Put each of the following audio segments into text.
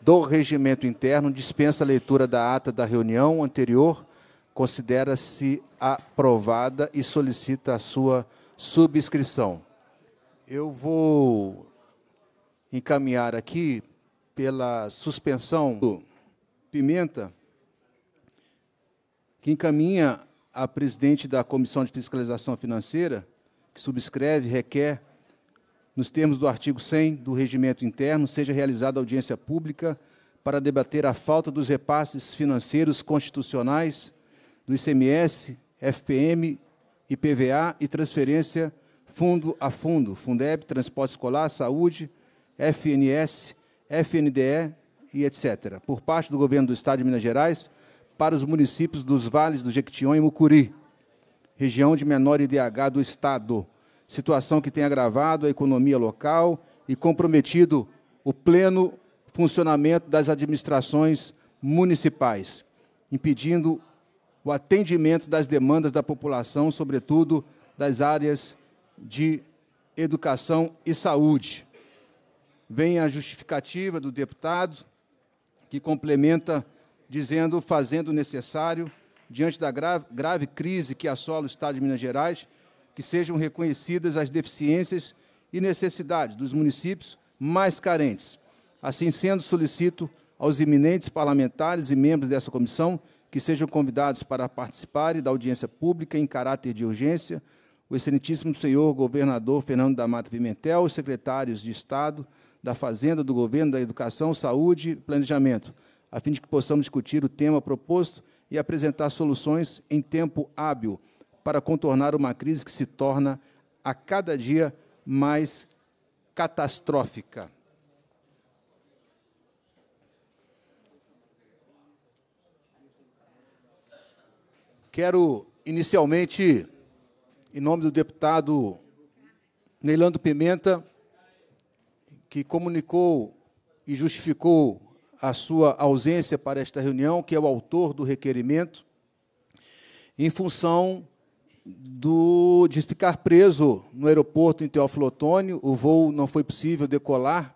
do regimento interno dispensa a leitura da ata da reunião anterior, considera-se aprovada e solicita a sua subscrição. Eu vou encaminhar aqui pela suspensão do Pimenta, que encaminha a presidente da Comissão de Fiscalização Financeira, que subscreve, requer nos termos do artigo 100 do Regimento Interno, seja realizada audiência pública para debater a falta dos repasses financeiros constitucionais do ICMS, FPM, IPVA e transferência fundo a fundo, Fundeb, Transporte Escolar, Saúde, FNS, FNDE e etc., por parte do Governo do Estado de Minas Gerais para os municípios dos vales do Jequitinhonha e Mucuri, região de menor IDH do Estado, situação que tem agravado a economia local e comprometido o pleno funcionamento das administrações municipais, impedindo o atendimento das demandas da população, sobretudo das áreas de educação e saúde. Vem a justificativa do deputado, que complementa dizendo, fazendo o necessário, diante da grave, grave crise que assola o Estado de Minas Gerais, que sejam reconhecidas as deficiências e necessidades dos municípios mais carentes. Assim sendo, solicito aos eminentes parlamentares e membros dessa comissão que sejam convidados para participarem da audiência pública em caráter de urgência o excelentíssimo senhor governador Fernando da Mata Pimentel, os secretários de Estado da Fazenda, do Governo, da Educação, Saúde e Planejamento, a fim de que possamos discutir o tema proposto e apresentar soluções em tempo hábil para contornar uma crise que se torna a cada dia mais catastrófica. Quero inicialmente, em nome do deputado Neilando Pimenta, que comunicou e justificou a sua ausência para esta reunião, que é o autor do requerimento, em função do, de ficar preso no aeroporto em Teófilo Otônio. O voo não foi possível decolar.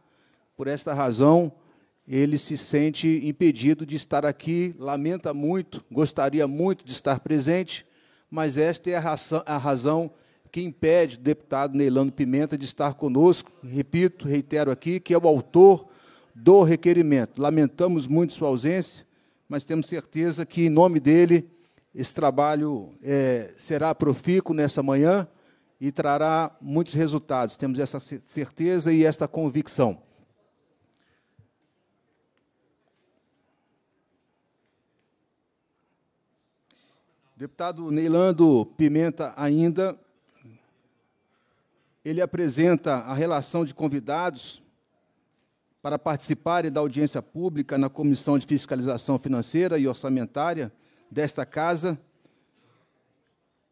Por esta razão, ele se sente impedido de estar aqui, lamenta muito, gostaria muito de estar presente, mas esta é a razão, a razão que impede o deputado Neilano Pimenta de estar conosco. Repito, reitero aqui, que é o autor do requerimento. Lamentamos muito sua ausência, mas temos certeza que, em nome dele, esse trabalho é, será profícuo nessa manhã e trará muitos resultados. Temos essa certeza e esta convicção. Deputado Neilando Pimenta ainda ele apresenta a relação de convidados para participarem da audiência pública na Comissão de Fiscalização Financeira e Orçamentária desta casa,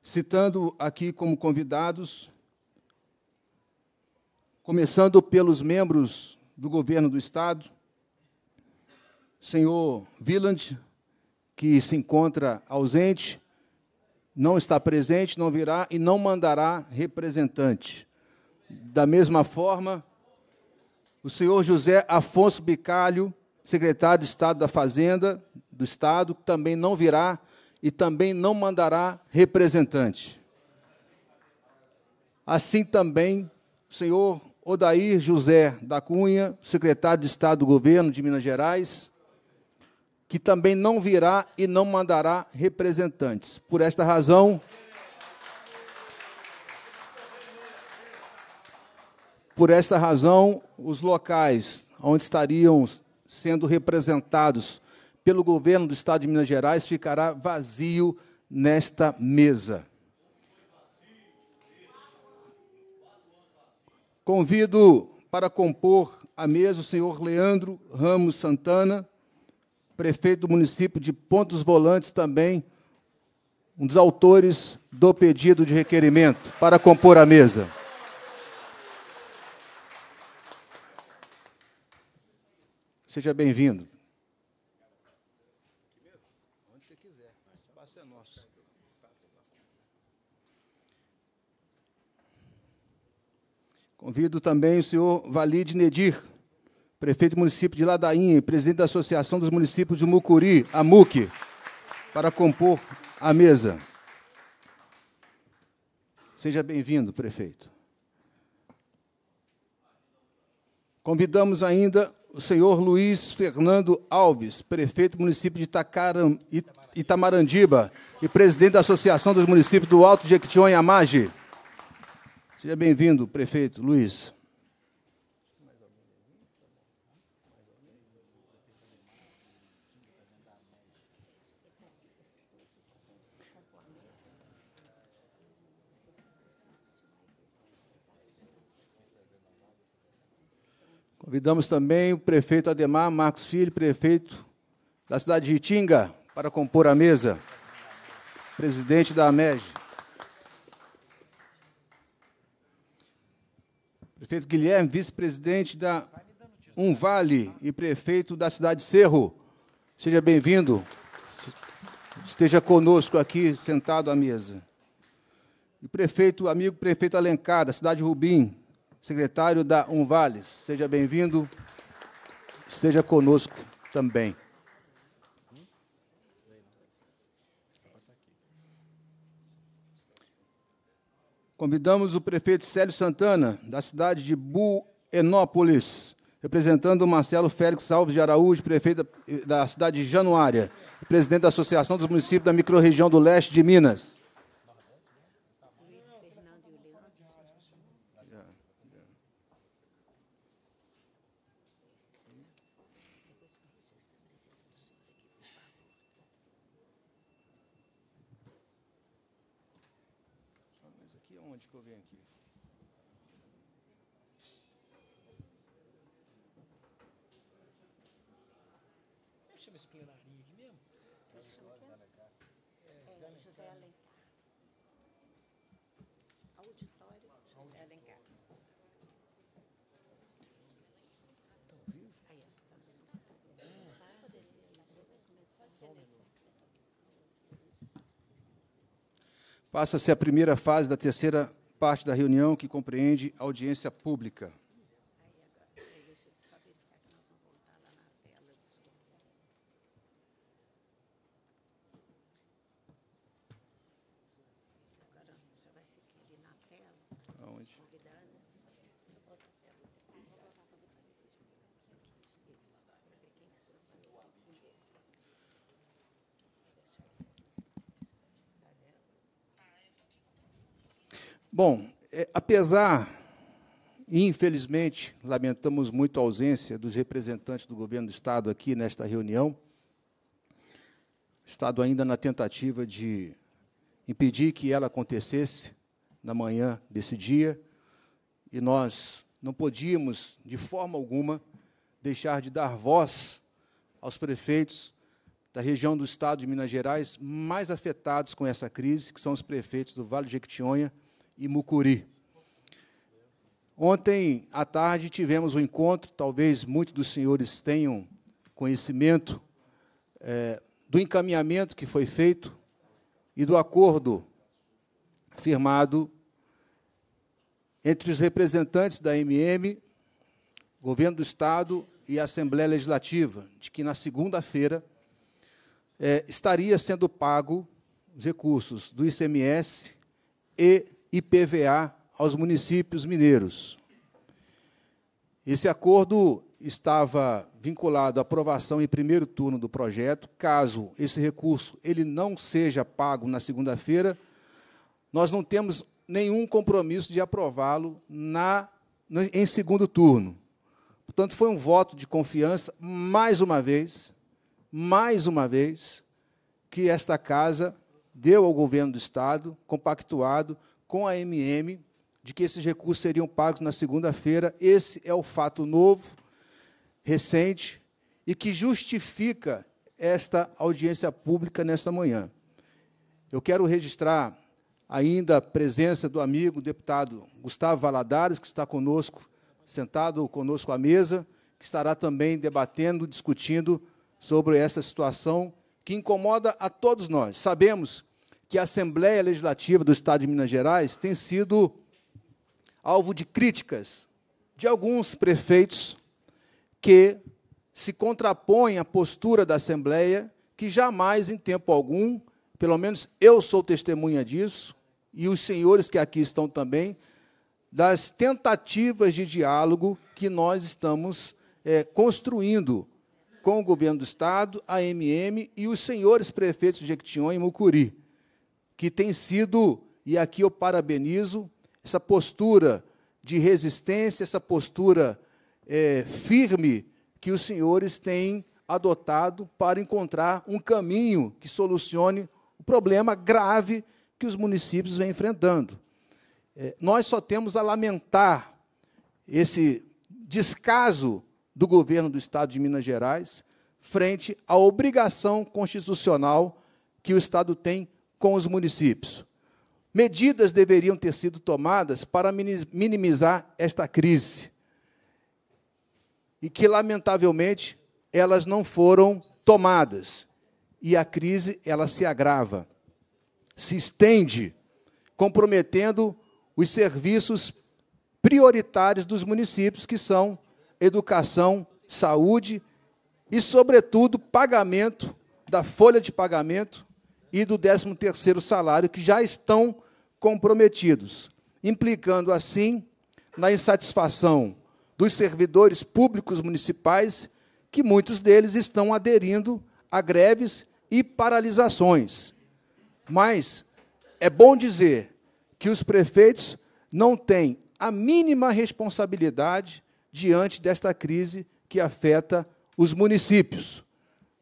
citando aqui como convidados, começando pelos membros do governo do Estado, senhor Villand, que se encontra ausente, não está presente, não virá e não mandará representante. Da mesma forma, o senhor José Afonso Bicalho, secretário de Estado da Fazenda, do Estado, também não virá e também não mandará representante. Assim também o senhor Odair José da Cunha, secretário de Estado do Governo de Minas Gerais, que também não virá e não mandará representantes. Por esta razão, por esta razão, os locais onde estariam sendo representados pelo governo do Estado de Minas Gerais ficará vazio nesta mesa. Convido para compor a mesa o senhor Leandro Ramos Santana, prefeito do município de Pontos Volantes, também um dos autores do pedido de requerimento, para compor a mesa. Seja bem-vindo. Convido também o senhor Valide Nedir, prefeito do município de Ladainha, e presidente da Associação dos Municípios de Mucuri, AMUC, para compor a mesa. Seja bem-vindo, prefeito. Convidamos ainda o senhor Luiz Fernando Alves, prefeito do município de Itacaram, Itamarandiba e presidente da Associação dos Municípios do Alto Jequitinhonha Amage. Seja bem-vindo, prefeito Luiz. Convidamos também o prefeito Ademar Marcos Filho, prefeito da cidade de Itinga, para compor a mesa. Presidente da AMEG. Prefeito Guilherme, vice-presidente da Unvale e prefeito da cidade Cerro. Seja bem-vindo. Esteja conosco aqui, sentado à mesa. E prefeito, amigo prefeito Alencar, da cidade Rubim, secretário da Unvales. Seja bem-vindo. Esteja conosco também. Convidamos o prefeito Célio Santana, da cidade de Buenópolis, representando o Marcelo Félix Alves de Araújo, prefeito da cidade de Januária, presidente da Associação dos Municípios da Microrregião do Leste de Minas. Passa-se a primeira fase da terceira parte da reunião, que compreende audiência pública. Bom, é, apesar, infelizmente, lamentamos muito a ausência dos representantes do governo do Estado aqui nesta reunião. Estado ainda na tentativa de impedir que ela acontecesse na manhã desse dia, e nós não podíamos, de forma alguma, deixar de dar voz aos prefeitos da região do estado de Minas Gerais mais afetados com essa crise, que são os prefeitos do Vale do Jequitinhonha e Mucuri. Ontem à tarde tivemos um encontro, talvez muitos dos senhores tenham conhecimento é, do encaminhamento que foi feito e do acordo firmado entre os representantes da MM, Governo do Estado e a Assembleia Legislativa, de que na segunda-feira é, estaria sendo pago os recursos do ICMS e IPVA aos municípios mineiros. Esse acordo estava vinculado à aprovação em primeiro turno do projeto. Caso esse recurso ele não seja pago na segunda-feira, nós não temos nenhum compromisso de aprová-lo na em segundo turno. Portanto, foi um voto de confiança mais uma vez, mais uma vez que esta casa deu ao governo do estado, compactuado com a MM de que esses recursos seriam pagos na segunda-feira. Esse é o fato novo, recente, e que justifica esta audiência pública nesta manhã. Eu quero registrar ainda a presença do amigo deputado Gustavo Valadares, que está conosco, sentado conosco à mesa, que estará também debatendo, discutindo sobre essa situação que incomoda a todos nós. Sabemos que a Assembleia Legislativa do Estado de Minas Gerais tem sido alvo de críticas de alguns prefeitos que se contrapõem à postura da Assembleia, que jamais, em tempo algum, pelo menos eu sou testemunha disso, e os senhores que aqui estão também, das tentativas de diálogo que nós estamos é, construindo com o governo do Estado, a MM e os senhores prefeitos de Jequitinhonha e Mucuri que tem sido, e aqui eu parabenizo, essa postura de resistência, essa postura é, firme que os senhores têm adotado para encontrar um caminho que solucione o problema grave que os municípios vêm enfrentando. É, nós só temos a lamentar esse descaso do governo do Estado de Minas Gerais frente à obrigação constitucional que o Estado tem com os municípios. Medidas deveriam ter sido tomadas para minimizar esta crise. E que, lamentavelmente, elas não foram tomadas. E a crise ela se agrava, se estende, comprometendo os serviços prioritários dos municípios, que são educação, saúde e, sobretudo, pagamento da folha de pagamento e do 13º salário que já estão comprometidos, implicando assim na insatisfação dos servidores públicos municipais, que muitos deles estão aderindo a greves e paralisações. Mas é bom dizer que os prefeitos não têm a mínima responsabilidade diante desta crise que afeta os municípios.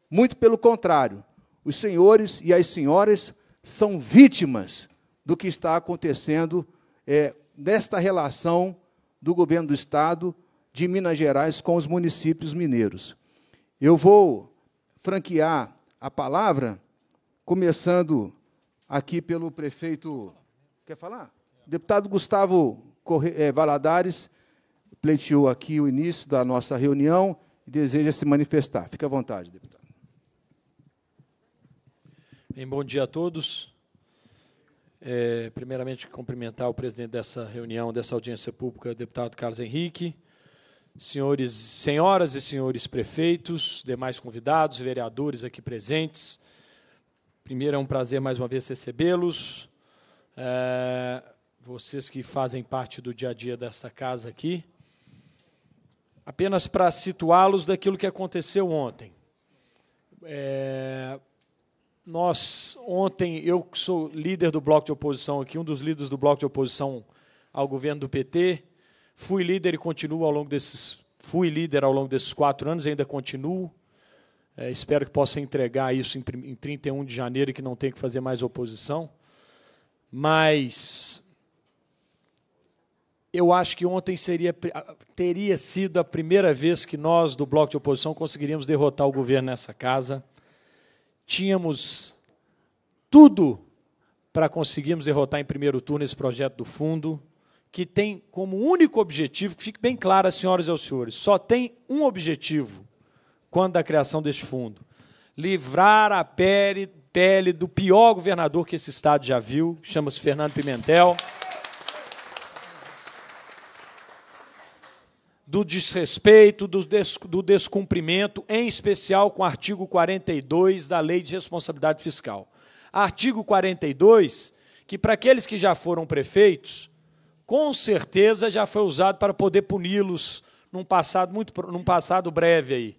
Muito pelo contrário, os senhores e as senhoras são vítimas do que está acontecendo é, nesta relação do governo do Estado de Minas Gerais com os municípios mineiros. Eu vou franquear a palavra, começando aqui pelo prefeito. Quer falar? Deputado Gustavo Corre... é, Valadares pleiteou aqui o início da nossa reunião e deseja se manifestar. Fique à vontade, deputado. Bem, bom dia a todos. É, primeiramente, cumprimentar o presidente dessa reunião, dessa audiência pública, deputado Carlos Henrique, senhores, senhoras e senhores prefeitos, demais convidados, vereadores aqui presentes. Primeiro, é um prazer mais uma vez recebê-los. É, vocês que fazem parte do dia a dia desta casa aqui. Apenas para situá-los daquilo que aconteceu ontem. É, nós, ontem, eu sou líder do bloco de oposição aqui, um dos líderes do bloco de oposição ao governo do PT. Fui líder e continuo ao longo desses. Fui líder ao longo desses quatro anos, ainda continuo. É, espero que possa entregar isso em, em 31 de janeiro e que não tenha que fazer mais oposição. Mas eu acho que ontem seria, teria sido a primeira vez que nós, do Bloco de Oposição, conseguiríamos derrotar o governo nessa casa tínhamos tudo para conseguirmos derrotar em primeiro turno esse projeto do fundo, que tem como único objetivo, que fique bem claro às senhoras e aos senhores, só tem um objetivo quando a criação deste fundo: livrar a pele, pele do pior governador que esse Estado já viu, chama-se Fernando Pimentel. do desrespeito, do, des, do descumprimento, em especial com o artigo 42 da Lei de Responsabilidade Fiscal. Artigo 42, que para aqueles que já foram prefeitos, com certeza já foi usado para poder puni-los num passado muito num passado breve aí.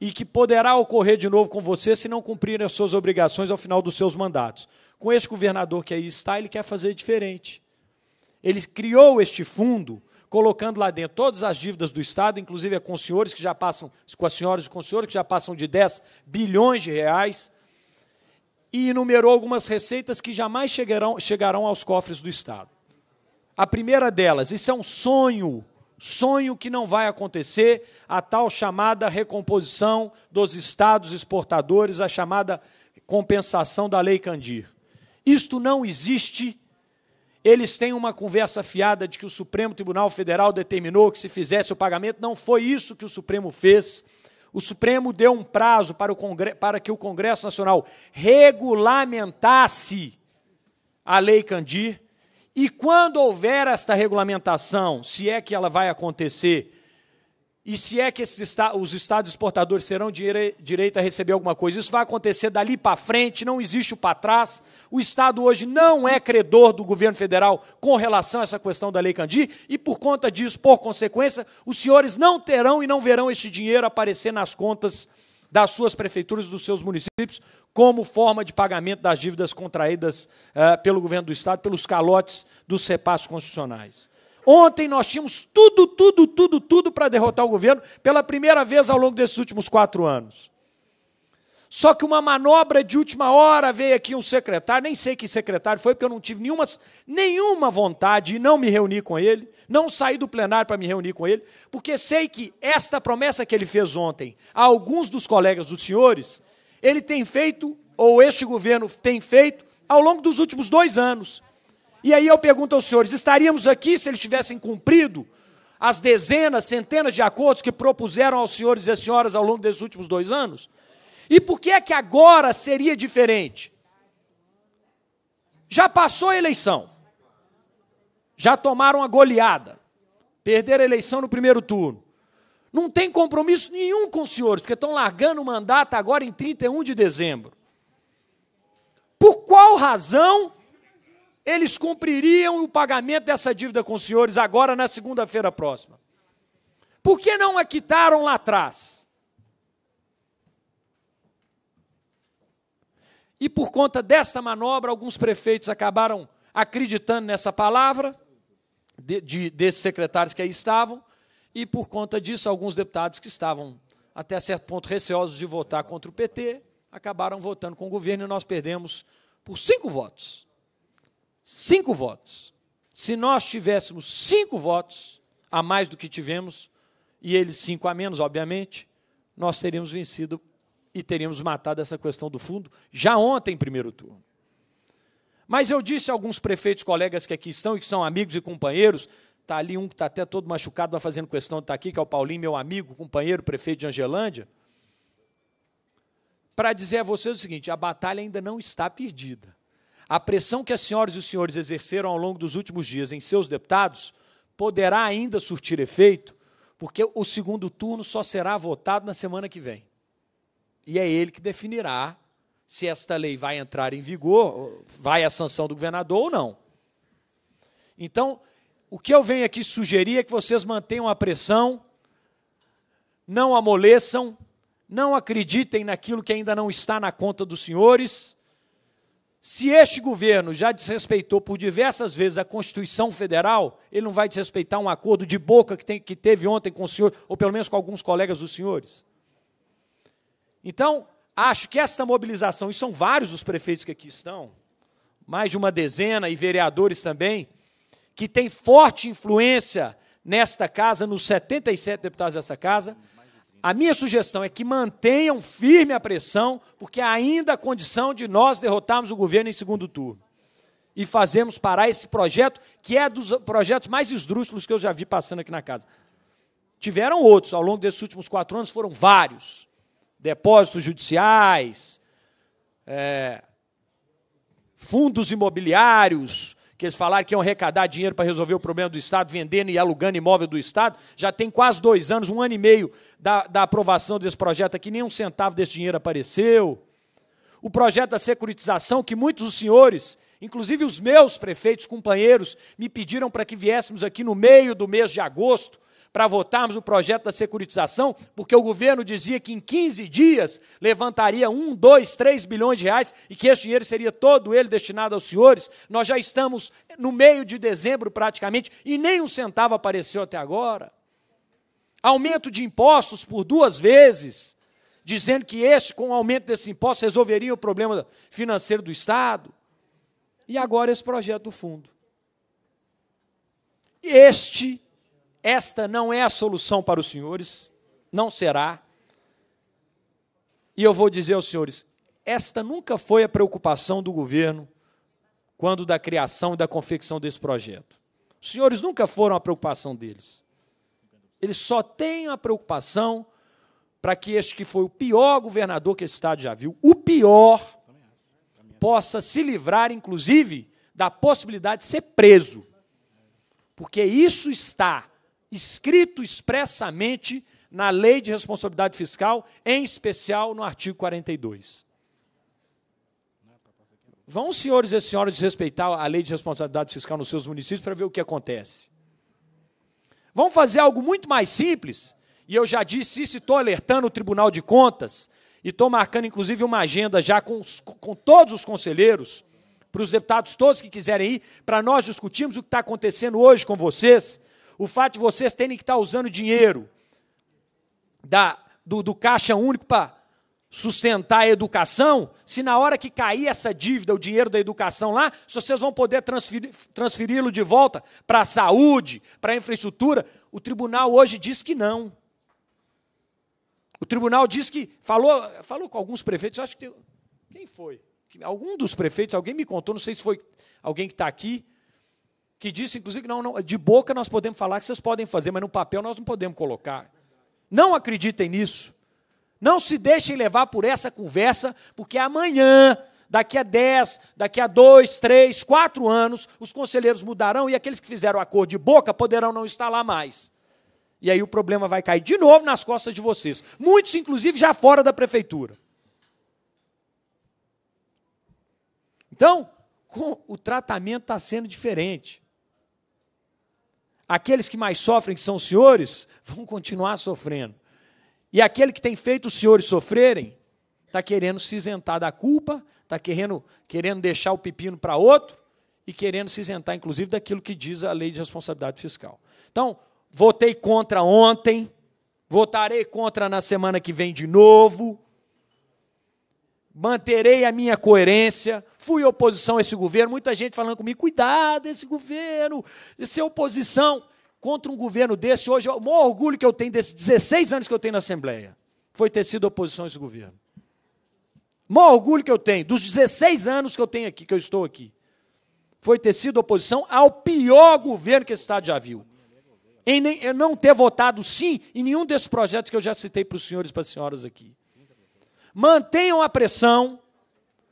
E que poderá ocorrer de novo com você se não cumprirem as suas obrigações ao final dos seus mandatos. Com esse governador que aí está, ele quer fazer diferente. Ele criou este fundo colocando lá dentro todas as dívidas do Estado, inclusive é com os senhores que já passam, com as senhoras e com os senhores que já passam de 10 bilhões de reais, e enumerou algumas receitas que jamais chegarão, chegarão aos cofres do Estado. A primeira delas, isso é um sonho, sonho que não vai acontecer, a tal chamada recomposição dos Estados exportadores, a chamada compensação da Lei Candir. Isto não existe eles têm uma conversa fiada de que o Supremo Tribunal Federal determinou que se fizesse o pagamento. Não foi isso que o Supremo fez. O Supremo deu um prazo para, para que o Congresso Nacional regulamentasse a Lei Candir. E quando houver esta regulamentação, se é que ela vai acontecer e se é que esses, os estados exportadores serão dire, direito a receber alguma coisa, isso vai acontecer dali para frente, não existe o para trás. O estado hoje não é credor do governo federal com relação a essa questão da Lei Candir, e por conta disso, por consequência, os senhores não terão e não verão este dinheiro aparecer nas contas das suas prefeituras, dos seus municípios, como forma de pagamento das dívidas contraídas eh, pelo governo do estado, pelos calotes dos repassos constitucionais. Ontem nós tínhamos tudo, tudo, tudo, tudo para derrotar o governo pela primeira vez ao longo desses últimos quatro anos. Só que uma manobra de última hora veio aqui um secretário, nem sei que secretário foi, porque eu não tive nenhuma, nenhuma vontade e não me reuni com ele, não saí do plenário para me reunir com ele, porque sei que esta promessa que ele fez ontem a alguns dos colegas dos senhores, ele tem feito, ou este governo tem feito, ao longo dos últimos dois anos. E aí eu pergunto aos senhores: estaríamos aqui se eles tivessem cumprido as dezenas, centenas de acordos que propuseram aos senhores e às senhoras ao longo desses últimos dois anos? E por que é que agora seria diferente? Já passou a eleição, já tomaram a goleada, perderam a eleição no primeiro turno. Não tem compromisso nenhum com os senhores, porque estão largando o mandato agora em 31 de dezembro. Por qual razão eles cumpririam o pagamento dessa dívida com os senhores agora na segunda-feira próxima. Por que não a quitaram lá atrás? E por conta desta manobra, alguns prefeitos acabaram acreditando nessa palavra de, de, desses secretários que aí estavam, e por conta disso, alguns deputados que estavam até certo ponto receosos de votar contra o PT acabaram votando com o governo e nós perdemos por cinco votos cinco votos. Se nós tivéssemos cinco votos a mais do que tivemos, e eles cinco a menos, obviamente, nós teríamos vencido e teríamos matado essa questão do fundo já ontem, em primeiro turno. Mas eu disse a alguns prefeitos, colegas que aqui estão e que são amigos e companheiros, está ali um que está até todo machucado, vai fazendo questão de estar tá aqui, que é o Paulinho, meu amigo, companheiro, prefeito de Angelândia, para dizer a vocês o seguinte: a batalha ainda não está perdida a pressão que as senhoras e os senhores exerceram ao longo dos últimos dias em seus deputados poderá ainda surtir efeito, porque o segundo turno só será votado na semana que vem. E é ele que definirá se esta lei vai entrar em vigor, vai à sanção do governador ou não. Então, o que eu venho aqui sugerir é que vocês mantenham a pressão, não amoleçam, não acreditem naquilo que ainda não está na conta dos senhores se este governo já desrespeitou por diversas vezes a Constituição Federal, ele não vai desrespeitar um acordo de boca que, tem, que teve ontem com o senhor, ou pelo menos com alguns colegas dos senhores? Então, acho que esta mobilização, e são vários os prefeitos que aqui estão, mais de uma dezena, e vereadores também, que têm forte influência nesta casa, nos 77 deputados dessa casa, a minha sugestão é que mantenham firme a pressão, porque ainda há condição de nós derrotarmos o governo em segundo turno. E fazemos parar esse projeto, que é dos projetos mais esdrúxulos que eu já vi passando aqui na casa. Tiveram outros, ao longo desses últimos quatro anos foram vários. Depósitos judiciais, é, fundos imobiliários, que eles falaram que iam arrecadar dinheiro para resolver o problema do Estado, vendendo e alugando imóvel do Estado, já tem quase dois anos, um ano e meio da, da aprovação desse projeto aqui, nem um centavo desse dinheiro apareceu. O projeto da securitização, que muitos dos senhores, inclusive os meus prefeitos, companheiros, me pediram para que viéssemos aqui no meio do mês de agosto para votarmos o projeto da securitização, porque o governo dizia que em 15 dias levantaria 1, 2, 3 bilhões de reais e que esse dinheiro seria todo ele destinado aos senhores. Nós já estamos no meio de dezembro praticamente e nem um centavo apareceu até agora. Aumento de impostos por duas vezes, dizendo que este, com o aumento desse imposto, resolveria o problema financeiro do Estado. E agora esse projeto do fundo. Este esta não é a solução para os senhores, não será. E eu vou dizer aos senhores: esta nunca foi a preocupação do governo quando da criação e da confecção desse projeto. Os senhores nunca foram a preocupação deles. Eles só têm a preocupação para que este que foi o pior governador que esse Estado já viu, o pior, possa se livrar, inclusive, da possibilidade de ser preso. Porque isso está escrito expressamente na Lei de Responsabilidade Fiscal, em especial no artigo 42. Vão os senhores e senhoras desrespeitar a Lei de Responsabilidade Fiscal nos seus municípios para ver o que acontece. Vão fazer algo muito mais simples, e eu já disse isso e estou alertando o Tribunal de Contas, e estou marcando inclusive uma agenda já com, os, com todos os conselheiros, para os deputados todos que quiserem ir, para nós discutirmos o que está acontecendo hoje com vocês, o fato de vocês terem que estar usando dinheiro da, do, do caixa único para sustentar a educação, se na hora que cair essa dívida, o dinheiro da educação lá, se vocês vão poder transferir, transferi-lo de volta para a saúde, para a infraestrutura, o tribunal hoje diz que não. O tribunal diz que falou, falou com alguns prefeitos, acho que tem, quem foi? Algum dos prefeitos, alguém me contou, não sei se foi alguém que está aqui, que disse, inclusive, não, não, de boca nós podemos falar que vocês podem fazer, mas no papel nós não podemos colocar. Não acreditem nisso. Não se deixem levar por essa conversa, porque amanhã, daqui a 10, daqui a 2, 3, 4 anos, os conselheiros mudarão e aqueles que fizeram a cor de boca poderão não estar lá mais. E aí o problema vai cair de novo nas costas de vocês. Muitos, inclusive, já fora da prefeitura. Então, o tratamento está sendo diferente aqueles que mais sofrem, que são os senhores, vão continuar sofrendo. E aquele que tem feito os senhores sofrerem, está querendo se isentar da culpa, está querendo, querendo deixar o pepino para outro e querendo se isentar, inclusive, daquilo que diz a lei de responsabilidade fiscal. Então, votei contra ontem, votarei contra na semana que vem de novo manterei a minha coerência, fui oposição a esse governo. Muita gente falando comigo: cuidado, esse governo, ser é oposição contra um governo desse. Hoje, é o maior orgulho que eu tenho desses 16 anos que eu tenho na Assembleia foi ter sido oposição a esse governo. O maior orgulho que eu tenho, dos 16 anos que eu tenho aqui, que eu estou aqui, foi ter sido oposição ao pior governo que esse Estado já viu. Em não ter votado sim em nenhum desses projetos que eu já citei para os senhores e para as senhoras aqui. Mantenham a pressão,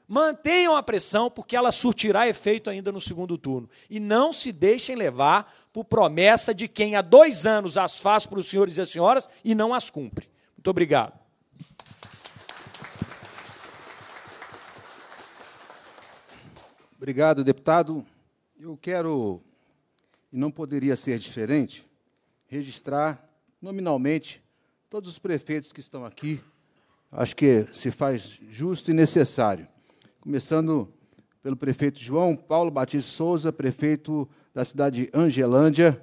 mantenham a pressão, porque ela surtirá efeito ainda no segundo turno. E não se deixem levar por promessa de quem há dois anos as faz para os senhores e as senhoras e não as cumpre. Muito obrigado. Obrigado, deputado. Eu quero, e não poderia ser diferente, registrar nominalmente todos os prefeitos que estão aqui acho que se faz justo e necessário. Começando pelo prefeito João Paulo Batista Souza, prefeito da cidade de Angelândia,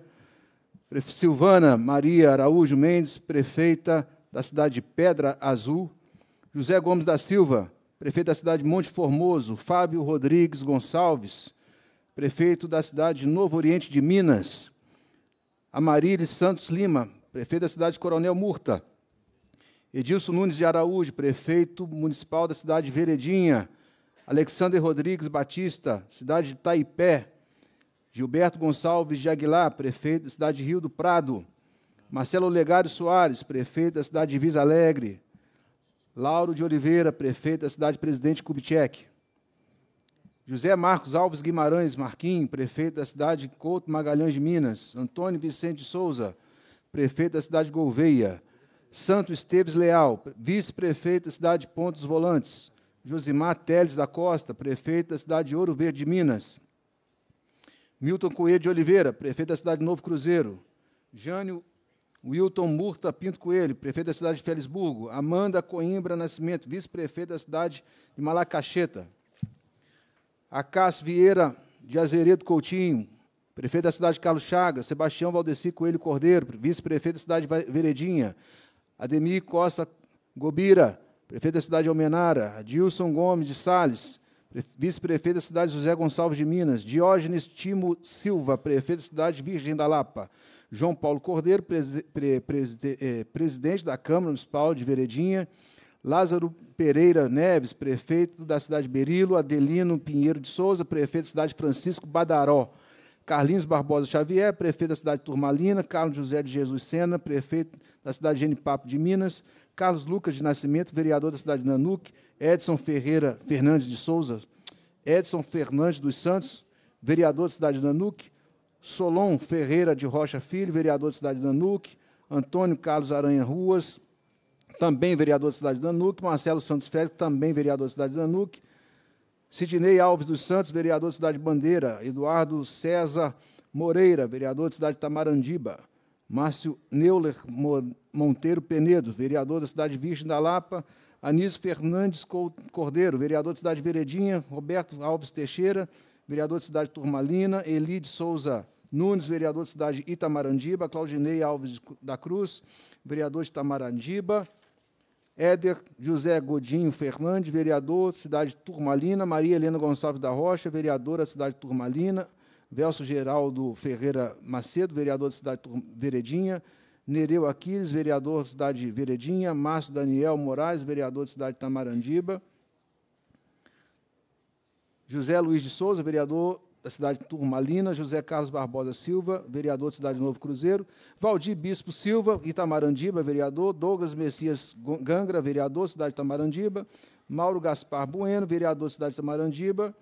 Silvana Maria Araújo Mendes, prefeita da cidade de Pedra Azul, José Gomes da Silva, prefeito da cidade de Monte Formoso, Fábio Rodrigues Gonçalves, prefeito da cidade de Novo Oriente de Minas, Amarilis Santos Lima, prefeito da cidade de Coronel Murta, Edilson Nunes de Araújo, prefeito municipal da cidade de Veredinha. Alexander Rodrigues Batista, cidade de Taipé. Gilberto Gonçalves de Aguilar, prefeito da cidade de Rio do Prado. Marcelo Legário Soares, prefeito da cidade de Visa Alegre. Lauro de Oliveira, prefeito da cidade de Presidente Kubitschek. José Marcos Alves Guimarães Marquim, prefeito da cidade de Couto Magalhães de Minas. Antônio Vicente Souza, prefeito da cidade de Gouveia. Santo Esteves Leal, vice-prefeito da cidade de Pontos Volantes. Josimar Teles da Costa, prefeito da cidade de Ouro Verde, Minas. Milton Coelho de Oliveira, prefeito da cidade de Novo Cruzeiro. Jânio Wilton Murta Pinto Coelho, prefeito da cidade de Felisburgo. Amanda Coimbra Nascimento, vice-prefeita da cidade de Malacacheta. Acácio Vieira de Azeredo Coutinho, prefeito da cidade de Carlos Chagas. Sebastião Valdeci Coelho Cordeiro, vice-prefeito da cidade de Veredinha. Ademir Costa Gobira, prefeito da cidade de Almenara, Adilson Gomes de Sales, vice-prefeito da cidade José Gonçalves de Minas, Diógenes Timo Silva, prefeito da cidade Virgem da Lapa, João Paulo Cordeiro, presi pre preside eh, presidente da Câmara Municipal de Veredinha, Lázaro Pereira Neves, prefeito da cidade Berilo, Adelino Pinheiro de Souza, prefeito da cidade Francisco Badaró, Carlinhos Barbosa Xavier, prefeito da cidade de Turmalina, Carlos José de Jesus Sena, prefeito da cidade de Genipapo de Minas, Carlos Lucas de Nascimento, vereador da cidade de Nanuque, Edson Ferreira Fernandes de Souza, Edson Fernandes dos Santos, vereador da cidade de Nanuque, Solon Ferreira de Rocha Filho, vereador da cidade de Nanuque, Antônio Carlos Aranha Ruas, também vereador da cidade de Nanuque, Marcelo Santos Félix, também vereador da cidade de Nanuque, Sidney Alves dos Santos, vereador da Cidade Bandeira. Eduardo César Moreira, vereador da Cidade Tamarandiba. Márcio Neuler Monteiro Penedo, vereador da Cidade Virgem da Lapa. Anísio Fernandes Cordeiro, vereador da Cidade Veredinha. Roberto Alves Teixeira, vereador da Cidade Turmalina. Elide Souza Nunes, vereador da Cidade Itamarandiba. Claudinei Alves da Cruz, vereador de Itamarandiba. Éder José Godinho Fernandes, vereador, cidade Turmalina. Maria Helena Gonçalves da Rocha, vereadora, cidade Turmalina. Velso Geraldo Ferreira Macedo, vereador da cidade Tur Veredinha. Nereu Aquiles, vereador da cidade Veredinha. Márcio Daniel Moraes, vereador da cidade Tamarandiba. José Luiz de Souza, vereador da cidade de Turmalina, José Carlos Barbosa Silva, vereador da Cidade Novo Cruzeiro, Valdir Bispo Silva, Itamarandiba, vereador, Douglas Messias Gangra, vereador, cidade de Itamarandiba, Mauro Gaspar Bueno, vereador, cidade de Itamarandiba,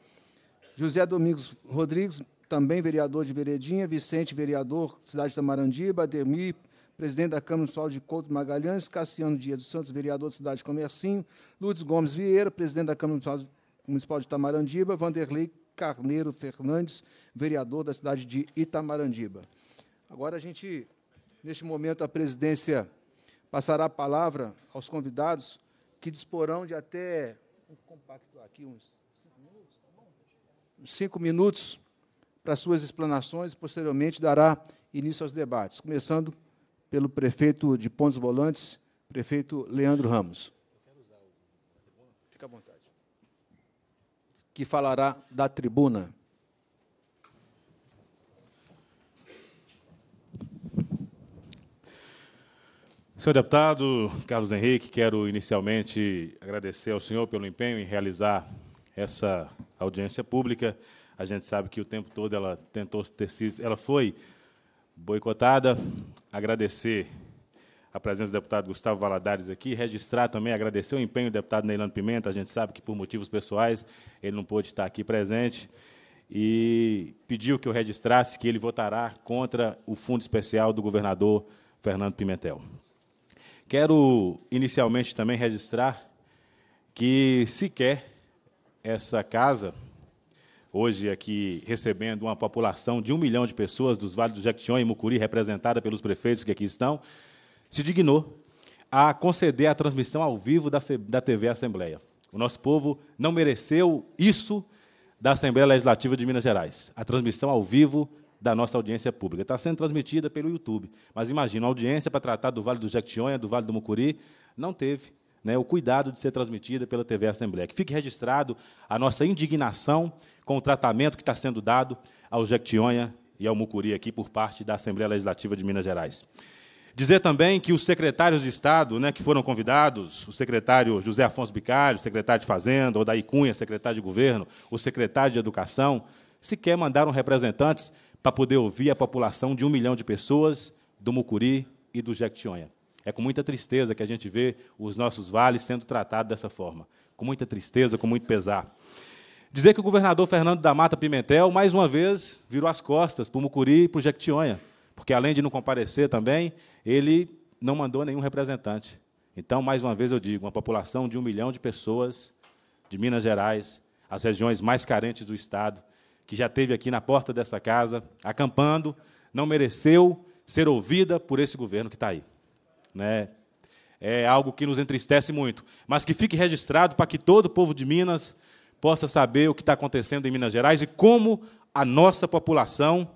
José Domingos Rodrigues, também vereador de Veredinha, Vicente, vereador, cidade de Itamarandiba, Ademir, presidente da Câmara Municipal de Couto Magalhães, Cassiano Dias dos Santos, vereador da Cidade de Comercinho, Lourdes Gomes Vieira, presidente da Câmara Municipal de Itamarandiba, Vanderlei Carneiro Fernandes, vereador da cidade de Itamarandiba. Agora a gente, neste momento, a presidência passará a palavra aos convidados que disporão de até aqui uns cinco minutos, tá Cinco minutos para suas explanações e posteriormente dará início aos debates, começando pelo prefeito de Pontos Volantes, prefeito Leandro Ramos. Fica à vontade que falará da tribuna. Senhor deputado Carlos Henrique, quero inicialmente agradecer ao senhor pelo empenho em realizar essa audiência pública. A gente sabe que o tempo todo ela tentou ter sido, ela foi boicotada. Agradecer a presença do deputado Gustavo Valadares aqui, registrar também, agradecer o empenho do deputado Neilano Pimenta, a gente sabe que por motivos pessoais ele não pôde estar aqui presente, e pediu que eu registrasse que ele votará contra o fundo especial do governador Fernando Pimentel. Quero inicialmente também registrar que sequer essa casa, hoje aqui recebendo uma população de um milhão de pessoas dos Vales do Jequitinhonha e Mucuri, representada pelos prefeitos que aqui estão, se dignou a conceder a transmissão ao vivo da, da TV Assembleia. O nosso povo não mereceu isso da Assembleia Legislativa de Minas Gerais, a transmissão ao vivo da nossa audiência pública. Está sendo transmitida pelo YouTube, mas imagina, a audiência para tratar do Vale do Jequitinhonha, do Vale do Mucuri, não teve né, o cuidado de ser transmitida pela TV Assembleia. Que fique registrado a nossa indignação com o tratamento que está sendo dado ao Jequitinhonha e ao Mucuri aqui por parte da Assembleia Legislativa de Minas Gerais. Dizer também que os secretários de Estado né, que foram convidados, o secretário José Afonso Bicalho, o secretário de Fazenda, Odaí Cunha, secretário de Governo, o secretário de Educação, sequer mandaram representantes para poder ouvir a população de um milhão de pessoas do Mucuri e do Jequitinhonha. É com muita tristeza que a gente vê os nossos vales sendo tratados dessa forma. Com muita tristeza, com muito pesar. Dizer que o governador Fernando da Mata Pimentel, mais uma vez, virou as costas para o Mucuri e para o Jequitinhonha. Porque além de não comparecer também, ele não mandou nenhum representante. Então, mais uma vez eu digo, uma população de um milhão de pessoas de Minas Gerais, as regiões mais carentes do Estado, que já teve aqui na porta dessa casa, acampando, não mereceu ser ouvida por esse governo que está aí. Né? É algo que nos entristece muito, mas que fique registrado para que todo o povo de Minas possa saber o que está acontecendo em Minas Gerais e como a nossa população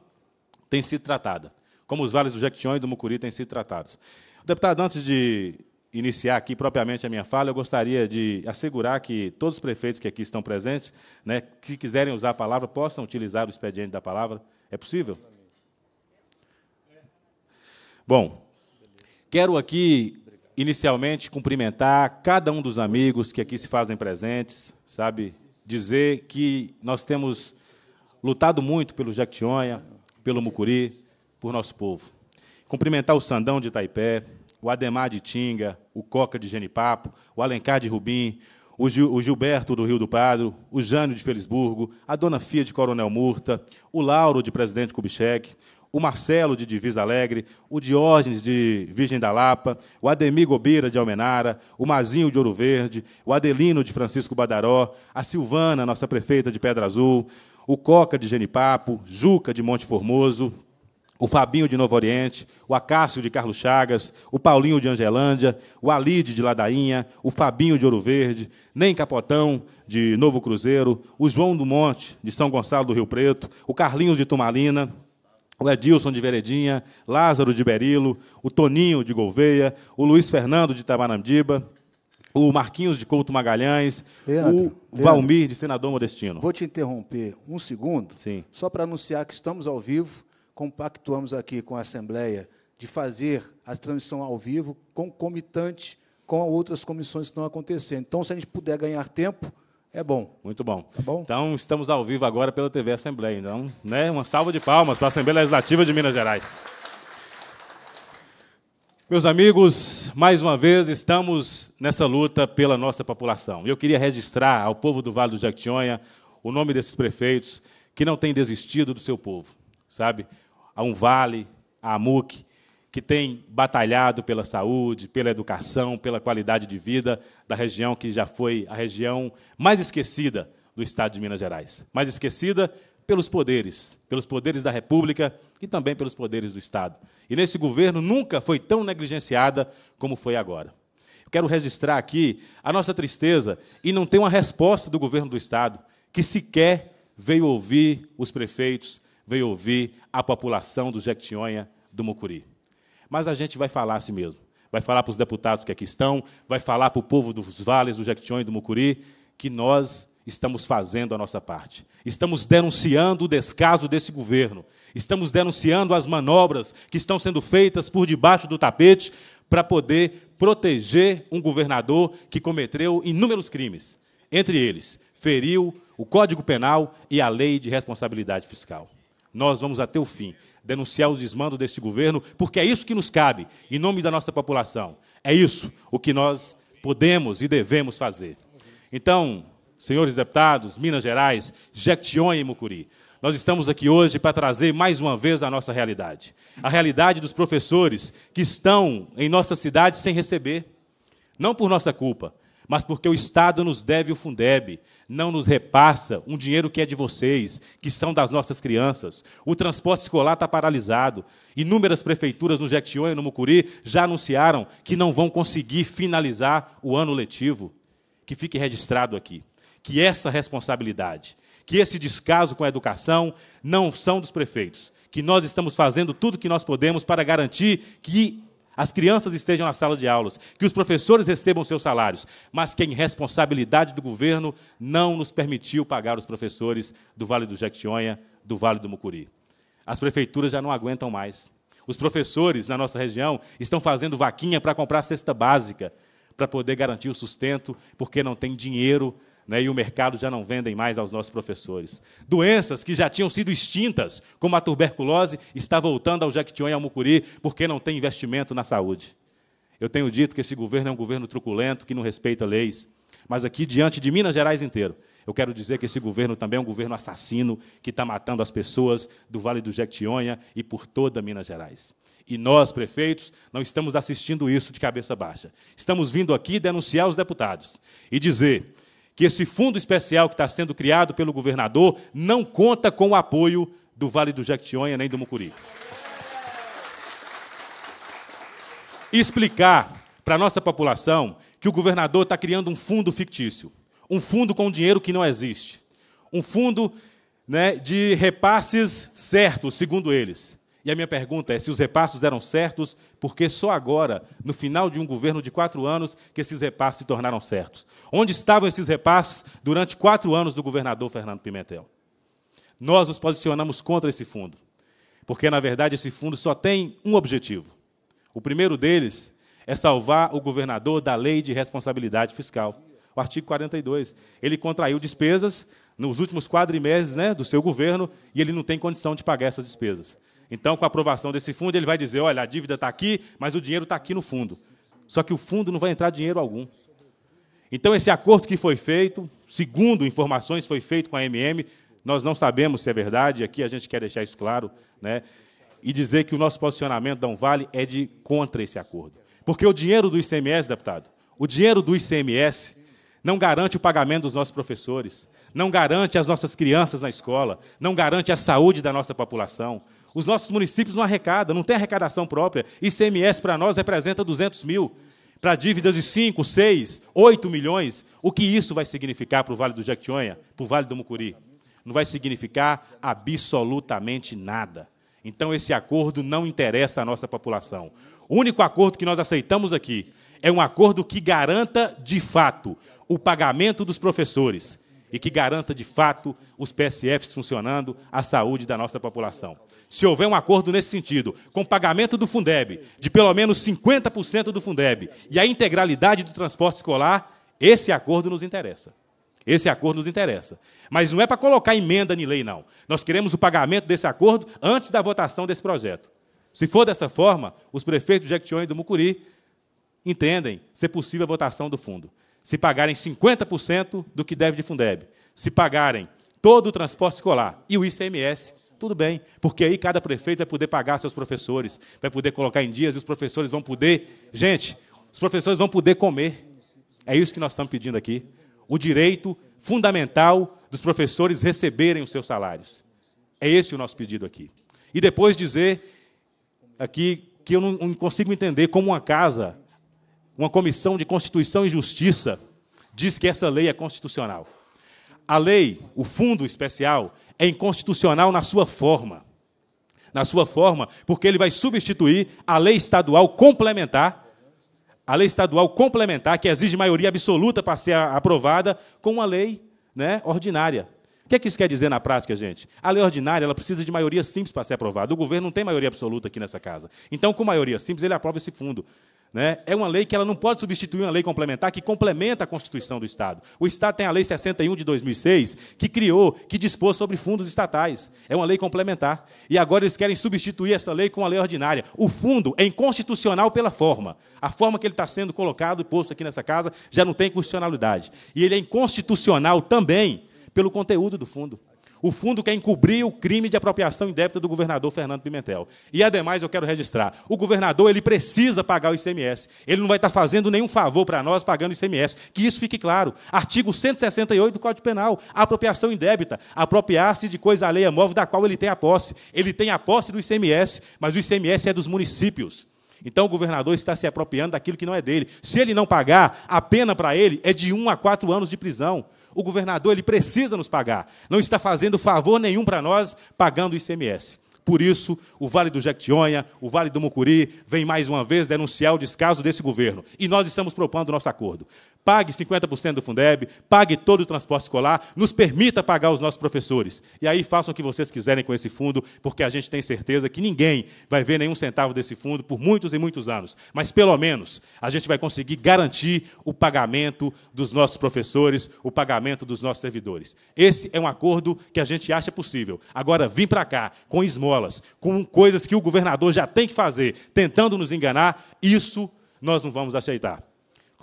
tem sido tratada como os vales do Jequitinhonha e do Mucuri têm sido tratados. Deputado, antes de iniciar aqui propriamente a minha fala, eu gostaria de assegurar que todos os prefeitos que aqui estão presentes, né, que, se quiserem usar a palavra, possam utilizar o expediente da palavra. É possível? Bom, quero aqui inicialmente cumprimentar cada um dos amigos que aqui se fazem presentes, sabe? Dizer que nós temos lutado muito pelo Jequitinhonha, pelo Mucuri, por nosso povo. Cumprimentar o Sandão de Itaipé, o Ademar de Tinga, o Coca de Genipapo, o Alencar de Rubim, o, Gil, o Gilberto do Rio do Padro, o Jânio de Felisburgo, a Dona Fia de Coronel Murta, o Lauro de Presidente Kubitschek, o Marcelo de Divisa Alegre, o Diógenes de Virgem da Lapa, o Ademir Gobira de Almenara, o Mazinho de Ouro Verde, o Adelino de Francisco Badaró, a Silvana, nossa prefeita de Pedra Azul, o Coca de Genipapo, Juca de Monte Formoso, o Fabinho de Novo Oriente, o Acácio de Carlos Chagas, o Paulinho de Angelândia, o Alide de Ladainha, o Fabinho de Ouro Verde, Nem Capotão de Novo Cruzeiro, o João do Monte de São Gonçalo do Rio Preto, o Carlinhos de Tumalina, o Edilson de Veredinha, Lázaro de Berilo, o Toninho de Gouveia, o Luiz Fernando de Tabarandiba, o Marquinhos de Couto Magalhães, Leandro, o Valmir Leandro, de Senador Modestino. Vou te interromper um segundo, Sim. só para anunciar que estamos ao vivo compactuamos aqui com a Assembleia de fazer a transmissão ao vivo concomitante com outras comissões que estão acontecendo. Então, se a gente puder ganhar tempo, é bom. Muito bom. Tá bom? Então, estamos ao vivo agora pela TV Assembleia. Então, né, uma salva de palmas para a Assembleia Legislativa de Minas Gerais. Meus amigos, mais uma vez estamos nessa luta pela nossa população. Eu queria registrar ao povo do Vale do Jequitinhonha o nome desses prefeitos que não têm desistido do seu povo, sabe? a um Vale, a AMUC, que tem batalhado pela saúde, pela educação, pela qualidade de vida da região que já foi a região mais esquecida do estado de Minas Gerais. Mais esquecida pelos poderes, pelos poderes da República e também pelos poderes do Estado. E nesse governo nunca foi tão negligenciada como foi agora. quero registrar aqui a nossa tristeza e não ter uma resposta do governo do Estado, que sequer veio ouvir os prefeitos, veio ouvir a população do Jequitinhonha do Mucuri. Mas a gente vai falar a si mesmo. Vai falar para os deputados que aqui estão, vai falar para o povo dos vales do Jequitinhonha e do Mucuri que nós estamos fazendo a nossa parte. Estamos denunciando o descaso desse governo. Estamos denunciando as manobras que estão sendo feitas por debaixo do tapete para poder proteger um governador que cometeu inúmeros crimes. Entre eles, feriu o Código Penal e a Lei de Responsabilidade Fiscal nós vamos até o fim denunciar os desmandos deste governo, porque é isso que nos cabe, em nome da nossa população. É isso o que nós podemos e devemos fazer. Então, senhores deputados, Minas Gerais, Jequitinhonha e Mucuri, nós estamos aqui hoje para trazer mais uma vez a nossa realidade. A realidade dos professores que estão em nossa cidade sem receber, não por nossa culpa, mas porque o Estado nos deve o Fundeb, não nos repassa um dinheiro que é de vocês, que são das nossas crianças. O transporte escolar está paralisado. Inúmeras prefeituras no Jequitinhonha e no Mucuri já anunciaram que não vão conseguir finalizar o ano letivo. Que fique registrado aqui que essa responsabilidade, que esse descaso com a educação não são dos prefeitos, que nós estamos fazendo tudo o que nós podemos para garantir que as crianças estejam na sala de aulas, que os professores recebam seus salários, mas que a irresponsabilidade do governo não nos permitiu pagar os professores do Vale do Jequitinhonha, do Vale do Mucuri. As prefeituras já não aguentam mais. Os professores na nossa região estão fazendo vaquinha para comprar cesta básica, para poder garantir o sustento, porque não tem dinheiro né, e o mercado já não vendem mais aos nossos professores. Doenças que já tinham sido extintas, como a tuberculose, está voltando ao Jequitinhonha e ao Mucuri porque não tem investimento na saúde. Eu tenho dito que esse governo é um governo truculento, que não respeita leis. Mas aqui, diante de Minas Gerais inteiro, eu quero dizer que esse governo também é um governo assassino, que está matando as pessoas do Vale do Jequitinhonha e por toda Minas Gerais. E nós, prefeitos, não estamos assistindo isso de cabeça baixa. Estamos vindo aqui denunciar os deputados e dizer que esse fundo especial que está sendo criado pelo governador não conta com o apoio do Vale do Jequitinhonha nem do Mucuri. Explicar para a nossa população que o governador está criando um fundo fictício, um fundo com dinheiro que não existe, um fundo né, de repasses certos, segundo eles. E a minha pergunta é se os repassos eram certos, porque só agora, no final de um governo de quatro anos, que esses repassos se tornaram certos. Onde estavam esses repassos durante quatro anos do governador Fernando Pimentel? Nós nos posicionamos contra esse fundo, porque, na verdade, esse fundo só tem um objetivo. O primeiro deles é salvar o governador da lei de responsabilidade fiscal, o artigo 42. Ele contraiu despesas nos últimos quadrimestres né, do seu governo e ele não tem condição de pagar essas despesas. Então, com a aprovação desse fundo, ele vai dizer: olha, a dívida está aqui, mas o dinheiro está aqui no fundo. Só que o fundo não vai entrar dinheiro algum. Então, esse acordo que foi feito, segundo informações, foi feito com a MM. Nós não sabemos se é verdade, aqui a gente quer deixar isso claro, né? E dizer que o nosso posicionamento da Vale é de contra esse acordo. Porque o dinheiro do ICMS, deputado, o dinheiro do ICMS não garante o pagamento dos nossos professores, não garante as nossas crianças na escola, não garante a saúde da nossa população. Os nossos municípios não arrecadam, não tem arrecadação própria. ICMS para nós representa 200 mil. Para dívidas de 5, 6, 8 milhões. O que isso vai significar para o Vale do Jequitinhonha, para o Vale do Mucuri? Não vai significar absolutamente nada. Então, esse acordo não interessa à nossa população. O único acordo que nós aceitamos aqui é um acordo que garanta, de fato, o pagamento dos professores e que garanta, de fato, os PSFs funcionando, a saúde da nossa população se houver um acordo nesse sentido, com pagamento do Fundeb, de pelo menos 50% do Fundeb, e a integralidade do transporte escolar, esse acordo nos interessa. Esse acordo nos interessa. Mas não é para colocar emenda em lei, não. Nós queremos o pagamento desse acordo antes da votação desse projeto. Se for dessa forma, os prefeitos do Jequitinhonha e do Mucuri entendem ser possível a votação do fundo. Se pagarem 50% do que deve de Fundeb, se pagarem todo o transporte escolar e o ICMS, tudo bem, porque aí cada prefeito vai poder pagar seus professores, vai poder colocar em dias e os professores vão poder. Gente, os professores vão poder comer. É isso que nós estamos pedindo aqui. O direito fundamental dos professores receberem os seus salários. É esse o nosso pedido aqui. E depois dizer aqui que eu não consigo entender como uma casa, uma comissão de Constituição e Justiça, diz que essa lei é constitucional a lei, o fundo especial, é inconstitucional na sua forma. Na sua forma, porque ele vai substituir a lei estadual complementar, a lei estadual complementar, que exige maioria absoluta para ser aprovada, com uma lei né, ordinária. O que é que isso quer dizer na prática, gente? A lei ordinária ela precisa de maioria simples para ser aprovada. O governo não tem maioria absoluta aqui nessa casa. Então, com maioria simples, ele aprova esse fundo. Né? É uma lei que ela não pode substituir uma lei complementar que complementa a Constituição do Estado. O Estado tem a Lei 61 de 2006, que criou, que dispôs sobre fundos estatais. É uma lei complementar. E agora eles querem substituir essa lei com a lei ordinária. O fundo é inconstitucional pela forma. A forma que ele está sendo colocado e posto aqui nessa casa já não tem constitucionalidade. E ele é inconstitucional também pelo conteúdo do fundo. O fundo quer encobrir o crime de apropriação indébita do governador Fernando Pimentel. E, ademais, eu quero registrar: o governador ele precisa pagar o ICMS. Ele não vai estar fazendo nenhum favor para nós pagando o ICMS. Que isso fique claro. Artigo 168 do Código Penal: apropriação indébita, apropriar-se de coisa alheia móvel da qual ele tem a posse. Ele tem a posse do ICMS, mas o ICMS é dos municípios. Então o governador está se apropriando daquilo que não é dele. Se ele não pagar, a pena para ele é de um a quatro anos de prisão. O governador ele precisa nos pagar. Não está fazendo favor nenhum para nós pagando o ICMS. Por isso, o Vale do Jequitinhonha, o Vale do Mucuri, vem mais uma vez denunciar o descaso desse governo. E nós estamos propondo o nosso acordo pague 50% do Fundeb, pague todo o transporte escolar, nos permita pagar os nossos professores. E aí façam o que vocês quiserem com esse fundo, porque a gente tem certeza que ninguém vai ver nenhum centavo desse fundo por muitos e muitos anos. Mas pelo menos a gente vai conseguir garantir o pagamento dos nossos professores, o pagamento dos nossos servidores. Esse é um acordo que a gente acha possível. Agora vim para cá com esmolas, com coisas que o governador já tem que fazer, tentando nos enganar, isso nós não vamos aceitar.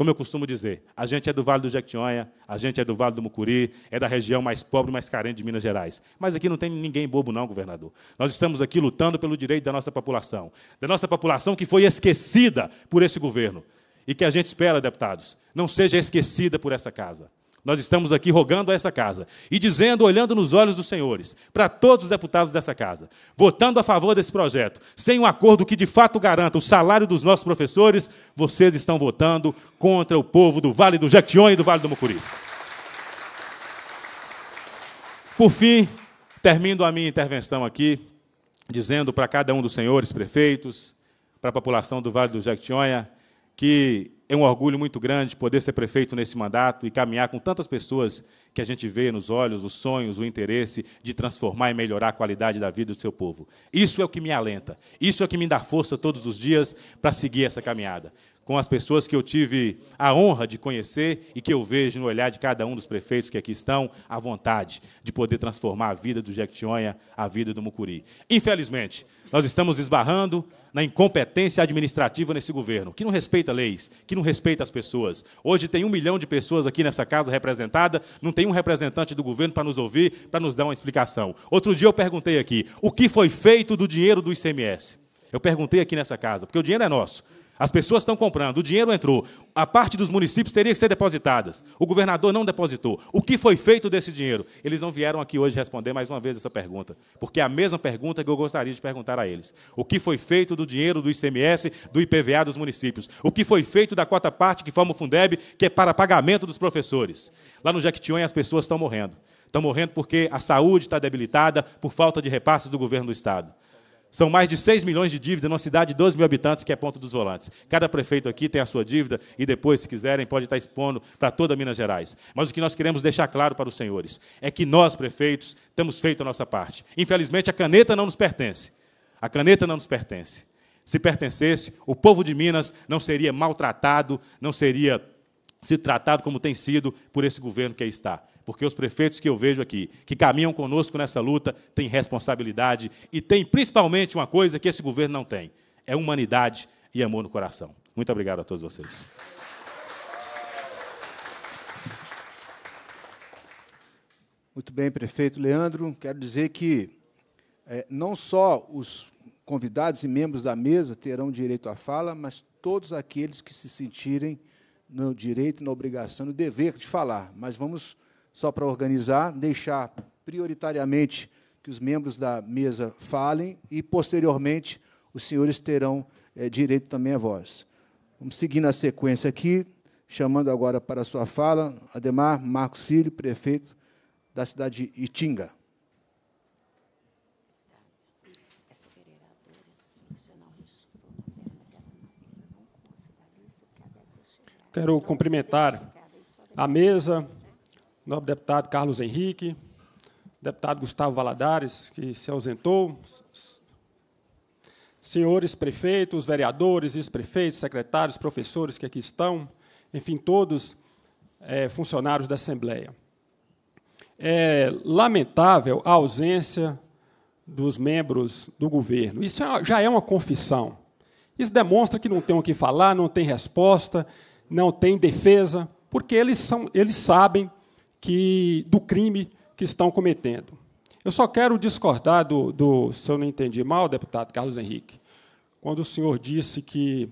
Como eu costumo dizer, a gente é do Vale do Jequitinhonha, a gente é do Vale do Mucuri, é da região mais pobre, mais carente de Minas Gerais. Mas aqui não tem ninguém bobo, não, governador. Nós estamos aqui lutando pelo direito da nossa população, da nossa população que foi esquecida por esse governo. E que a gente espera, deputados, não seja esquecida por essa casa. Nós estamos aqui rogando a essa casa e dizendo, olhando nos olhos dos senhores, para todos os deputados dessa casa, votando a favor desse projeto, sem um acordo que de fato garanta o salário dos nossos professores, vocês estão votando contra o povo do Vale do Jequitinhonha e do Vale do Mucuri. Por fim, termino a minha intervenção aqui dizendo para cada um dos senhores prefeitos, para a população do Vale do Jequitinhonha, que é um orgulho muito grande poder ser prefeito nesse mandato e caminhar com tantas pessoas que a gente vê nos olhos os sonhos, o interesse de transformar e melhorar a qualidade da vida do seu povo. Isso é o que me alenta, isso é o que me dá força todos os dias para seguir essa caminhada. Com as pessoas que eu tive a honra de conhecer e que eu vejo no olhar de cada um dos prefeitos que aqui estão, a vontade de poder transformar a vida do Jequitinhonha, a vida do Mucuri. Infelizmente, nós estamos esbarrando na incompetência administrativa nesse governo, que não respeita leis, que não respeita as pessoas. Hoje tem um milhão de pessoas aqui nessa casa representada, não tem um representante do governo para nos ouvir, para nos dar uma explicação. Outro dia eu perguntei aqui: o que foi feito do dinheiro do ICMS? Eu perguntei aqui nessa casa, porque o dinheiro é nosso. As pessoas estão comprando, o dinheiro entrou, a parte dos municípios teria que ser depositada. O governador não depositou. O que foi feito desse dinheiro? Eles não vieram aqui hoje responder mais uma vez essa pergunta, porque é a mesma pergunta que eu gostaria de perguntar a eles. O que foi feito do dinheiro do ICMS, do IPVA dos municípios? O que foi feito da quarta parte que forma o Fundeb, que é para pagamento dos professores? Lá no Jequitinhonha as pessoas estão morrendo. Estão morrendo porque a saúde está debilitada por falta de repasses do governo do Estado. São mais de 6 milhões de dívida numa cidade de 12 mil habitantes, que é Ponto dos Volantes. Cada prefeito aqui tem a sua dívida e depois, se quiserem, pode estar expondo para toda Minas Gerais. Mas o que nós queremos deixar claro para os senhores é que nós, prefeitos, temos feito a nossa parte. Infelizmente, a caneta não nos pertence. A caneta não nos pertence. Se pertencesse, o povo de Minas não seria maltratado, não seria se tratado como tem sido por esse governo que aí está porque os prefeitos que eu vejo aqui, que caminham conosco nessa luta, têm responsabilidade e têm principalmente uma coisa que esse governo não tem: é humanidade e amor no coração. Muito obrigado a todos vocês. Muito bem, prefeito Leandro. Quero dizer que é, não só os convidados e membros da mesa terão direito à fala, mas todos aqueles que se sentirem no direito, na obrigação, no dever de falar. Mas vamos só para organizar, deixar prioritariamente que os membros da mesa falem e, posteriormente, os senhores terão é, direito também à voz. Vamos seguir na sequência aqui, chamando agora para a sua fala Ademar Marcos Filho, prefeito da cidade de Itinga. Quero cumprimentar a mesa, nobre deputado Carlos Henrique, deputado Gustavo Valadares, que se ausentou, senhores prefeitos, vereadores, ex-prefeitos, secretários, professores que aqui estão, enfim, todos é, funcionários da Assembleia. É lamentável a ausência dos membros do governo. Isso é já é uma confissão. Isso demonstra que não tem o que falar, não tem resposta, não tem defesa, porque eles, são, eles sabem que do crime que estão cometendo. Eu só quero discordar do, do se eu não entendi mal, deputado Carlos Henrique, quando o senhor disse que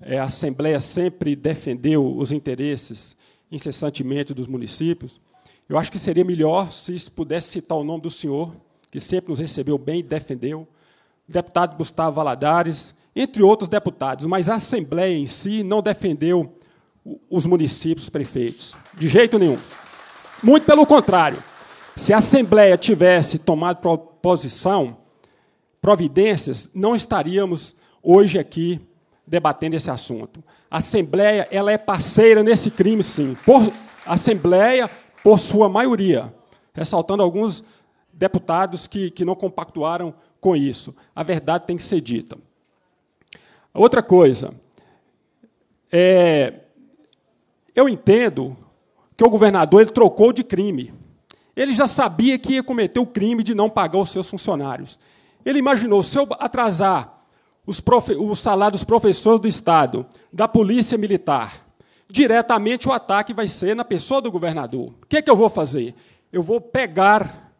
eh, a Assembleia sempre defendeu os interesses incessantemente dos municípios. Eu acho que seria melhor se pudesse citar o nome do senhor, que sempre nos recebeu bem e defendeu, deputado Gustavo Valadares, entre outros deputados, mas a Assembleia em si não defendeu os municípios prefeitos, de jeito nenhum. Muito pelo contrário. Se a Assembleia tivesse tomado posição, providências, não estaríamos hoje aqui debatendo esse assunto. A Assembleia ela é parceira nesse crime, sim. Por, a Assembleia, por sua maioria, ressaltando alguns deputados que, que não compactuaram com isso. A verdade tem que ser dita. Outra coisa, é, eu entendo que o governador ele trocou de crime. Ele já sabia que ia cometer o crime de não pagar os seus funcionários. Ele imaginou: se eu atrasar os o salário dos professores do Estado, da Polícia Militar, diretamente o ataque vai ser na pessoa do governador. O que, é que eu vou fazer? Eu vou pegar,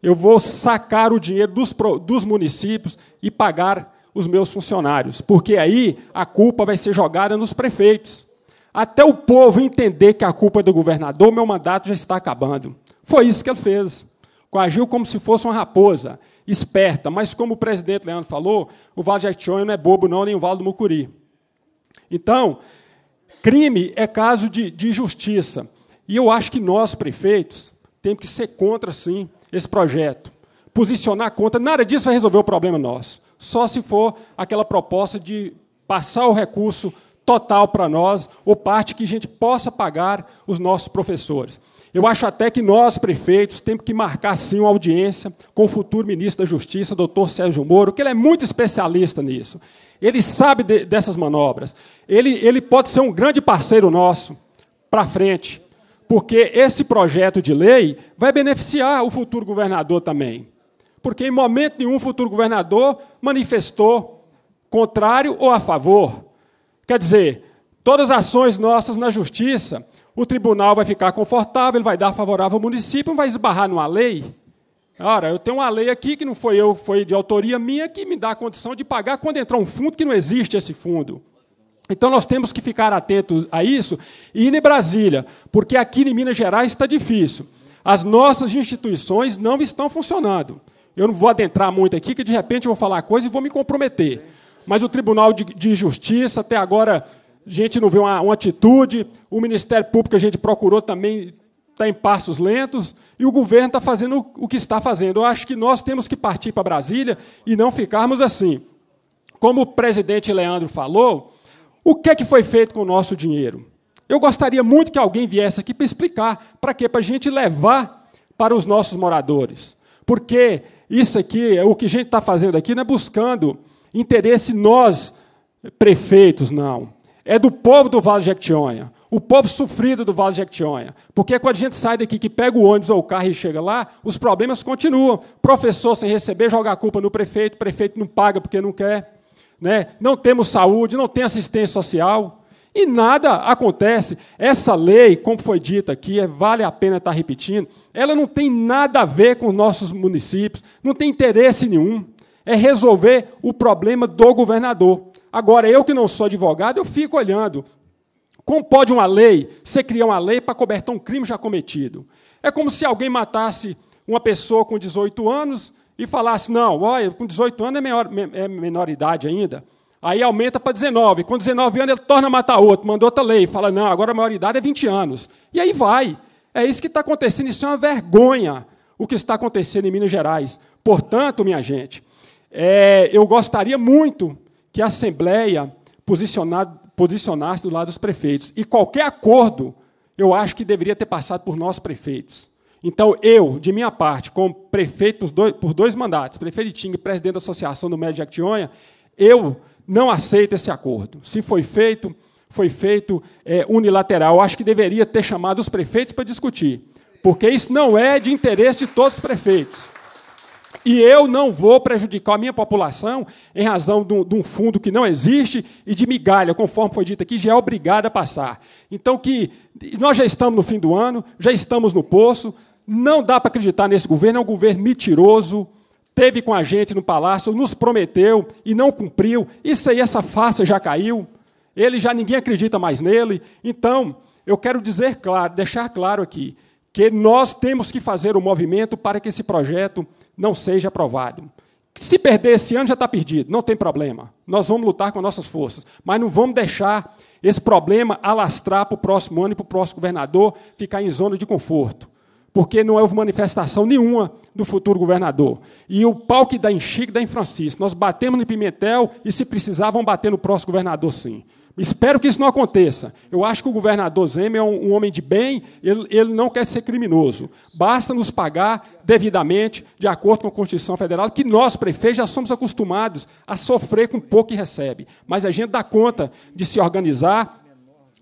eu vou sacar o dinheiro dos, dos municípios e pagar os meus funcionários, porque aí a culpa vai ser jogada nos prefeitos até o povo entender que a culpa é do governador, meu mandato já está acabando. Foi isso que ele fez. Coagiu como se fosse uma raposa, esperta, mas como o presidente Leandro falou, o Vale de Action não é bobo não, nem o Vale do Mucuri. Então, crime é caso de, de injustiça. E eu acho que nós, prefeitos, temos que ser contra, sim, esse projeto. Posicionar contra, nada disso vai resolver o problema nosso. Só se for aquela proposta de passar o recurso total para nós, ou parte que a gente possa pagar os nossos professores. Eu acho até que nós, prefeitos, temos que marcar sim uma audiência com o futuro ministro da Justiça, doutor Sérgio Moro, que ele é muito especialista nisso. Ele sabe de, dessas manobras. Ele, ele pode ser um grande parceiro nosso para frente, porque esse projeto de lei vai beneficiar o futuro governador também. Porque em momento nenhum o futuro governador manifestou contrário ou a favor. Quer dizer, todas as ações nossas na justiça, o tribunal vai ficar confortável, ele vai dar favorável ao município, vai esbarrar numa lei. Ora, eu tenho uma lei aqui que não foi eu, foi de autoria minha, que me dá a condição de pagar quando entrar um fundo que não existe esse fundo. Então nós temos que ficar atentos a isso e ir em Brasília, porque aqui em Minas Gerais está difícil. As nossas instituições não estão funcionando. Eu não vou adentrar muito aqui, que de repente eu vou falar coisa e vou me comprometer mas o Tribunal de, de Justiça, até agora, a gente não vê uma, uma atitude, o Ministério Público a gente procurou também, está em passos lentos, e o governo está fazendo o que está fazendo. Eu acho que nós temos que partir para Brasília e não ficarmos assim. Como o presidente Leandro falou, o que, é que foi feito com o nosso dinheiro? Eu gostaria muito que alguém viesse aqui para explicar para quê? Para a gente levar para os nossos moradores. Porque isso aqui, o que a gente está fazendo aqui, não é buscando interesse nós, prefeitos, não. É do povo do Vale de Jequitinhonha, o povo sofrido do Vale de Jequitinhonha. Porque quando a gente sai daqui, que pega o ônibus ou o carro e chega lá, os problemas continuam. Professor sem receber, joga a culpa no prefeito, prefeito não paga porque não quer. Né? Não temos saúde, não tem assistência social. E nada acontece. Essa lei, como foi dita aqui, é, vale a pena estar tá repetindo, ela não tem nada a ver com nossos municípios, não tem interesse nenhum é resolver o problema do governador. Agora, eu que não sou advogado, eu fico olhando. Como pode uma lei, você criar uma lei para cobertar um crime já cometido? É como se alguém matasse uma pessoa com 18 anos e falasse, não, olha, com 18 anos é, menor, é menor idade ainda. Aí aumenta para 19. Com 19 anos, ele torna a matar outro, manda outra lei. Fala, não, agora a maioridade é 20 anos. E aí vai. É isso que está acontecendo. Isso é uma vergonha, o que está acontecendo em Minas Gerais. Portanto, minha gente, é, eu gostaria muito que a Assembleia posicionasse do lado dos prefeitos. E qualquer acordo, eu acho que deveria ter passado por nós, prefeitos. Então, eu, de minha parte, como prefeito por dois, mandatos, prefeito de Tinga e presidente da Associação do Médio de Actionha, eu não aceito esse acordo. Se foi feito, foi feito é, unilateral. Eu acho que deveria ter chamado os prefeitos para discutir, porque isso não é de interesse de todos os prefeitos. E eu não vou prejudicar a minha população em razão de um fundo que não existe e de migalha, conforme foi dito aqui, já é obrigado a passar. Então, que nós já estamos no fim do ano, já estamos no poço, não dá para acreditar nesse governo, é um governo mentiroso, teve com a gente no palácio, nos prometeu e não cumpriu. Isso aí, essa farsa já caiu. Ele já ninguém acredita mais nele. Então, eu quero dizer claro, deixar claro aqui que nós temos que fazer o um movimento para que esse projeto não seja aprovado. Se perder esse ano, já está perdido, não tem problema. Nós vamos lutar com nossas forças, mas não vamos deixar esse problema alastrar para o próximo ano e para o próximo governador ficar em zona de conforto, porque não houve manifestação nenhuma do futuro governador. E o pau que dá em Chico dá em Francisco. Nós batemos no Pimentel e, se precisar, vão bater no próximo governador, sim. Espero que isso não aconteça. Eu acho que o governador Zeme é um, um homem de bem, ele, ele, não quer ser criminoso. Basta nos pagar devidamente, de acordo com a Constituição Federal, que nós, prefeitos, já somos acostumados a sofrer com pouco que recebe. Mas a gente dá conta de se organizar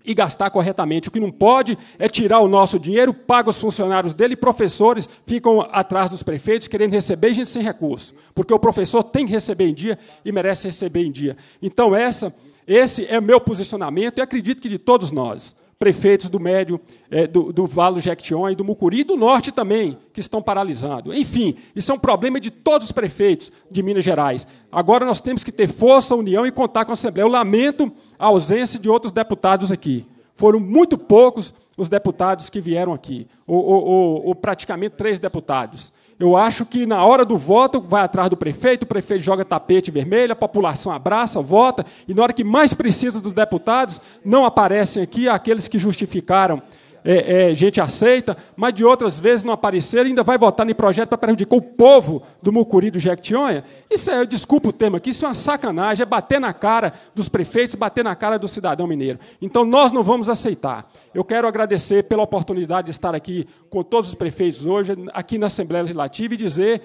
e gastar corretamente. O que não pode é tirar o nosso dinheiro, paga os funcionários dele, professores ficam atrás dos prefeitos querendo receber gente sem recurso. Porque o professor tem que receber em dia e merece receber em dia. Então, essa esse é meu posicionamento e acredito que de todos nós, prefeitos do Médio, é, do, do Vale do Jequitinhonha, do Mucuri e do Norte também, que estão paralisados. Enfim, isso é um problema de todos os prefeitos de Minas Gerais. Agora nós temos que ter força, união e contar com a Assembleia. Eu lamento a ausência de outros deputados aqui. Foram muito poucos os deputados que vieram aqui, ou, ou, ou, ou praticamente três deputados. Eu acho que na hora do voto vai atrás do prefeito, o prefeito joga tapete vermelho, a população abraça, vota, e na hora que mais precisa dos deputados, não aparecem aqui aqueles que justificaram é, é, gente aceita, mas de outras vezes não apareceram, ainda vai votar em projeto para prejudicar o povo do Mucuri do Jequitinhonha. Isso é, desculpa o tema aqui, isso é uma sacanagem, é bater na cara dos prefeitos, bater na cara do cidadão mineiro. Então nós não vamos aceitar. Eu quero agradecer pela oportunidade de estar aqui com todos os prefeitos hoje, aqui na Assembleia Legislativa, e dizer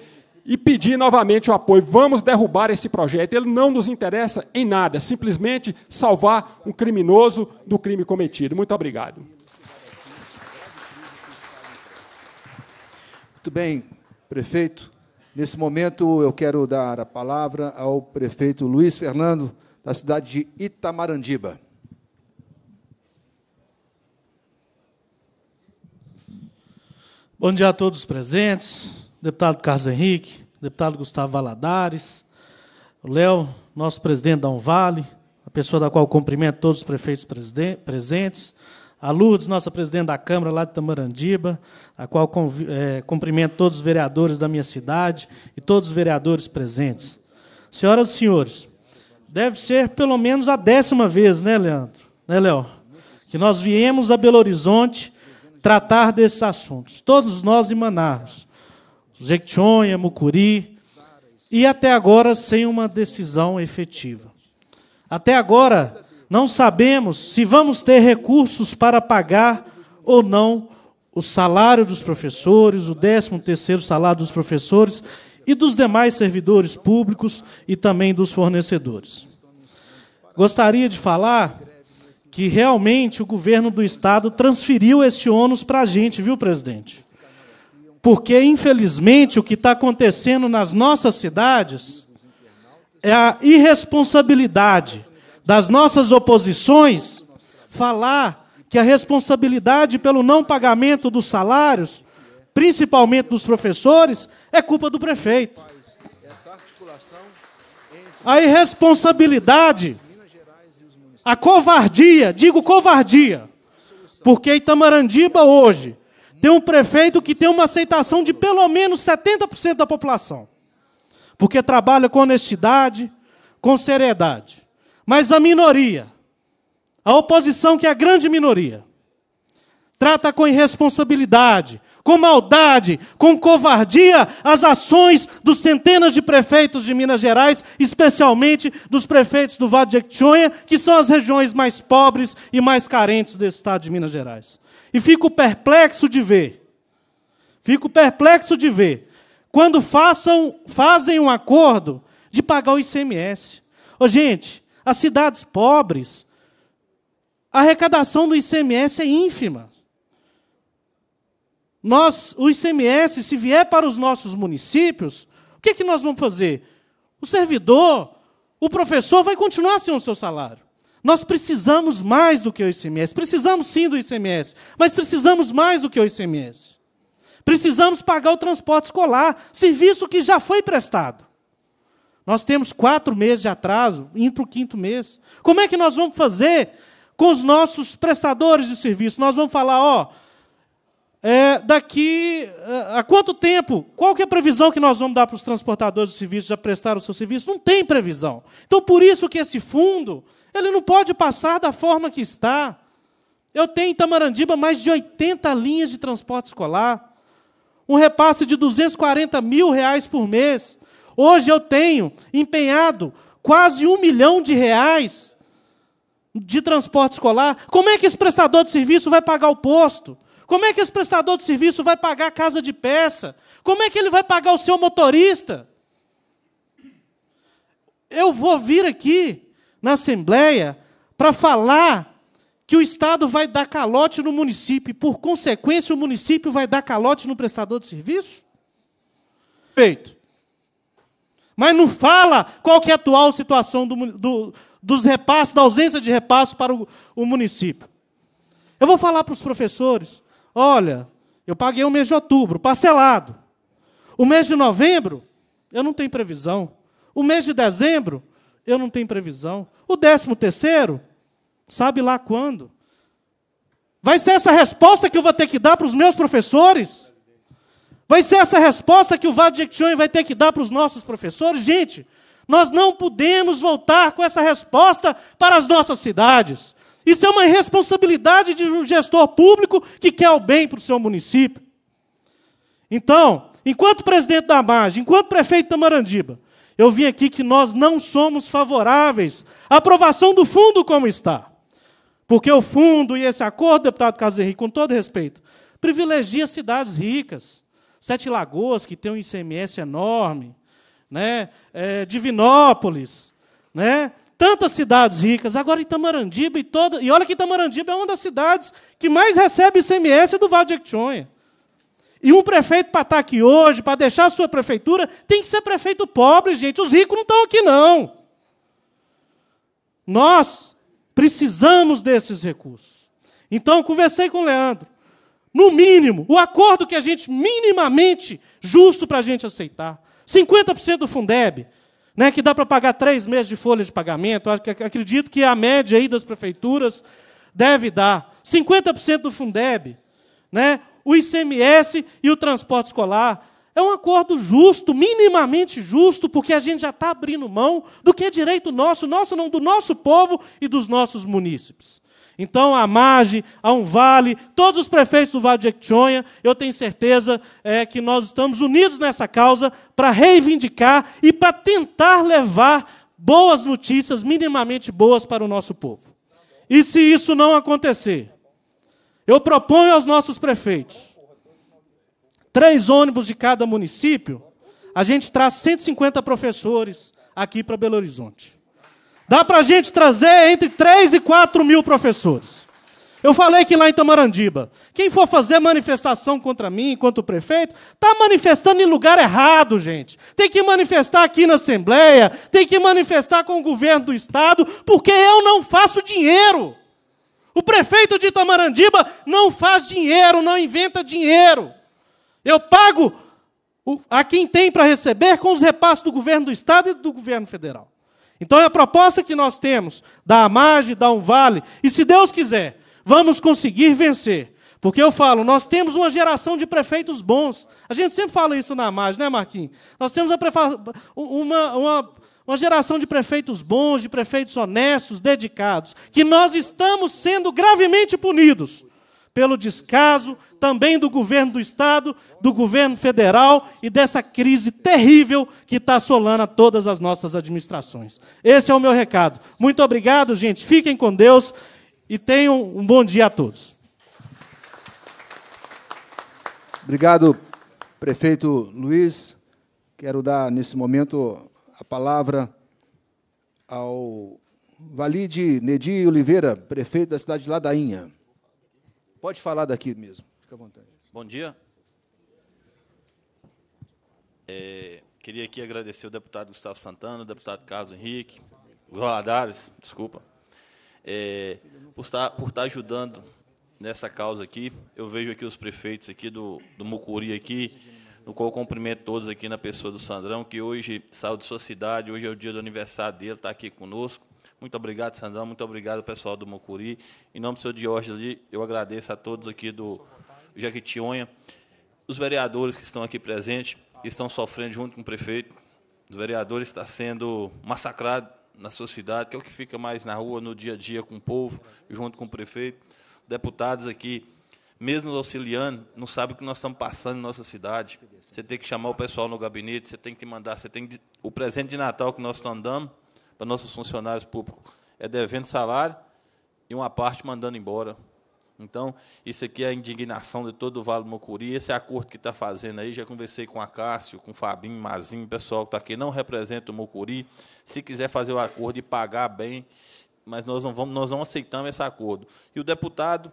e pedir novamente o apoio. Vamos derrubar esse projeto. Ele não nos interessa em nada, simplesmente salvar um criminoso do crime cometido. Muito obrigado. Muito bem, prefeito. Nesse momento, eu quero dar a palavra ao prefeito Luiz Fernando, da cidade de Itamarandiba. Bom dia a todos presentes, deputado Carlos Henrique, deputado Gustavo Valadares, Léo, nosso presidente da Unvale, a pessoa da qual cumprimento todos os prefeitos presentes, a Lourdes, nossa presidente da Câmara lá de Tamarandiba, a qual é, cumprimento todos os vereadores da minha cidade e todos os vereadores presentes. Senhoras e senhores, deve ser pelo menos a décima vez, né, Leandro? Né, Léo? Que nós viemos a Belo Horizonte tratar desses assuntos. Todos nós em Manaus, Jequitinhonha, Mucuri, e até agora sem uma decisão efetiva. Até agora, não sabemos se vamos ter recursos para pagar ou não o salário dos professores, o 13 terceiro salário dos professores e dos demais servidores públicos e também dos fornecedores. Gostaria de falar que realmente o governo do estado transferiu esse ônus para a gente, viu, presidente? Porque, infelizmente, o que está acontecendo nas nossas cidades é a irresponsabilidade das nossas oposições, falar que a responsabilidade pelo não pagamento dos salários, principalmente dos professores, é culpa do prefeito. A irresponsabilidade, a covardia, digo covardia, porque Itamarandiba hoje tem um prefeito que tem uma aceitação de pelo menos 70% da população, porque trabalha com honestidade, com seriedade. Mas a minoria, a oposição, que é a grande minoria, trata com irresponsabilidade, com maldade, com covardia as ações dos centenas de prefeitos de Minas Gerais, especialmente dos prefeitos do Vale de Jequitinhonha, que são as regiões mais pobres e mais carentes do estado de Minas Gerais. E fico perplexo de ver, fico perplexo de ver, quando façam, fazem um acordo de pagar o ICMS. Ô, gente, as cidades pobres, a arrecadação do ICMS é ínfima. Nós, o ICMS, se vier para os nossos municípios, o que, é que nós vamos fazer? O servidor, o professor vai continuar sem o seu salário. Nós precisamos mais do que o ICMS. Precisamos sim do ICMS, mas precisamos mais do que o ICMS. Precisamos pagar o transporte escolar, serviço que já foi prestado. Nós temos quatro meses de atraso, indo para o quinto mês. Como é que nós vamos fazer com os nossos prestadores de serviço? Nós vamos falar, ó, é, daqui é, a quanto tempo? Qual que é a previsão que nós vamos dar para os transportadores de serviço já prestar o seu serviço? Não tem previsão. Então, por isso que esse fundo, ele não pode passar da forma que está. Eu tenho em Tamarandiba mais de 80 linhas de transporte escolar, um repasse de 240 mil reais por mês. Hoje eu tenho empenhado quase um milhão de reais de transporte escolar. Como é que esse prestador de serviço vai pagar o posto? Como é que esse prestador de serviço vai pagar a casa de peça? Como é que ele vai pagar o seu motorista? Eu vou vir aqui na Assembleia para falar que o Estado vai dar calote no município e, por consequência, o município vai dar calote no prestador de serviço? Feito. Mas não fala qual que é a atual situação do, do, dos repassos, da ausência de repasso para o, o município. Eu vou falar para os professores: olha, eu paguei o mês de outubro, parcelado. O mês de novembro, eu não tenho previsão. O mês de dezembro, eu não tenho previsão. O décimo terceiro, sabe lá quando. Vai ser essa resposta que eu vou ter que dar para os meus professores? Vai ser essa resposta que o Vadic vai ter que dar para os nossos professores? Gente, nós não podemos voltar com essa resposta para as nossas cidades. Isso é uma responsabilidade de um gestor público que quer o bem para o seu município. Então, enquanto presidente da margem, enquanto prefeito da Marandiba, eu vim aqui que nós não somos favoráveis à aprovação do fundo como está. Porque o fundo e esse acordo, deputado Carlos Henrique, com todo respeito, privilegia cidades ricas. Sete Lagoas, que tem um ICMS enorme, né? É, Divinópolis, né? tantas cidades ricas, agora Itamarandiba e toda. E olha que Itamarandiba é uma das cidades que mais recebe ICMS do Vale de Jequitinhonha. E um prefeito para estar tá aqui hoje, para deixar a sua prefeitura, tem que ser prefeito pobre, gente. Os ricos não estão aqui, não. Nós precisamos desses recursos. Então, conversei com o Leandro no mínimo, o acordo que a gente minimamente justo para a gente aceitar. 50% do Fundeb, né, que dá para pagar três meses de folha de pagamento, acredito que a média aí das prefeituras deve dar. 50% do Fundeb, né, o ICMS e o transporte escolar. É um acordo justo, minimamente justo, porque a gente já está abrindo mão do que é direito nosso, nosso não, do nosso povo e dos nossos munícipes. Então, a Marge, a um vale, todos os prefeitos do Vale de Equitonha, eu tenho certeza é, que nós estamos unidos nessa causa para reivindicar e para tentar levar boas notícias, minimamente boas, para o nosso povo. E se isso não acontecer, eu proponho aos nossos prefeitos três ônibus de cada município. A gente traz 150 professores aqui para Belo Horizonte. Dá para a gente trazer entre 3 e 4 mil professores. Eu falei que lá em Tamarandiba, quem for fazer manifestação contra mim, contra o prefeito, está manifestando em lugar errado, gente. Tem que manifestar aqui na Assembleia, tem que manifestar com o governo do Estado, porque eu não faço dinheiro. O prefeito de Tamarandiba não faz dinheiro, não inventa dinheiro. Eu pago a quem tem para receber com os repassos do governo do Estado e do governo federal. Então é a proposta que nós temos: da Amage, margem, um vale, e se Deus quiser, vamos conseguir vencer. Porque eu falo, nós temos uma geração de prefeitos bons. A gente sempre fala isso na margem, né, Marquinhos? Nós temos uma, uma, uma geração de prefeitos bons, de prefeitos honestos, dedicados, que nós estamos sendo gravemente punidos pelo descaso também do governo do Estado, do governo federal e dessa crise terrível que está assolando todas as nossas administrações. Esse é o meu recado. Muito obrigado, gente. Fiquem com Deus e tenham um bom dia a todos. Obrigado, prefeito Luiz. Quero dar, nesse momento, a palavra ao Valide Nedi Oliveira, prefeito da cidade de Ladainha. Pode falar daqui mesmo, fica à vontade. Bom dia. É, queria aqui agradecer o deputado Gustavo Santana, o deputado Carlos Henrique, os Valadares, desculpa, é, por, estar, por estar ajudando nessa causa aqui. Eu vejo aqui os prefeitos aqui do, do Mucuri aqui, no qual cumprimento todos aqui na pessoa do Sandrão, que hoje saiu de sua cidade, hoje é o dia do aniversário dele, está aqui conosco. Muito obrigado, Sandrão. Muito obrigado, pessoal do Mocuri. Em nome do seu Diógenes, eu agradeço a todos aqui do Jequitinhonha, os vereadores que estão aqui presentes, que estão sofrendo junto com o prefeito. Os vereadores estão sendo massacrados na sua cidade, que é o que fica mais na rua, no dia a dia com o povo, junto com o prefeito. Deputados aqui, mesmo auxiliando, não sabe o que nós estamos passando em nossa cidade. Você tem que chamar o pessoal no gabinete, você tem que mandar, você tem que... o presente de Natal que nós estamos dando para nossos funcionários públicos é devendo salário e uma parte mandando embora. Então, isso aqui é a indignação de todo o Vale do Mucuri. Esse acordo que está fazendo aí, já conversei com a Cássio, com o Fabinho, Mazinho, pessoal que está aqui, não representa o Mucuri. Se quiser fazer o acordo e pagar bem, mas nós não vamos, nós não aceitamos esse acordo. E o deputado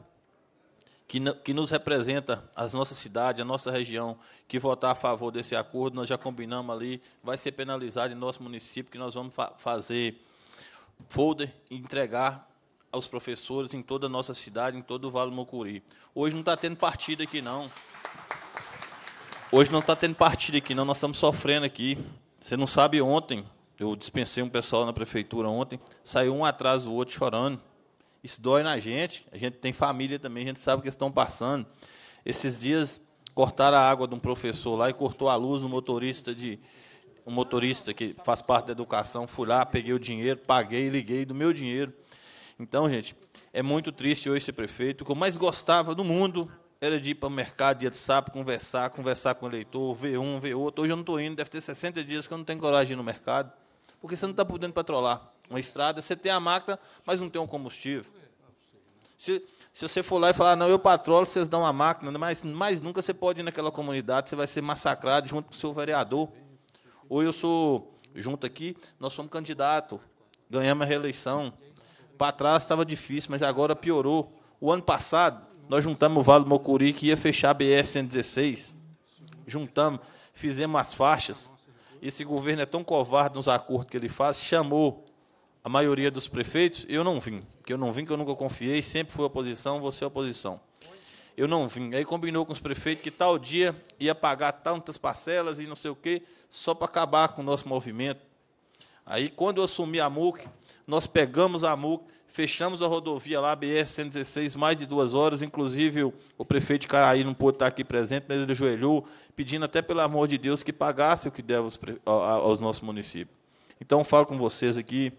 que, que nos representa as nossa cidade, a nossa região, que votar a favor desse acordo, nós já combinamos ali, vai ser penalizado em nosso município, que nós vamos fa fazer folder e entregar aos professores em toda a nossa cidade, em todo o Vale do Mucuri. Hoje não está tendo partida aqui, não. Hoje não está tendo partida aqui, não. Nós estamos sofrendo aqui. Você não sabe ontem, eu dispensei um pessoal na prefeitura ontem, saiu um atrás do outro chorando. Isso dói na gente. A gente tem família também, a gente sabe o que estão passando. Esses dias cortaram a água de um professor lá e cortou a luz um motorista de um motorista que faz parte da educação, fui lá, peguei o dinheiro, paguei, liguei do meu dinheiro. Então, gente, é muito triste hoje ser prefeito. O que eu mais gostava do mundo era de ir para o mercado dia de sábado, conversar, conversar com o eleitor, ver um, ver outro. Hoje eu não estou indo, deve ter 60 dias que eu não tenho coragem de ir no mercado, porque você não está podendo patrolar uma estrada, você tem a máquina, mas não tem o um combustível. Se, se você for lá e falar, não, eu patrolo, vocês dão a máquina, né, mas, mas nunca você pode ir naquela comunidade, você vai ser massacrado junto com o seu vereador. Ou eu sou, junto aqui, nós somos candidato, ganhamos a reeleição. Para trás estava difícil, mas agora piorou. O ano passado, nós juntamos o Vale do Mocuri, que ia fechar a BR-116. Juntamos, fizemos as faixas. Esse governo é tão covarde nos acordos que ele faz, chamou a maioria dos prefeitos, eu não vim, porque eu não vim, que eu nunca confiei, sempre fui oposição, você é oposição. Eu não vim. Aí combinou com os prefeitos que tal dia ia pagar tantas parcelas e não sei o quê, só para acabar com o nosso movimento. Aí, quando eu assumi a MUC, nós pegamos a MUC, fechamos a rodovia lá, BR-116, mais de duas horas. Inclusive, o prefeito Caraí não pôde estar aqui presente, mas ele ajoelhou, pedindo até, pelo amor de Deus, que pagasse o que deve aos nossos municípios. Então, falo com vocês aqui,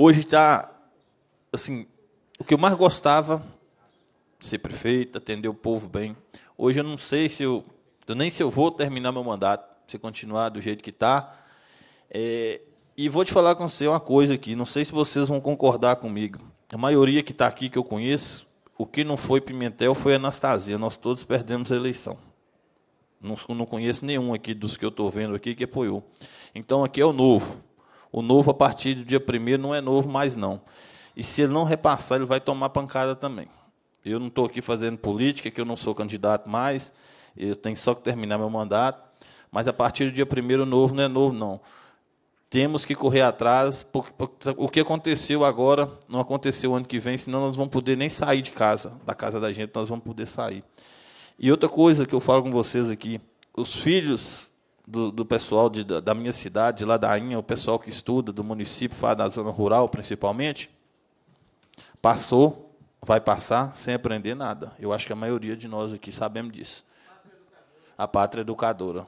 Hoje está, assim, o que eu mais gostava, ser prefeito, atender o povo bem. Hoje eu não sei se eu, eu nem se eu vou terminar meu mandato, se continuar do jeito que está. É, e vou te falar com você uma coisa aqui, não sei se vocês vão concordar comigo. A maioria que está aqui que eu conheço, o que não foi Pimentel foi Anastasia. Nós todos perdemos a eleição. Não, não conheço nenhum aqui dos que eu estou vendo aqui que apoiou. Então aqui é o novo. O novo, a partir do dia 1 não é novo mais, não. E se ele não repassar, ele vai tomar pancada também. Eu não estou aqui fazendo política, que eu não sou candidato mais, eu tenho só que terminar meu mandato. Mas a partir do dia 1 novo não é novo, não. Temos que correr atrás, porque o que aconteceu agora não aconteceu ano que vem, senão nós vamos poder nem sair de casa, da casa da gente, nós vamos poder sair. E outra coisa que eu falo com vocês aqui, os filhos do, do pessoal de, da minha cidade, de Ladainha, o pessoal que estuda do município, da zona rural principalmente, passou, vai passar sem aprender nada. Eu acho que a maioria de nós aqui sabemos disso. A pátria educadora.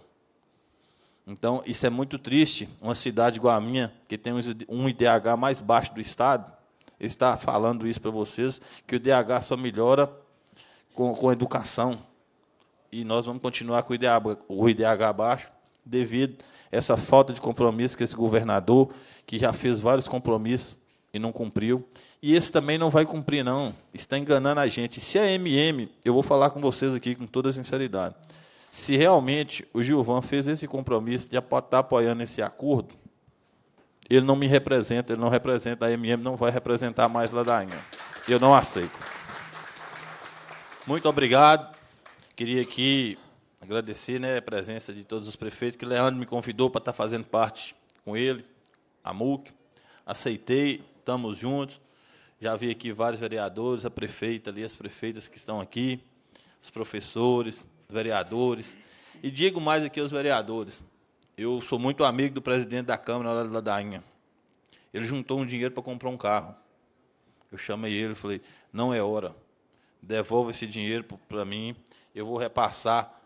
Então, isso é muito triste. Uma cidade igual a minha, que tem um IDH mais baixo do estado, está falando isso para vocês, que o IDH só melhora com, com educação. E nós vamos continuar com o IDH, o IDH baixo, devido a essa falta de compromisso que esse governador, que já fez vários compromissos e não cumpriu, e esse também não vai cumprir, não, está enganando a gente. Se a MM, eu vou falar com vocês aqui com toda sinceridade, se realmente o Gilvan fez esse compromisso de estar tá apoiando esse acordo, ele não me representa, ele não representa, a MM não vai representar mais Ladainha. Eu não aceito. Muito obrigado. Queria aqui agradecer né, a presença de todos os prefeitos, que o Leandro me convidou para estar fazendo parte com ele, a MUC. Aceitei, estamos juntos. Já vi aqui vários vereadores, a prefeita ali, as prefeitas que estão aqui, os professores, vereadores. E digo mais aqui aos vereadores. Eu sou muito amigo do presidente da Câmara, da Ladainha Ele juntou um dinheiro para comprar um carro. Eu chamei ele e falei, não é hora. devolva esse dinheiro para mim, eu vou repassar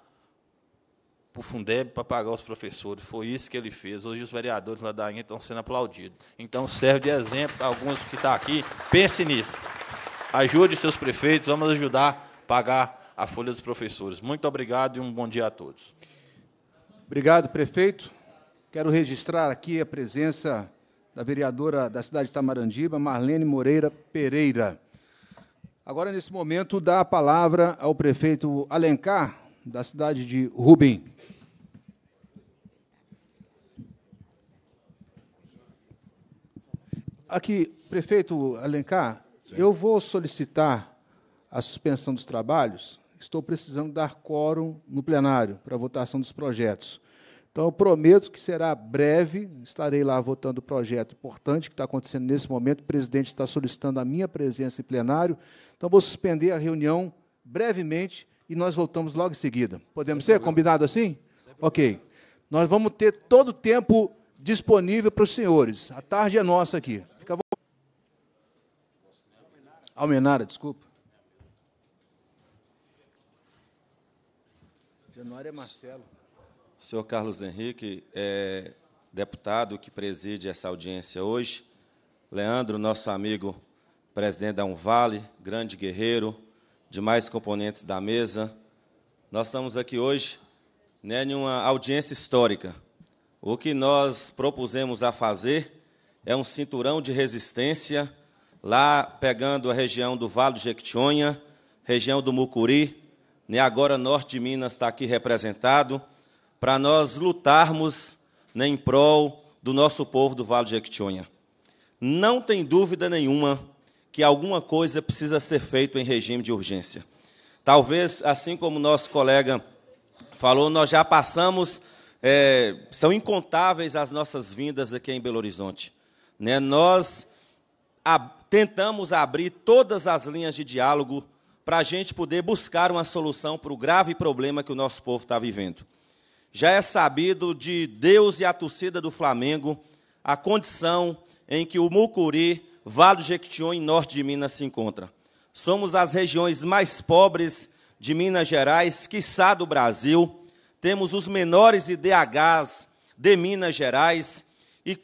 para o Fundeb para pagar os professores. Foi isso que ele fez. Hoje os vereadores lá da estão sendo aplaudidos. Então serve de exemplo para alguns que estão tá aqui. Pense nisso. Ajude seus prefeitos, vamos ajudar a pagar a folha dos professores. Muito obrigado e um bom dia a todos. Obrigado, prefeito. Quero registrar aqui a presença da vereadora da cidade de Tamarandiba, Marlene Moreira Pereira. Agora, nesse momento, dá a palavra ao prefeito Alencar, da cidade de Rubim. Aqui, prefeito Alencar, Sim. eu vou solicitar a suspensão dos trabalhos. Estou precisando dar quórum no plenário para a votação dos projetos. Então, eu prometo que será breve, estarei lá votando o projeto importante que está acontecendo nesse momento. O presidente está solicitando a minha presença em plenário. Então, vou suspender a reunião brevemente e nós voltamos logo em seguida. Podemos Sem ser? Problema. Combinado assim? Sem ok. Problema. Nós vamos ter todo o tempo disponível para os senhores. A tarde é nossa aqui. Fica à vontade. Almenara, desculpa. Januário é Marcelo. Senhor Carlos Henrique, é, deputado que preside essa audiência hoje. Leandro, nosso amigo presidente da vale grande guerreiro, demais componentes da mesa. Nós estamos aqui hoje né, em uma audiência histórica. O que nós propusemos a fazer é um cinturão de resistência, lá pegando a região do Vale do Jequitinhonha, região do Mucuri, né, agora norte de Minas está aqui representado, para nós lutarmos né, em prol do nosso povo do Vale do Jequitinhonha. Não tem dúvida nenhuma que alguma coisa precisa ser feita em regime de urgência. Talvez, assim como nosso colega falou, nós já passamos, é, são incontáveis as nossas vindas aqui em Belo Horizonte. Né? Nós tentamos abrir todas as linhas de diálogo para a gente poder buscar uma solução para o grave problema que o nosso povo está vivendo. Já é sabido de Deus e a torcida do Flamengo a condição em que o Mucuri Vale do Jequitinhonha, norte de Minas, se encontra. Somos as regiões mais pobres de Minas Gerais, quiçá do Brasil. Temos os menores IDHs de Minas Gerais e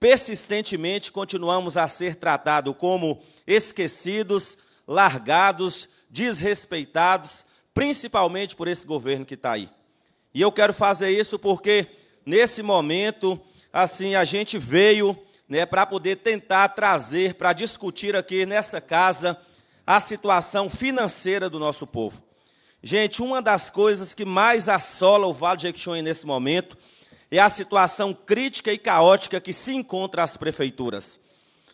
persistentemente continuamos a ser tratados como esquecidos, largados, desrespeitados, principalmente por esse governo que está aí. E eu quero fazer isso porque, nesse momento, assim, a gente veio né, para poder tentar trazer, para discutir aqui nessa casa a situação financeira do nosso povo. Gente, uma das coisas que mais assola o Vale de Jequitinhonha nesse momento é a situação crítica e caótica que se encontra as prefeituras.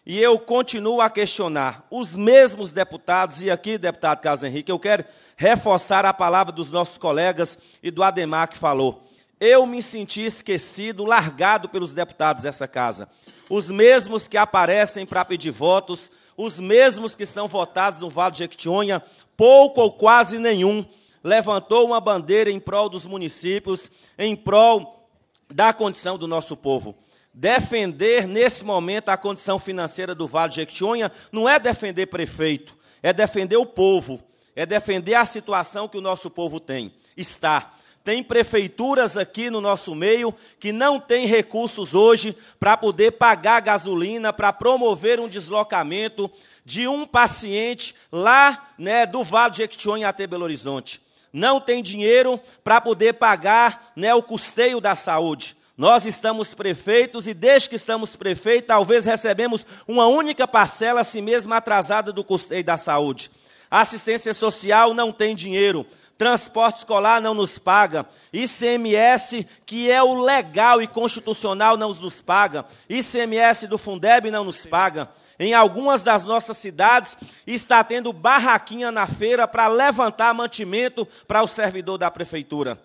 E eu continuo a questionar os mesmos deputados, e aqui, deputado Carlos Henrique, eu quero reforçar a palavra dos nossos colegas e do Ademar que falou. Eu me senti esquecido, largado pelos deputados dessa casa os mesmos que aparecem para pedir votos, os mesmos que são votados no Vale de Jequitinhonha, pouco ou quase nenhum levantou uma bandeira em prol dos municípios, em prol da condição do nosso povo. Defender nesse momento a condição financeira do Vale de Jequitinhonha não é defender prefeito, é defender o povo, é defender a situação que o nosso povo tem, está. Tem prefeituras aqui no nosso meio que não têm recursos hoje para poder pagar gasolina, para promover um deslocamento de um paciente lá né, do Vale de Jequitinhonha até Belo Horizonte. Não tem dinheiro para poder pagar né, o custeio da saúde. Nós estamos prefeitos e, desde que estamos prefeitos, talvez recebemos uma única parcela, assim mesmo atrasada, do custeio da saúde. A assistência social não tem dinheiro transporte escolar não nos paga, ICMS, que é o legal e constitucional, não nos paga, ICMS do Fundeb não nos paga. Em algumas das nossas cidades está tendo barraquinha na feira para levantar mantimento para o servidor da prefeitura.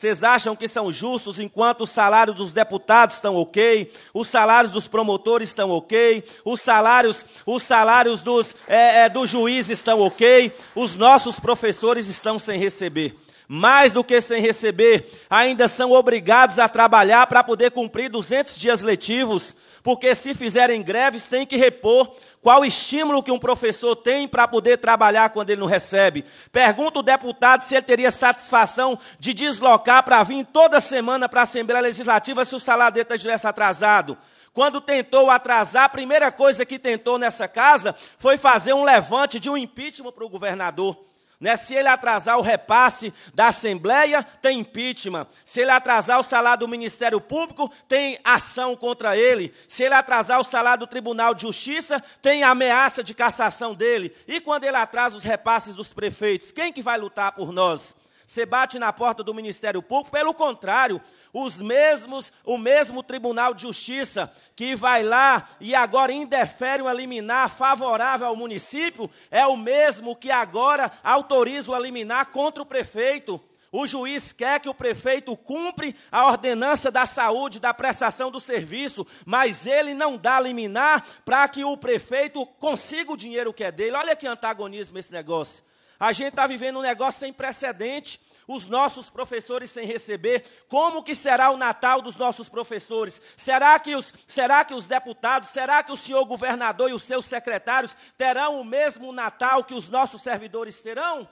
Vocês acham que são justos enquanto os salários dos deputados estão ok, os salários dos promotores estão ok, os salários, os salários dos, é, é, dos juízes estão ok, os nossos professores estão sem receber mais do que sem receber, ainda são obrigados a trabalhar para poder cumprir 200 dias letivos, porque se fizerem greves têm que repor. Qual estímulo que um professor tem para poder trabalhar quando ele não recebe? Pergunta o deputado se ele teria satisfação de deslocar para vir toda semana para a Assembleia Legislativa se o salário dele estivesse atrasado quando tentou atrasar, a primeira coisa que tentou nessa casa foi fazer um levante de um impeachment para o governador. Né? Se ele atrasar o repasse da Assembleia, tem impeachment. Se ele atrasar o salário do Ministério Público, tem ação contra ele. Se ele atrasar o salário do Tribunal de Justiça, tem ameaça de cassação dele. E quando ele atrasa os repasses dos prefeitos, quem que vai lutar por nós? você bate na porta do Ministério Público, pelo contrário, os mesmos, o mesmo Tribunal de Justiça que vai lá e agora indefere uma liminar favorável ao município, é o mesmo que agora autoriza o liminar contra o prefeito. O juiz quer que o prefeito cumpre a ordenança da saúde, da prestação do serviço, mas ele não dá liminar para que o prefeito consiga o dinheiro que é dele. Olha que antagonismo esse negócio. A gente está vivendo um negócio sem precedente. Os nossos professores sem receber. Como que será o Natal dos nossos professores? Será que os, será que os deputados, será que o senhor governador e os seus secretários terão o mesmo Natal que os nossos servidores terão?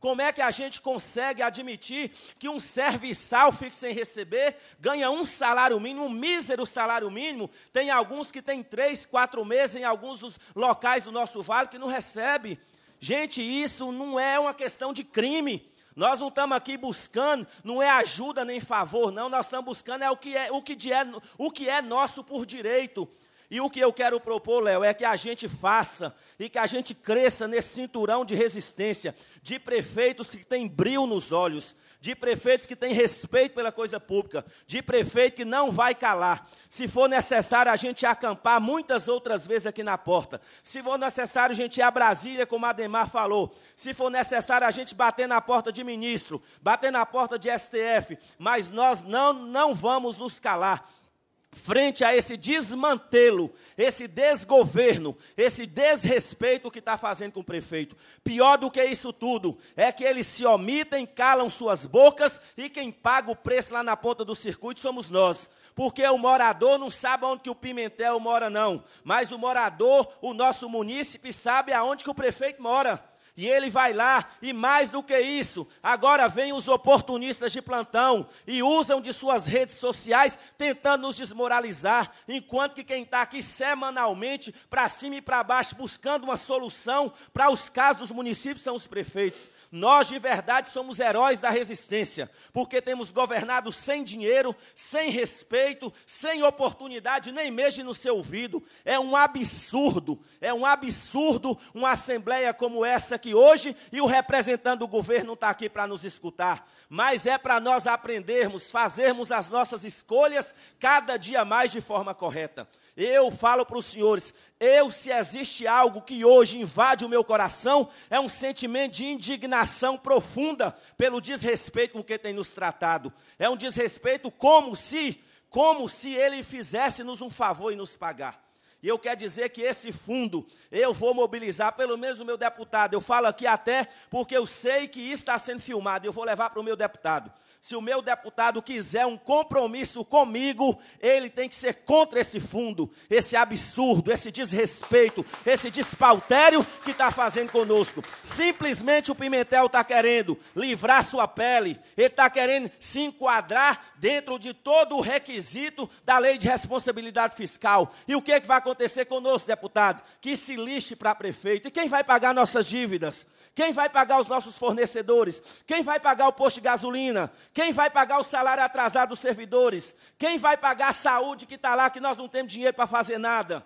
Como é que a gente consegue admitir que um serviçal fique sem receber, ganha um salário mínimo, um mísero salário mínimo? Tem alguns que têm três, quatro meses em alguns dos locais do nosso vale que não recebe. Gente, isso não é uma questão de crime. Nós não estamos aqui buscando, não é ajuda nem favor, não. Nós estamos buscando é o que é, o que é, o que é nosso por direito. E o que eu quero propor, Léo, é que a gente faça e que a gente cresça nesse cinturão de resistência, de prefeitos que têm brilho nos olhos, de prefeitos que têm respeito pela coisa pública, de prefeito que não vai calar. Se for necessário a gente acampar muitas outras vezes aqui na porta, se for necessário a gente ir a Brasília, como Ademar falou, se for necessário a gente bater na porta de ministro, bater na porta de STF, mas nós não, não vamos nos calar frente a esse desmantelo, esse desgoverno, esse desrespeito que está fazendo com o prefeito. Pior do que isso tudo é que eles se omitem, calam suas bocas e quem paga o preço lá na ponta do circuito somos nós. Porque o morador não sabe onde que o Pimentel mora, não. Mas o morador, o nosso munícipe, sabe aonde que o prefeito mora. E ele vai lá, e mais do que isso, agora vêm os oportunistas de plantão e usam de suas redes sociais tentando nos desmoralizar, enquanto que quem está aqui semanalmente, para cima e para baixo, buscando uma solução para os casos dos municípios são os prefeitos. Nós, de verdade, somos heróis da resistência, porque temos governado sem dinheiro, sem respeito, sem oportunidade, nem mesmo no seu ouvido. É um absurdo, é um absurdo uma assembleia como essa que aqui hoje e o representante do governo não está aqui para nos escutar, mas é para nós aprendermos, fazermos as nossas escolhas cada dia mais de forma correta. Eu falo para os senhores, eu se existe algo que hoje invade o meu coração, é um sentimento de indignação profunda pelo desrespeito com que tem nos tratado. É um desrespeito como se, como se ele fizesse-nos um favor e nos pagar. E eu quero dizer que esse fundo eu vou mobilizar, pelo menos o meu deputado. Eu falo aqui até porque eu sei que isso está sendo filmado. Eu vou levar para o meu deputado se o meu deputado quiser um compromisso comigo, ele tem que ser contra esse fundo, esse absurdo, esse desrespeito, esse despautério que está fazendo conosco. Simplesmente o Pimentel está querendo livrar sua pele, ele está querendo se enquadrar dentro de todo o requisito da lei de responsabilidade fiscal. E o que, é que vai acontecer conosco, deputado? Que se lixe para prefeito. E quem vai pagar nossas dívidas? Quem vai pagar os nossos fornecedores? Quem vai pagar o posto de gasolina? Quem vai pagar o salário atrasado dos servidores? Quem vai pagar a saúde que está lá, que nós não temos dinheiro para fazer nada?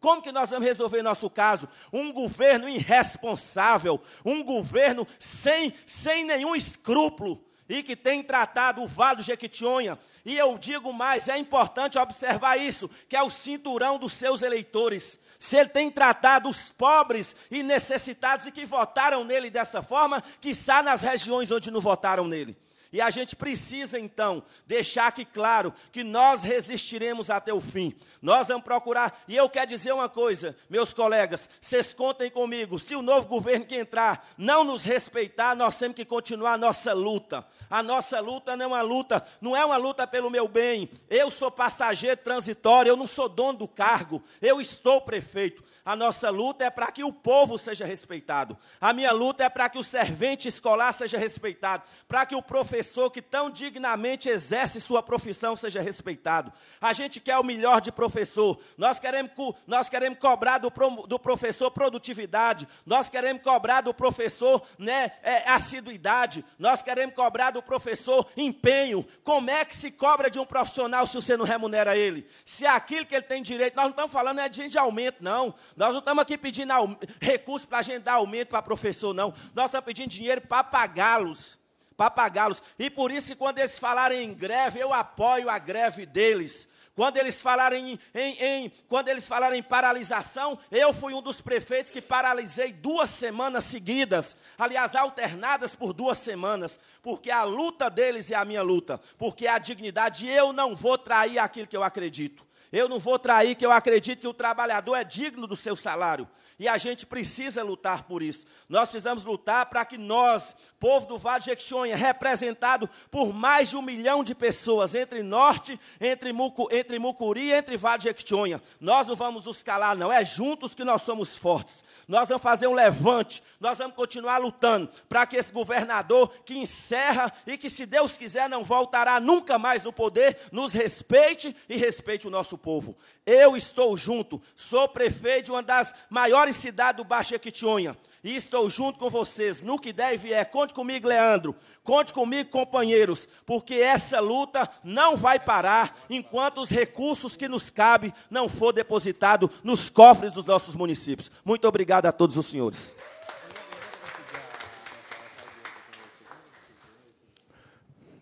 Como que nós vamos resolver nosso caso? Um governo irresponsável, um governo sem, sem nenhum escrúpulo, e que tem tratado o Vale do Jequitinhonha. E eu digo mais, é importante observar isso, que é o cinturão dos seus eleitores. Se ele tem tratado os pobres e necessitados e que votaram nele dessa forma, que está nas regiões onde não votaram nele. E a gente precisa então deixar aqui claro que nós resistiremos até o fim. Nós vamos procurar. E eu quero dizer uma coisa, meus colegas, vocês contem comigo. Se o novo governo que entrar não nos respeitar, nós temos que continuar a nossa luta. A nossa luta não é uma luta, não é uma luta pelo meu bem. Eu sou passageiro transitório, eu não sou dono do cargo. Eu estou prefeito. A nossa luta é para que o povo seja respeitado. A minha luta é para que o servente escolar seja respeitado, para que o professor que tão dignamente exerce sua profissão seja respeitado. A gente quer o melhor de professor. Nós queremos, nós queremos cobrar do, do professor produtividade. Nós queremos cobrar do professor né, é, assiduidade. Nós queremos cobrar do professor empenho. Como é que se cobra de um profissional se você não remunera ele? Se é aquilo que ele tem direito, nós não estamos falando é de aumento, não. Nós não estamos aqui pedindo recursos para agendar aumento para professor, não. Nós estamos pedindo dinheiro para pagá-los. Para pagá-los. E por isso que quando eles falarem em greve, eu apoio a greve deles. Quando eles falarem em, em, quando eles falarem em paralisação, eu fui um dos prefeitos que paralisei duas semanas seguidas, aliás alternadas por duas semanas, porque a luta deles é a minha luta, porque é a dignidade eu não vou trair aquilo que eu acredito. Eu não vou trair que eu acredito que o trabalhador é digno do seu salário. E a gente precisa lutar por isso. Nós precisamos lutar para que nós, povo do Vale de Jequitinhonha, representado por mais de um milhão de pessoas, entre norte, entre, Mucu, entre Mucuri e entre Vale de Jequitinhonha, nós não vamos nos calar, não. É juntos que nós somos fortes. Nós vamos fazer um levante, nós vamos continuar lutando para que esse governador que encerra e que, se Deus quiser, não voltará nunca mais no poder, nos respeite e respeite o nosso povo. Eu estou junto, sou prefeito de uma das maiores cidades do Baixo Equitinhonha. E estou junto com vocês, no que der e vier. Conte comigo, Leandro. Conte comigo, companheiros, porque essa luta não vai parar enquanto os recursos que nos cabem não for depositado nos cofres dos nossos municípios. Muito obrigado a todos os senhores.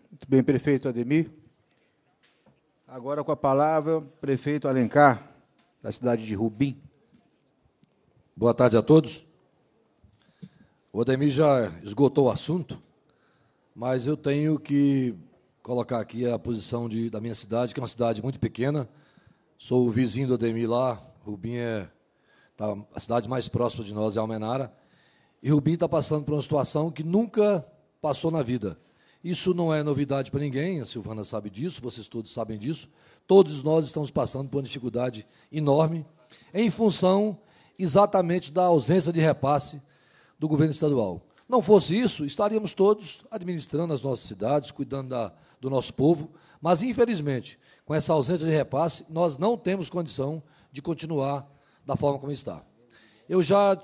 Muito bem, prefeito Ademir. Agora com a palavra, prefeito Alencar, da cidade de Rubim. Boa tarde a todos. O Ademir já esgotou o assunto, mas eu tenho que colocar aqui a posição de, da minha cidade, que é uma cidade muito pequena. Sou o vizinho do Ademir lá. Rubim é tá, a cidade mais próxima de nós, é Almenara. E Rubim está passando por uma situação que nunca passou na vida. Isso não é novidade para ninguém, a Silvana sabe disso, vocês todos sabem disso. Todos nós estamos passando por uma dificuldade enorme, em função exatamente da ausência de repasse do governo estadual. Não fosse isso, estaríamos todos administrando as nossas cidades, cuidando da, do nosso povo, mas, infelizmente, com essa ausência de repasse, nós não temos condição de continuar da forma como está. Eu já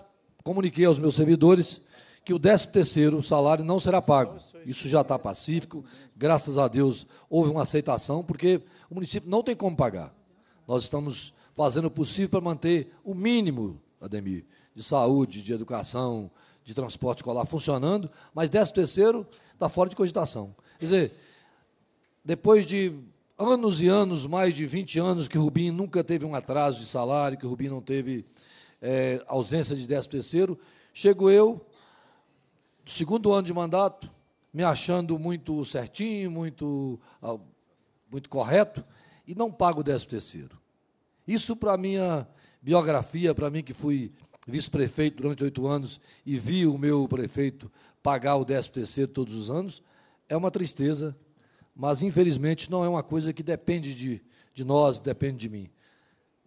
comuniquei aos meus servidores que o 13 terceiro salário não será pago. Isso já está pacífico, graças a Deus houve uma aceitação, porque o município não tem como pagar. Nós estamos fazendo o possível para manter o mínimo, Ademir, de saúde, de educação, de transporte escolar funcionando, mas 13 terceiro está fora de cogitação. Quer dizer, depois de anos e anos, mais de 20 anos, que o Rubim nunca teve um atraso de salário, que o Rubim não teve é, ausência de 13 terceiro, chego eu, do segundo ano de mandato, me achando muito certinho, muito, ah, muito correto, e não pago o décimo terceiro. Isso para a minha biografia, para mim que fui vice-prefeito durante oito anos e vi o meu prefeito pagar o décimo terceiro todos os anos, é uma tristeza, mas infelizmente não é uma coisa que depende de, de nós, depende de mim.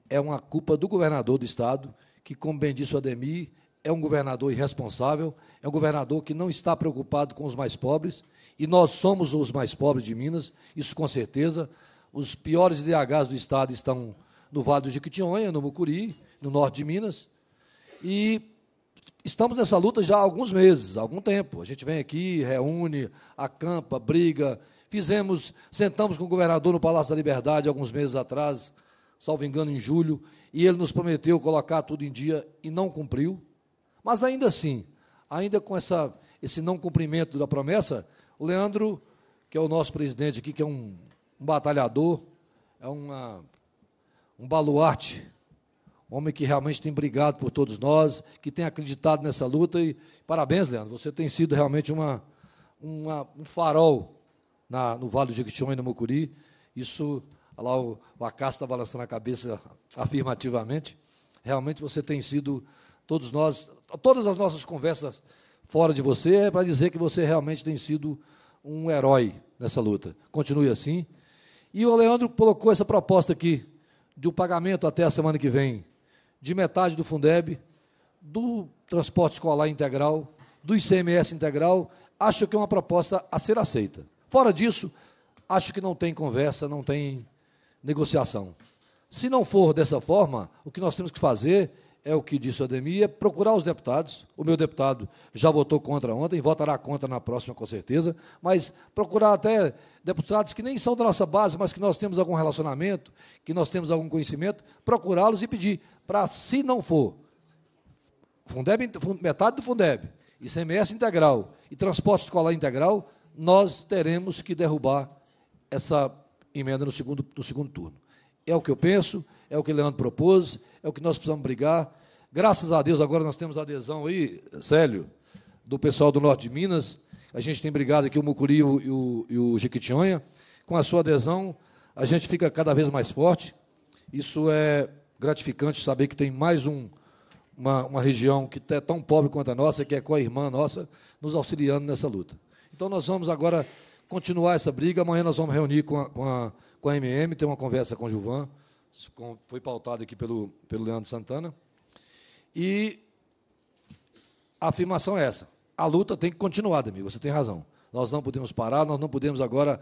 É uma culpa do governador do Estado, que, como bem disse o Ademir, é um governador irresponsável, é um governador que não está preocupado com os mais pobres, e nós somos os mais pobres de Minas, isso com certeza. Os piores DHs do Estado estão no Vale do Jequitinhonha, no Mucuri, no norte de Minas, e estamos nessa luta já há alguns meses, há algum tempo. A gente vem aqui, reúne, acampa, briga. Fizemos, sentamos com o governador no Palácio da Liberdade alguns meses atrás, salvo engano, em julho, e ele nos prometeu colocar tudo em dia e não cumpriu. Mas ainda assim, ainda com essa, esse não cumprimento da promessa, o Leandro, que é o nosso presidente aqui, que é um, um batalhador, é uma, um baluarte, um homem que realmente tem brigado por todos nós, que tem acreditado nessa luta. E parabéns, Leandro, você tem sido realmente uma, uma um farol na, no Vale do Jequitinhonha e no Mucuri. Isso, lá o, o Acácio está balançando a cabeça afirmativamente. Realmente você tem sido, todos nós todas as nossas conversas fora de você é para dizer que você realmente tem sido um herói nessa luta. Continue assim. E o Leandro colocou essa proposta aqui de um pagamento até a semana que vem de metade do Fundeb, do transporte escolar integral, do ICMS integral. Acho que é uma proposta a ser aceita. Fora disso, acho que não tem conversa, não tem negociação. Se não for dessa forma, o que nós temos que fazer é o que disse o Ademir, é procurar os deputados. O meu deputado já votou contra ontem, votará contra na próxima, com certeza, mas procurar até deputados que nem são da nossa base, mas que nós temos algum relacionamento, que nós temos algum conhecimento, procurá-los e pedir para, se não for, Fundeb, metade do Fundeb, ICMS integral e transporte escolar integral, nós teremos que derrubar essa emenda no segundo, no segundo turno. É o que eu penso, é o que o Leandro propôs, é o que nós precisamos brigar. Graças a Deus, agora nós temos adesão aí, Célio, do pessoal do norte de Minas. A gente tem brigado aqui, o Mucuri e o, e o Jequitinhonha. Com a sua adesão, a gente fica cada vez mais forte. Isso é gratificante saber que tem mais um, uma, uma região que é tão pobre quanto a nossa, que é co-irmã nossa, nos auxiliando nessa luta. Então, nós vamos agora continuar essa briga. Amanhã nós vamos reunir com a, com a, com a MM, ter uma conversa com o Gilvan foi pautado aqui pelo, pelo Leandro Santana. E a afirmação é essa. A luta tem que continuar, amigo. você tem razão. Nós não podemos parar, nós não podemos agora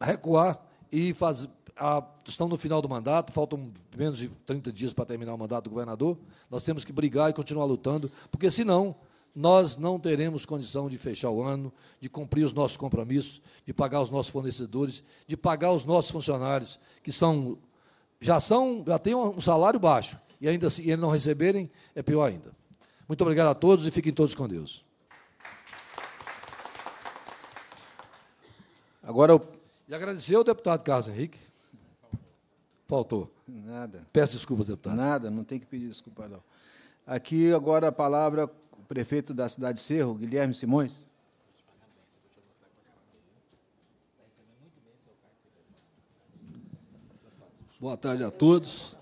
recuar e fazer. Estamos estão no final do mandato, faltam menos de 30 dias para terminar o mandato do governador. Nós temos que brigar e continuar lutando, porque senão nós não teremos condição de fechar o ano, de cumprir os nossos compromissos, de pagar os nossos fornecedores, de pagar os nossos funcionários, que são já são, já têm um salário baixo e ainda assim, eles não receberem, é pior ainda. Muito obrigado a todos e fiquem todos com Deus. Agora eu... E agradecer ao deputado Carlos Henrique. Faltou. Nada. Peço desculpas, deputado. Nada, não tem que pedir desculpa, não. Aqui agora a palavra o prefeito da cidade de Cerro, Guilherme Simões. Boa tarde a todos.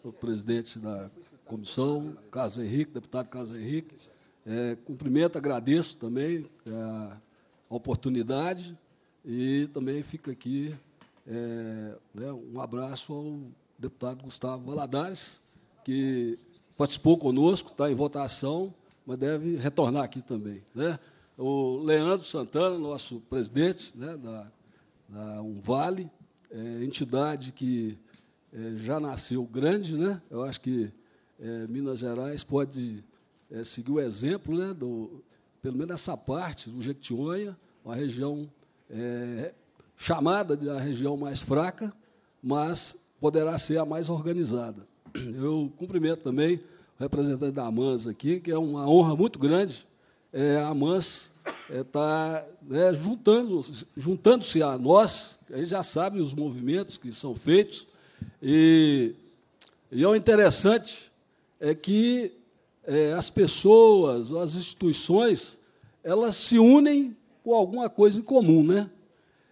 Sou presidente da comissão, Carlos Henrique, deputado Carlos Henrique. É, cumprimento, agradeço também é, a oportunidade e também fica aqui é, né, um abraço ao deputado Gustavo Valadares, que participou conosco, está em votação, mas deve retornar aqui também. Né? O Leandro Santana, nosso presidente né, da, da Vale, é, entidade que é, já nasceu grande, né? Eu acho que é, Minas Gerais pode é, seguir o exemplo, né? Do, pelo menos essa parte do Jequitinhonha, uma região é, chamada de a região mais fraca, mas poderá ser a mais organizada. Eu cumprimento também o representante da AMANS aqui, que é uma honra muito grande. É, a AMANS está é, né, juntando-se juntando a nós, a gente já sabe os movimentos que são feitos, e, e é o interessante é que é, as pessoas, as instituições, elas se unem com alguma coisa em comum. Né?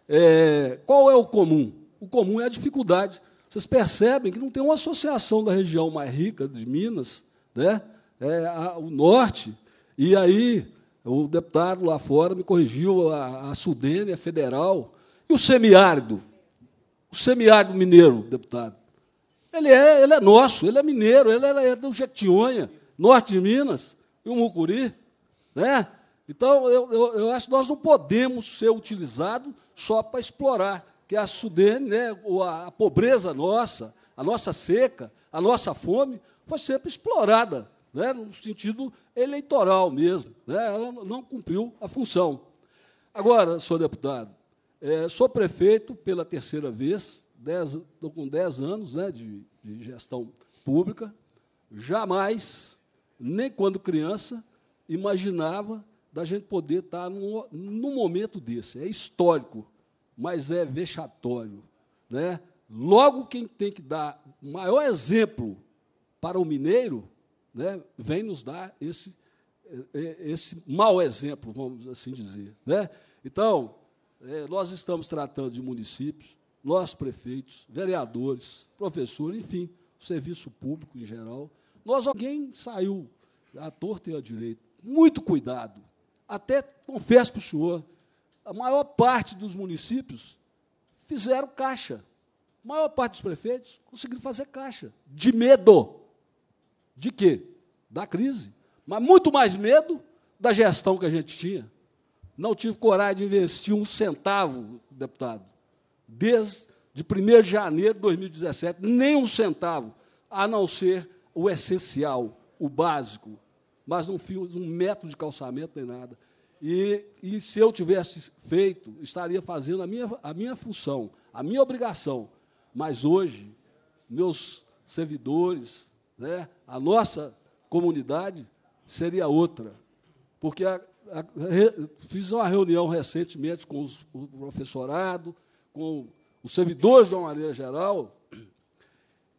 É, qual é o comum? O comum é a dificuldade. Vocês percebem que não tem uma associação da região mais rica de Minas, né? É, a, o norte, e aí o deputado lá fora me corrigiu, a, a Sudene é federal, e o semiárido? o semiárido mineiro, deputado. Ele é, ele é nosso, ele é mineiro, ele é, é, do Jequitinhonha, norte de Minas, e o Mucuri. Né? Então, eu, eu, eu, acho que nós não podemos ser utilizados só para explorar, que é a Sudene, né, a, a pobreza nossa, a nossa seca, a nossa fome, foi sempre explorada, né, no sentido eleitoral mesmo. Né, ela não cumpriu a função. Agora, senhor deputado, é, sou prefeito pela terceira vez, estou com 10 anos né, de, de gestão pública. Jamais, nem quando criança, imaginava da gente poder estar tá num, num momento desse. É histórico, mas é vexatório. Né? Logo, quem tem que dar o maior exemplo para o mineiro né, vem nos dar esse, é, é, esse mau exemplo, vamos assim dizer. Né? Então, é, nós estamos tratando de municípios, nós prefeitos, vereadores, professores, enfim, serviço público em geral. Nós alguém saiu à torta e à direita. Muito cuidado. Até confesso para o senhor, a maior parte dos municípios fizeram caixa. A maior parte dos prefeitos conseguiram fazer caixa. De medo. De quê? Da crise. Mas muito mais medo da gestão que a gente tinha. Não tive coragem de investir um centavo, deputado, desde 1 de janeiro de 2017, nem um centavo, a não ser o essencial, o básico. Mas não fiz um metro de calçamento nem nada. E, e se eu tivesse feito, estaria fazendo a minha, a minha função, a minha obrigação. Mas hoje, meus servidores, né, a nossa comunidade seria outra. Porque a, fiz uma reunião recentemente com os, o professorado, com os servidores de uma maneira geral.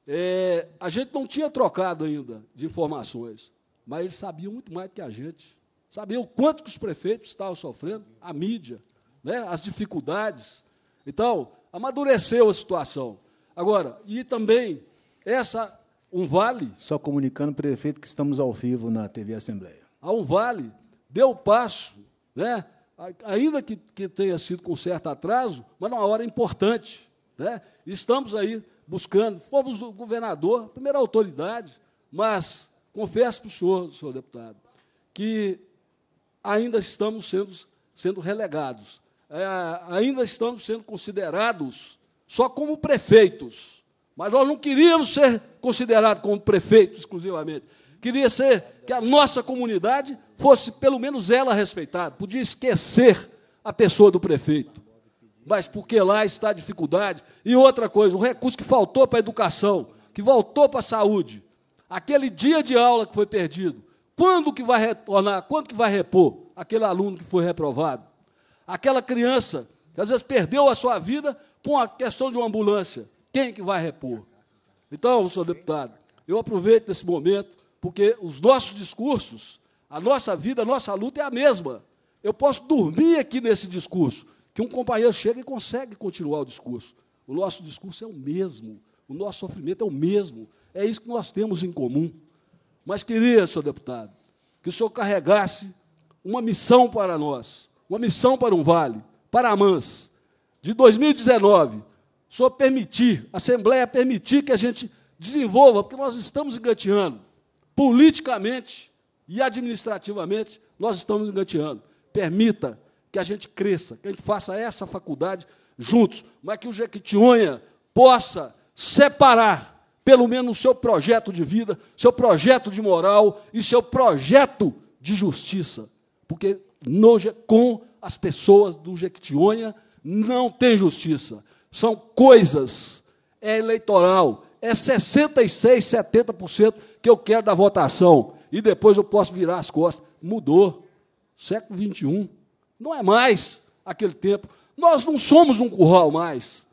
É, a gente não tinha trocado ainda de informações, mas eles sabiam muito mais do que a gente. Sabiam o quanto que os prefeitos estavam sofrendo, a mídia, né, as dificuldades. Então, amadureceu a situação. Agora, e também essa um vale. Só comunicando, prefeito, que estamos ao vivo na TV Assembleia. Há um vale deu o passo, né? ainda que, que tenha sido com certo atraso, mas numa hora é importante. Né? Estamos aí buscando, fomos o governador, primeira autoridade, mas confesso para o senhor, senhor deputado, que ainda estamos sendo, sendo relegados, é, ainda estamos sendo considerados só como prefeitos, mas nós não queríamos ser considerados como prefeitos exclusivamente. Queria ser que a nossa comunidade fosse, pelo menos, ela respeitada. Podia esquecer a pessoa do prefeito. Mas porque lá está a dificuldade. E outra coisa, o recurso que faltou para a educação, que voltou para a saúde, aquele dia de aula que foi perdido, quando que vai retornar, quando que vai repor aquele aluno que foi reprovado? Aquela criança que às vezes perdeu a sua vida com a questão de uma ambulância. Quem que vai repor? Então, senhor deputado, eu aproveito esse momento porque os nossos discursos, a nossa vida, a nossa luta é a mesma. Eu posso dormir aqui nesse discurso, que um companheiro chega e consegue continuar o discurso. O nosso discurso é o mesmo, o nosso sofrimento é o mesmo. É isso que nós temos em comum. Mas queria, senhor deputado, que o senhor carregasse uma missão para nós, uma missão para um vale, para a Mans, de 2019. O senhor permitir, a Assembleia permitir que a gente desenvolva, porque nós estamos engateando politicamente e administrativamente, nós estamos engateando. Permita que a gente cresça, que a gente faça essa faculdade juntos, mas que o Jequitinhonha possa separar pelo menos o seu projeto de vida, seu projeto de moral e seu projeto de justiça. Porque no, com as pessoas do Jequitinhonha não tem justiça. São coisas, é eleitoral, é 66, 70% que eu quero da votação. E depois eu posso virar as costas. Mudou. Século XXI. Não é mais aquele tempo. Nós não somos um curral mais.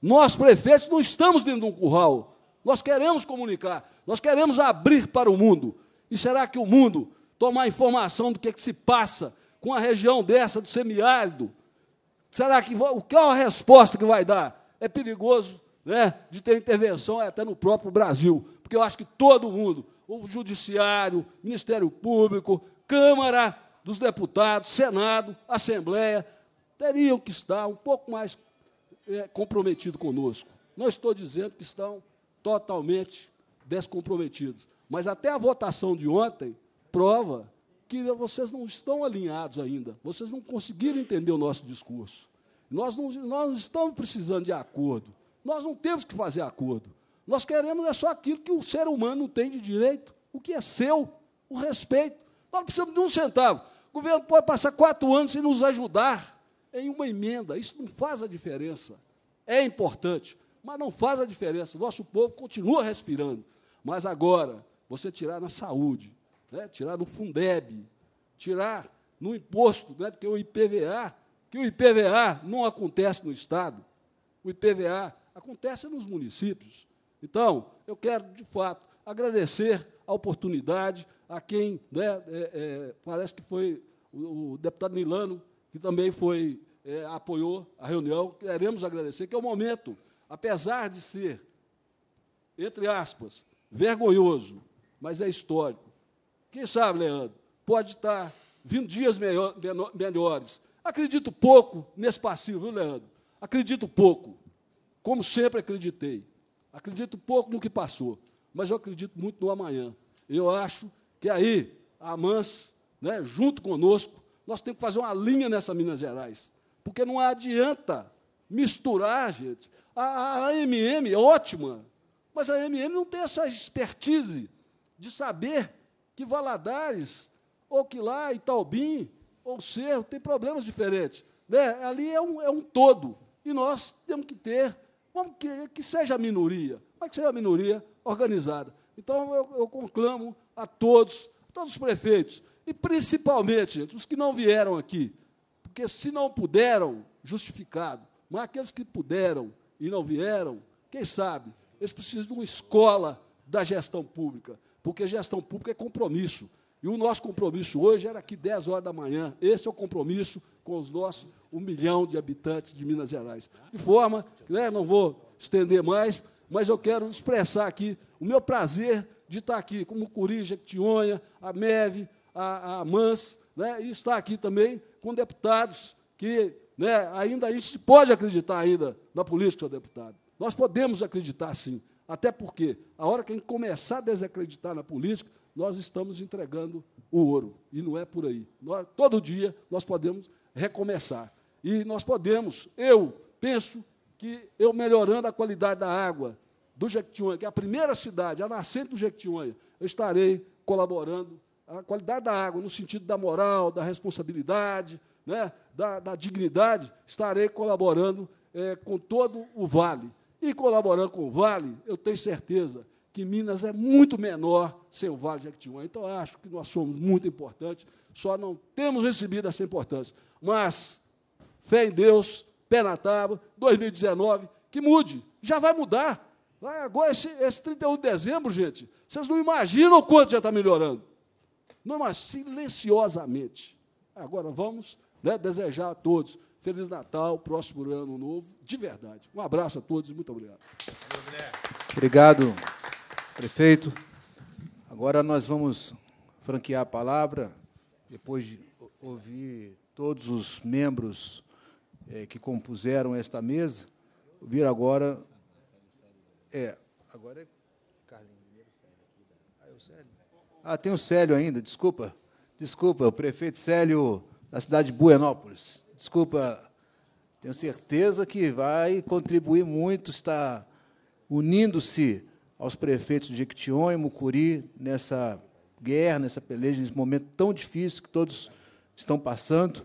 Nós, prefeitos, não estamos dentro de um curral. Nós queremos comunicar, nós queremos abrir para o mundo. E será que o mundo tomar informação do que, é que se passa com a região dessa, do semiárido? Será que qual é a resposta que vai dar? É perigoso? né, de ter intervenção até no próprio Brasil, porque eu acho que todo mundo, o Judiciário, Ministério Público, Câmara dos Deputados, Senado, Assembleia, teriam que estar um pouco mais é, comprometido conosco. Não estou dizendo que estão totalmente descomprometidos, mas até a votação de ontem prova que vocês não estão alinhados ainda, vocês não conseguiram entender o nosso discurso. Nós não, nós não estamos precisando de acordo, nós não temos que fazer acordo. Nós queremos é só aquilo que o ser humano tem de direito, o que é seu, o respeito. Nós não precisamos de um centavo. O governo pode passar quatro anos sem nos ajudar em uma emenda. Isso não faz a diferença. É importante, mas não faz a diferença. Nosso povo continua respirando. Mas agora, você tirar na saúde, né? tirar no Fundeb, tirar no imposto, né? porque o IPVA, que o IPVA não acontece no Estado. O IPVA acontece nos municípios. Então, eu quero, de fato, agradecer a oportunidade a quem, né, é, é, parece que foi o, o, deputado Milano, que também foi, é, apoiou a reunião. Queremos agradecer, que é o momento, apesar de ser, entre aspas, vergonhoso, mas é histórico. Quem sabe, Leandro, pode estar vindo dias melhor, melhores. Acredito pouco nesse passivo, viu, Leandro? Acredito pouco como sempre acreditei. Acredito pouco no que passou, mas eu acredito muito no amanhã. Eu acho que aí a Mans, né, junto conosco, nós temos que fazer uma linha nessa Minas Gerais, porque não adianta misturar, gente. A, a MM é ótima, mas a AMM não tem essa expertise de saber que Valadares, ou que lá Itaubim, ou Cerro, tem problemas diferentes. Né? Ali é um, é um todo. E nós temos que ter Vamos que, que seja a minoria, mas que seja a minoria organizada. Então, eu, eu conclamo a todos, todos os prefeitos, e principalmente, gente, os que não vieram aqui, porque se não puderam, justificado, mas aqueles que puderam e não vieram, quem sabe, eles precisam de uma escola da gestão pública, porque gestão pública é compromisso. E o nosso compromisso hoje era aqui 10 horas da manhã. Esse é o compromisso com os nossos um milhão de habitantes de Minas Gerais. De forma, né, não vou estender mais, mas eu quero expressar aqui o meu prazer de estar aqui, como Curija, Jequitinhonha, a Meve, a, a Mans, né, e estar aqui também com deputados que né, ainda a gente pode acreditar ainda na política, deputado. Nós podemos acreditar, sim. Até porque, a hora que a gente começar a desacreditar na política, nós estamos entregando o ouro. E não é por aí. Nós, todo dia nós podemos recomeçar. E nós podemos, eu penso que eu melhorando a qualidade da água do Jequitinhonha, que é a primeira cidade, a nascente do Jequitinhonha, eu estarei colaborando a qualidade da água no sentido da moral, da responsabilidade, né, da, da dignidade, estarei colaborando é, com todo o Vale. E colaborando com o Vale, eu tenho certeza que Minas é muito menor sem o Vale de Jequitinhonha. Então, acho que nós somos muito importantes, só não temos recebido essa importância. Mas fé em Deus, pé na tábua, 2019, que mude, já vai mudar. Agora, esse, esse 31 de dezembro, gente, vocês não imaginam o quanto já está melhorando. Não, mas silenciosamente. Agora vamos né, desejar a todos Feliz Natal, próximo ano novo, de verdade. Um abraço a todos e muito obrigado. Obrigado, prefeito. Agora nós vamos franquear a palavra, depois de ouvir todos os membros é, que compuseram esta mesa vir agora. É, agora é Carlinhos. Ah, é Ah, tem o Célio ainda, desculpa. Desculpa, o prefeito Célio da cidade de Buenópolis. Desculpa, tenho certeza que vai contribuir muito, está unindo-se aos prefeitos de Jequitinhonha e Mucuri nessa guerra, nessa peleja, nesse momento tão difícil que todos estão passando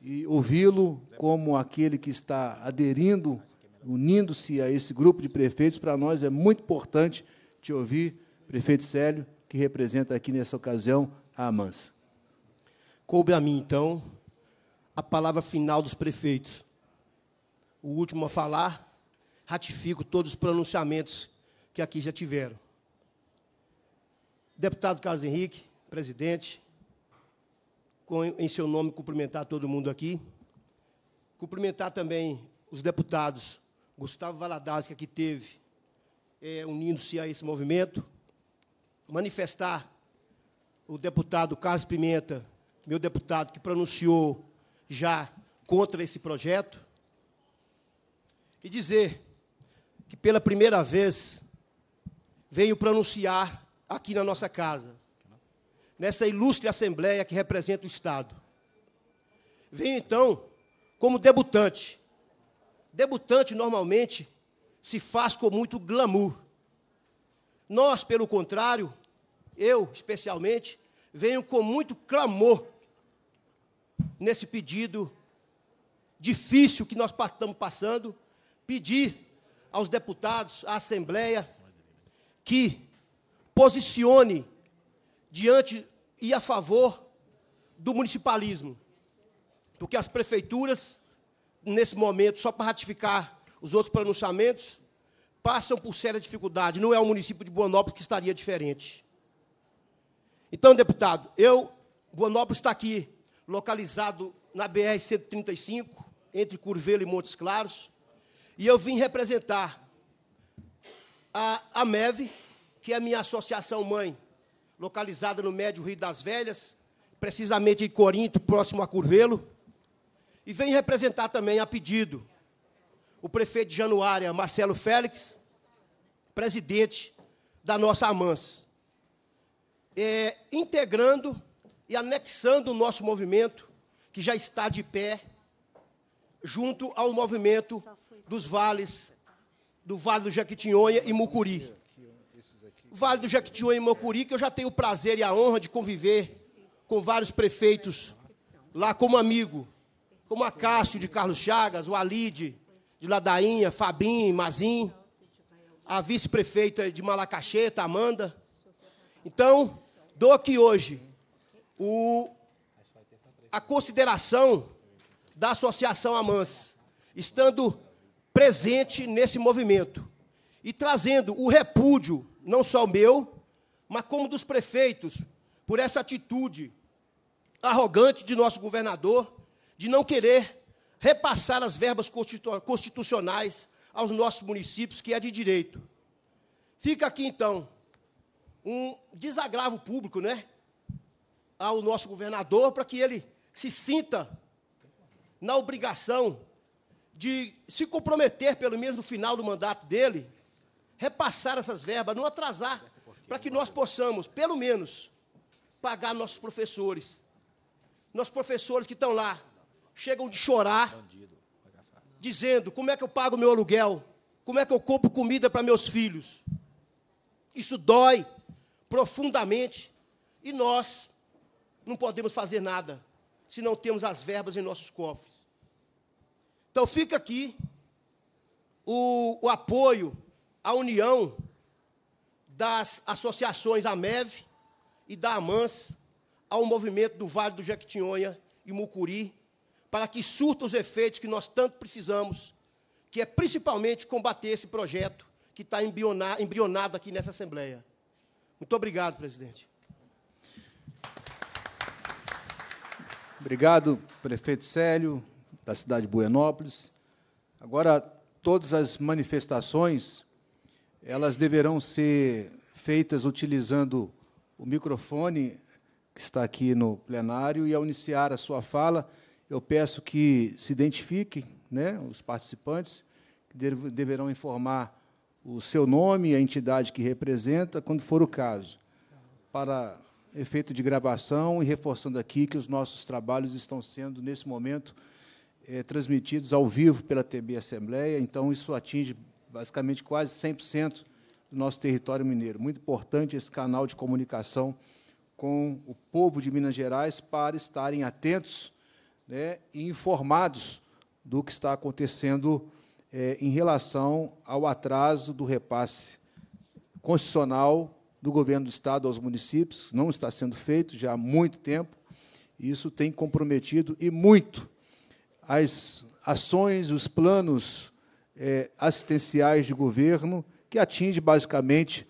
e ouvi-lo como aquele que está aderindo, unindo-se a esse grupo de prefeitos, para nós é muito importante te ouvir, prefeito Célio, que representa aqui nessa ocasião a Amansa. Coube a mim, então, a palavra final dos prefeitos. O último a falar, ratifico todos os pronunciamentos que aqui já tiveram. Deputado Carlos Henrique, presidente, em seu nome, cumprimentar todo mundo aqui. Cumprimentar também os deputados Gustavo Valadares, que aqui teve, é, unindo-se a esse movimento. Manifestar o deputado Carlos Pimenta, meu deputado, que pronunciou já contra esse projeto. E dizer que, pela primeira vez, venho pronunciar aqui na nossa casa nessa ilustre assembleia que representa o Estado. Venho então como debutante. Debutante normalmente se faz com muito glamour. Nós, pelo contrário, eu especialmente, venho com muito clamor nesse pedido difícil que nós estamos passando, pedir aos deputados, à Assembleia, que posicione diante e a favor do municipalismo. Porque as prefeituras, nesse momento, só para ratificar os outros pronunciamentos, passam por séria dificuldade. Não é o município de Buonópolis que estaria diferente. Então, deputado, eu, Buonópolis está aqui, localizado na BR-135, entre Curvelo e Montes Claros, e eu vim representar a AMEV, que é a minha associação mãe, localizada no médio Rio das Velhas, precisamente em Corinto, próximo a Curvelo, e vem representar também, a pedido, o prefeito de Januária, Marcelo Félix, presidente da nossa AMANS, é, integrando e anexando o nosso movimento, que já está de pé, junto ao movimento dos vales, do Vale do Jequitinhonha e Mucuri. Vale do Jequitinhonha e Mocuri, que eu já tenho o prazer e a honra de conviver com vários prefeitos lá como amigo, como a Cássio de Carlos Chagas, o Alide de Ladainha, Fabim, Mazim, a vice-prefeita de Malacacheta, Amanda. Então, dou aqui hoje o, a consideração da Associação Amans, estando presente nesse movimento e trazendo o repúdio não só o meu, mas como dos prefeitos, por essa atitude arrogante de nosso governador de não querer repassar as verbas constitucionais aos nossos municípios, que é de direito. Fica aqui, então, um desagravo público né, ao nosso governador para que ele se sinta na obrigação de se comprometer, pelo menos no final do mandato dele, repassar essas verbas, não atrasar, para que nós possamos, pelo menos, pagar nossos professores. Nossos professores que estão lá, chegam de chorar, dizendo: como é que eu pago meu aluguel? Como é que eu compro comida para meus filhos? Isso dói profundamente e nós não podemos fazer nada se não temos as verbas em nossos cofres. Então fica aqui o, o apoio a união das associações AMEV e da AMANS ao movimento do Vale do Jequitinhonha e Mucuri, para que surta os efeitos que nós tanto precisamos, que é principalmente combater esse projeto que está embrionado aqui nessa Assembleia. Muito obrigado, presidente. Obrigado, prefeito Célio, da cidade de Buenópolis. Agora, todas as manifestações elas deverão ser feitas utilizando o microfone que está aqui no plenário e ao iniciar a sua fala, eu peço que se identifiquem, né, os participantes que deverão informar o seu nome e a entidade que representa, quando for o caso, para efeito de gravação e reforçando aqui que os nossos trabalhos estão sendo nesse momento é, transmitidos ao vivo pela TB Assembleia, então isso atinge basicamente quase 100% do nosso território mineiro. Muito importante esse canal de comunicação com o povo de Minas Gerais para estarem atentos né, e informados do que está acontecendo é, em relação ao atraso do repasse constitucional do governo do Estado aos municípios. Não está sendo feito já há muito tempo. E isso tem comprometido e muito as ações, os planos é, assistenciais de governo, que atinge basicamente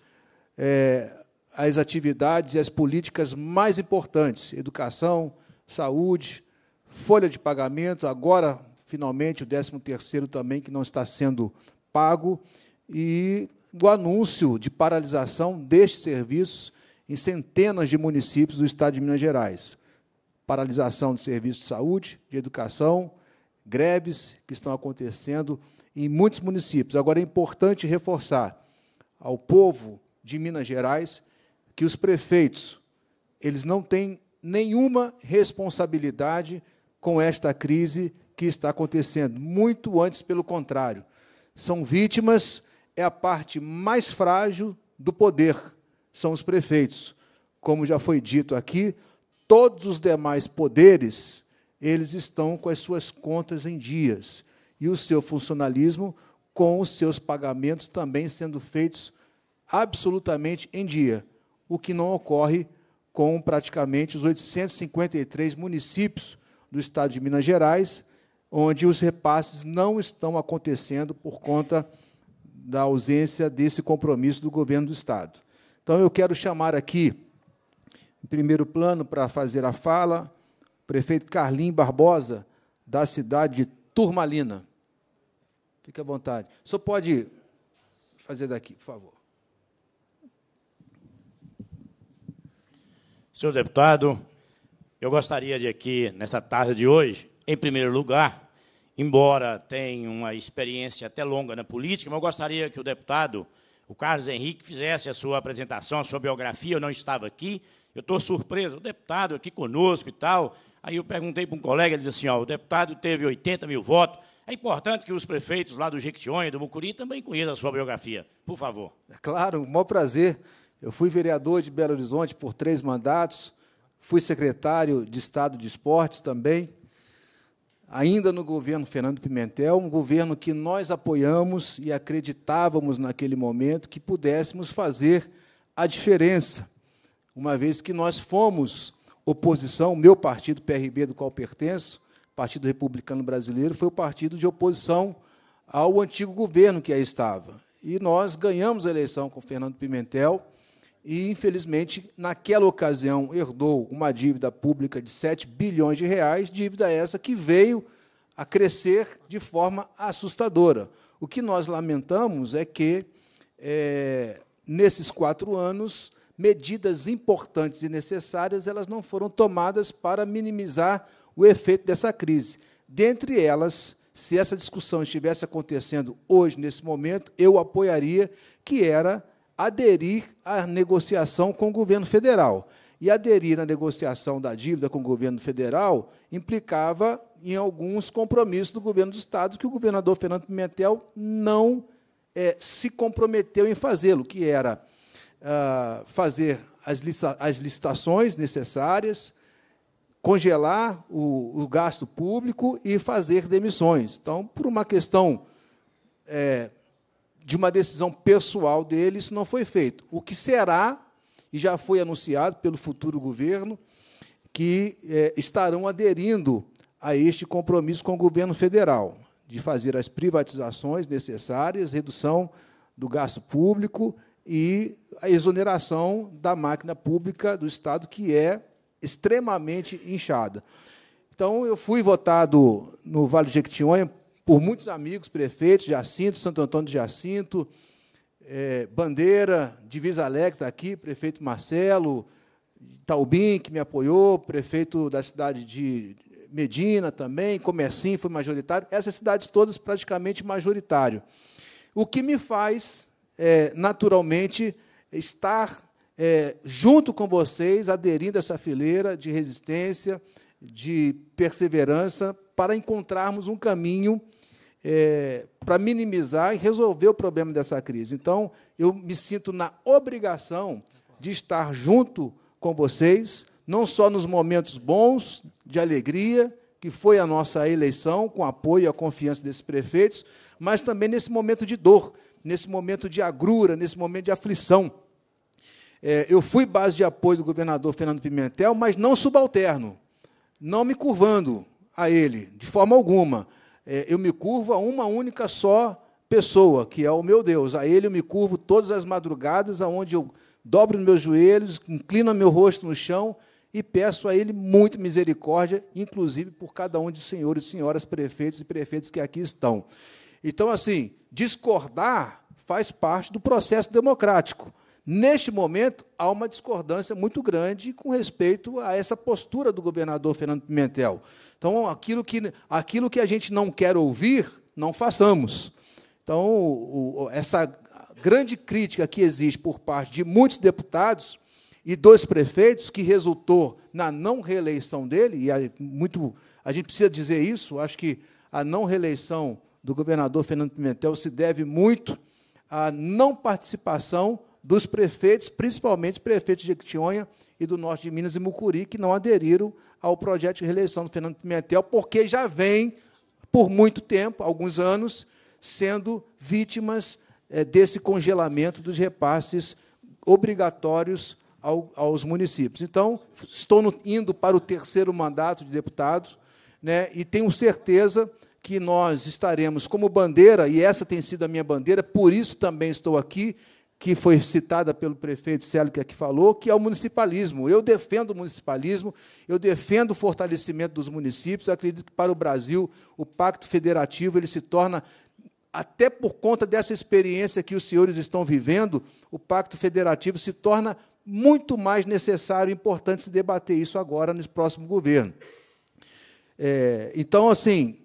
é, as atividades e as políticas mais importantes: educação, saúde, folha de pagamento, agora finalmente o 13 também que não está sendo pago e do anúncio de paralisação destes serviços em centenas de municípios do estado de Minas Gerais. Paralisação de serviços de saúde, de educação, greves que estão acontecendo em muitos municípios. Agora é importante reforçar ao povo de Minas Gerais que os prefeitos eles não têm nenhuma responsabilidade com esta crise que está acontecendo, muito antes pelo contrário. São vítimas é a parte mais frágil do poder, são os prefeitos. Como já foi dito aqui, todos os demais poderes, eles estão com as suas contas em dias e o seu funcionalismo, com os seus pagamentos também sendo feitos absolutamente em dia, o que não ocorre com praticamente os 853 municípios do estado de Minas Gerais, onde os repasses não estão acontecendo por conta da ausência desse compromisso do governo do estado. Então eu quero chamar aqui em primeiro plano para fazer a fala, o prefeito Carlim Barbosa, da cidade de Turmalina. Fique à vontade. Só pode fazer daqui, por favor. Senhor deputado, eu gostaria de aqui, nessa tarde de hoje, em primeiro lugar, embora tenha uma experiência até longa na política, mas eu gostaria que o deputado, o Carlos Henrique, fizesse a sua apresentação, a sua biografia. Eu não estava aqui, eu estou surpreso, o deputado aqui conosco e tal. Aí eu perguntei para um colega, ele disse assim, ó, o deputado teve 80 mil votos, é importante que os prefeitos lá do Jequitinhonha e do Mucuri também conheçam a sua biografia, por favor. É claro, um maior prazer. Eu fui vereador de Belo Horizonte por três mandatos, fui secretário de Estado de Esportes também, ainda no governo Fernando Pimentel, um governo que nós apoiamos e acreditávamos naquele momento que pudéssemos fazer a diferença, uma vez que nós fomos oposição, meu partido PRB, do qual pertenço, Partido Republicano Brasileiro, foi o partido de oposição ao antigo governo que aí estava. E nós ganhamos a eleição com Fernando Pimentel e, infelizmente, naquela ocasião herdou uma dívida pública de 7 bilhões de reais, dívida essa que veio a crescer de forma assustadora. O que nós lamentamos é que, é, nesses quatro anos, medidas importantes e necessárias elas não foram tomadas para minimizar o efeito dessa crise. Dentre elas, se essa discussão estivesse acontecendo hoje, nesse momento, eu apoiaria, que era aderir à negociação com o governo federal. E aderir à negociação da dívida com o governo federal implicava em alguns compromissos do governo do Estado que o governador Fernando Pimentel não é, se comprometeu em fazê-lo, que era ah, fazer as, licitações necessárias, congelar o, o gasto público e fazer demissões. Então, por uma questão é, de uma decisão pessoal dele, isso não foi feito. O que será, e já foi anunciado pelo futuro governo, que é, estarão aderindo a este compromisso com o governo federal, de fazer as privatizações necessárias, redução do gasto público e a exoneração da máquina pública do Estado, que é extremamente inchada. Então, eu fui votado no Vale de Jequitinhonha por muitos amigos, prefeitos, Jacinto, Santo Antônio de Jacinto, é, Bandeira, Divisa Alegre está aqui, prefeito Marcelo, Taubim, que me apoiou, prefeito da cidade de Medina também, Comercinho foi majoritário, essas cidades todas praticamente majoritário. O que me faz, é, naturalmente, estar é, junto com vocês, aderindo a essa fileira de resistência, de perseverança, para encontrarmos um caminho é, para minimizar e resolver o problema dessa crise. Então, eu me sinto na obrigação de estar junto com vocês, não só nos momentos bons, de alegria, que foi a nossa eleição, com apoio e a confiança desses prefeitos, mas também nesse momento de dor, nesse momento de agrura, nesse momento de aflição. É, eu fui base de apoio do governador Fernando Pimentel, mas não subalterno, não me curvando a ele, de forma alguma. É, eu me curvo a uma única só pessoa, que é o meu Deus. A ele eu me curvo todas as madrugadas, aonde eu dobro meus joelhos, inclino meu rosto no chão e peço a ele muita misericórdia, inclusive por cada um de senhores e senhoras prefeitos e prefeitos que aqui estão. Então, assim, discordar faz parte do processo democrático. Neste momento, há uma discordância muito grande com respeito a essa postura do governador Fernando Pimentel. Então, aquilo que, aquilo que a gente não quer ouvir, não façamos. Então, o, o, essa grande crítica que existe por parte de muitos deputados e dois prefeitos, que resultou na não reeleição dele, e muito, a gente precisa dizer isso, acho que a não reeleição do governador Fernando Pimentel se deve muito à não participação dos prefeitos, principalmente prefeitos de Jequitinhonha e do norte de Minas e Mucuri, que não aderiram ao projeto de reeleição do Fernando Pimentel, porque já vem, por muito tempo, alguns anos, sendo vítimas eh, desse congelamento dos repasses obrigatórios aos municípios. Então, estou indo para o terceiro mandato de deputado, né, e tenho certeza que nós estaremos como bandeira, e essa tem sido a minha bandeira, por isso também estou aqui, que foi citada pelo prefeito Célio que aqui falou, que é o municipalismo. Eu defendo o municipalismo, eu defendo o fortalecimento dos municípios, eu acredito que para o Brasil o pacto federativo ele se torna até por conta dessa experiência que os senhores estão vivendo, o pacto federativo se torna muito mais necessário e importante se debater isso agora no próximo governo. É, então, assim,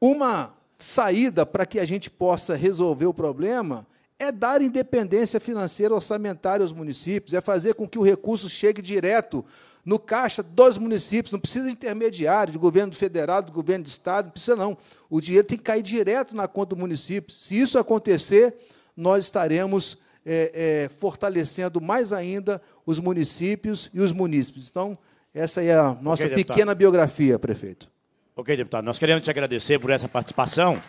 uma saída para que a gente possa resolver o problema é dar independência financeira orçamentária aos municípios, é fazer com que o recurso chegue direto no caixa dos municípios, não precisa de intermediário, de governo federal, do governo de estado, não precisa não. O dinheiro tem que cair direto na conta do município. Se isso acontecer, nós estaremos é, é, fortalecendo mais ainda os municípios e os munícipes. Então, essa é a nossa okay, pequena biografia, prefeito. Ok, deputado, nós queremos te agradecer por essa participação.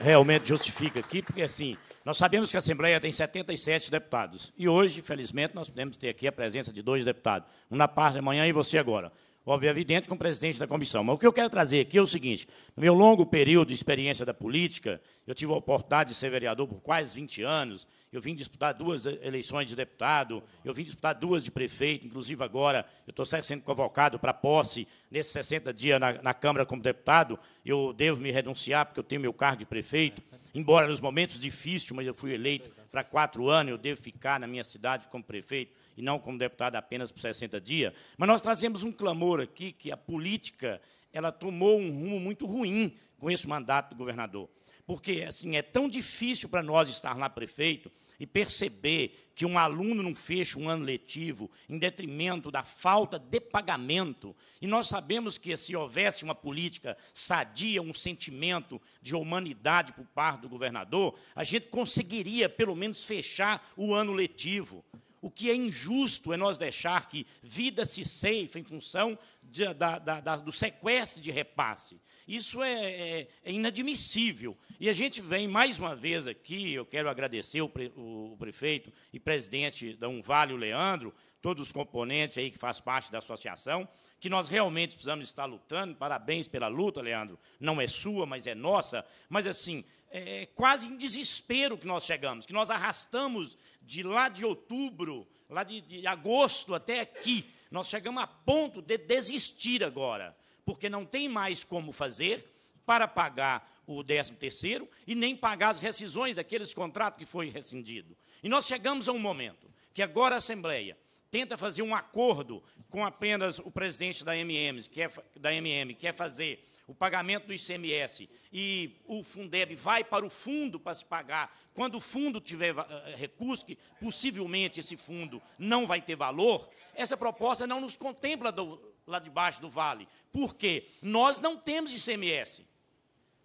Realmente justifica aqui, porque assim, nós sabemos que a Assembleia tem 77 deputados. E hoje, felizmente, nós podemos ter aqui a presença de dois deputados. Um na parte de manhã e você agora. Óbvio, evidente, com o presidente da comissão. Mas o que eu quero trazer aqui é o seguinte: no meu longo período de experiência da política, eu tive a oportunidade de ser vereador por quase 20 anos, eu vim disputar duas eleições de deputado, eu vim disputar duas de prefeito, inclusive agora eu estou sendo convocado para posse nesses 60 dias na, na Câmara como deputado, eu devo me renunciar porque eu tenho meu cargo de prefeito embora nos momentos difíceis, mas eu fui eleito para quatro anos, eu devo ficar na minha cidade como prefeito e não como deputado apenas por 60 dias. Mas nós trazemos um clamor aqui que a política ela tomou um rumo muito ruim com esse mandato do governador. Porque assim é tão difícil para nós estar lá prefeito, e perceber que um aluno não fecha um ano letivo em detrimento da falta de pagamento, e nós sabemos que se houvesse uma política sadia, um sentimento de humanidade por parte do governador, a gente conseguiria pelo menos fechar o ano letivo. O que é injusto é nós deixar que vida se ceifa em função de, da, da, da, do sequestro de repasse. Isso é, é, é, inadmissível. E a gente vem mais uma vez aqui, eu quero agradecer o, pre, o, prefeito e presidente da Unvale, o Leandro, todos os componentes aí que faz parte da associação, que nós realmente precisamos estar lutando. Parabéns pela luta, Leandro. Não é sua, mas é nossa. Mas assim, é, é quase em desespero que nós chegamos, que nós arrastamos de lá de outubro, lá de, de agosto até aqui. Nós chegamos a ponto de desistir agora porque não tem mais como fazer para pagar o 13º e nem pagar as rescisões daqueles contratos que foi rescindido. E nós chegamos a um momento que agora a Assembleia tenta fazer um acordo com apenas o presidente da MM, que é, da MM, que é fazer o pagamento do ICMS e o Fundeb vai para o fundo para se pagar, quando o fundo tiver eh, eh, recurso, que possivelmente esse fundo não vai ter valor, essa proposta não nos contempla do, lá debaixo do vale. Por quê? Nós não temos ICMS.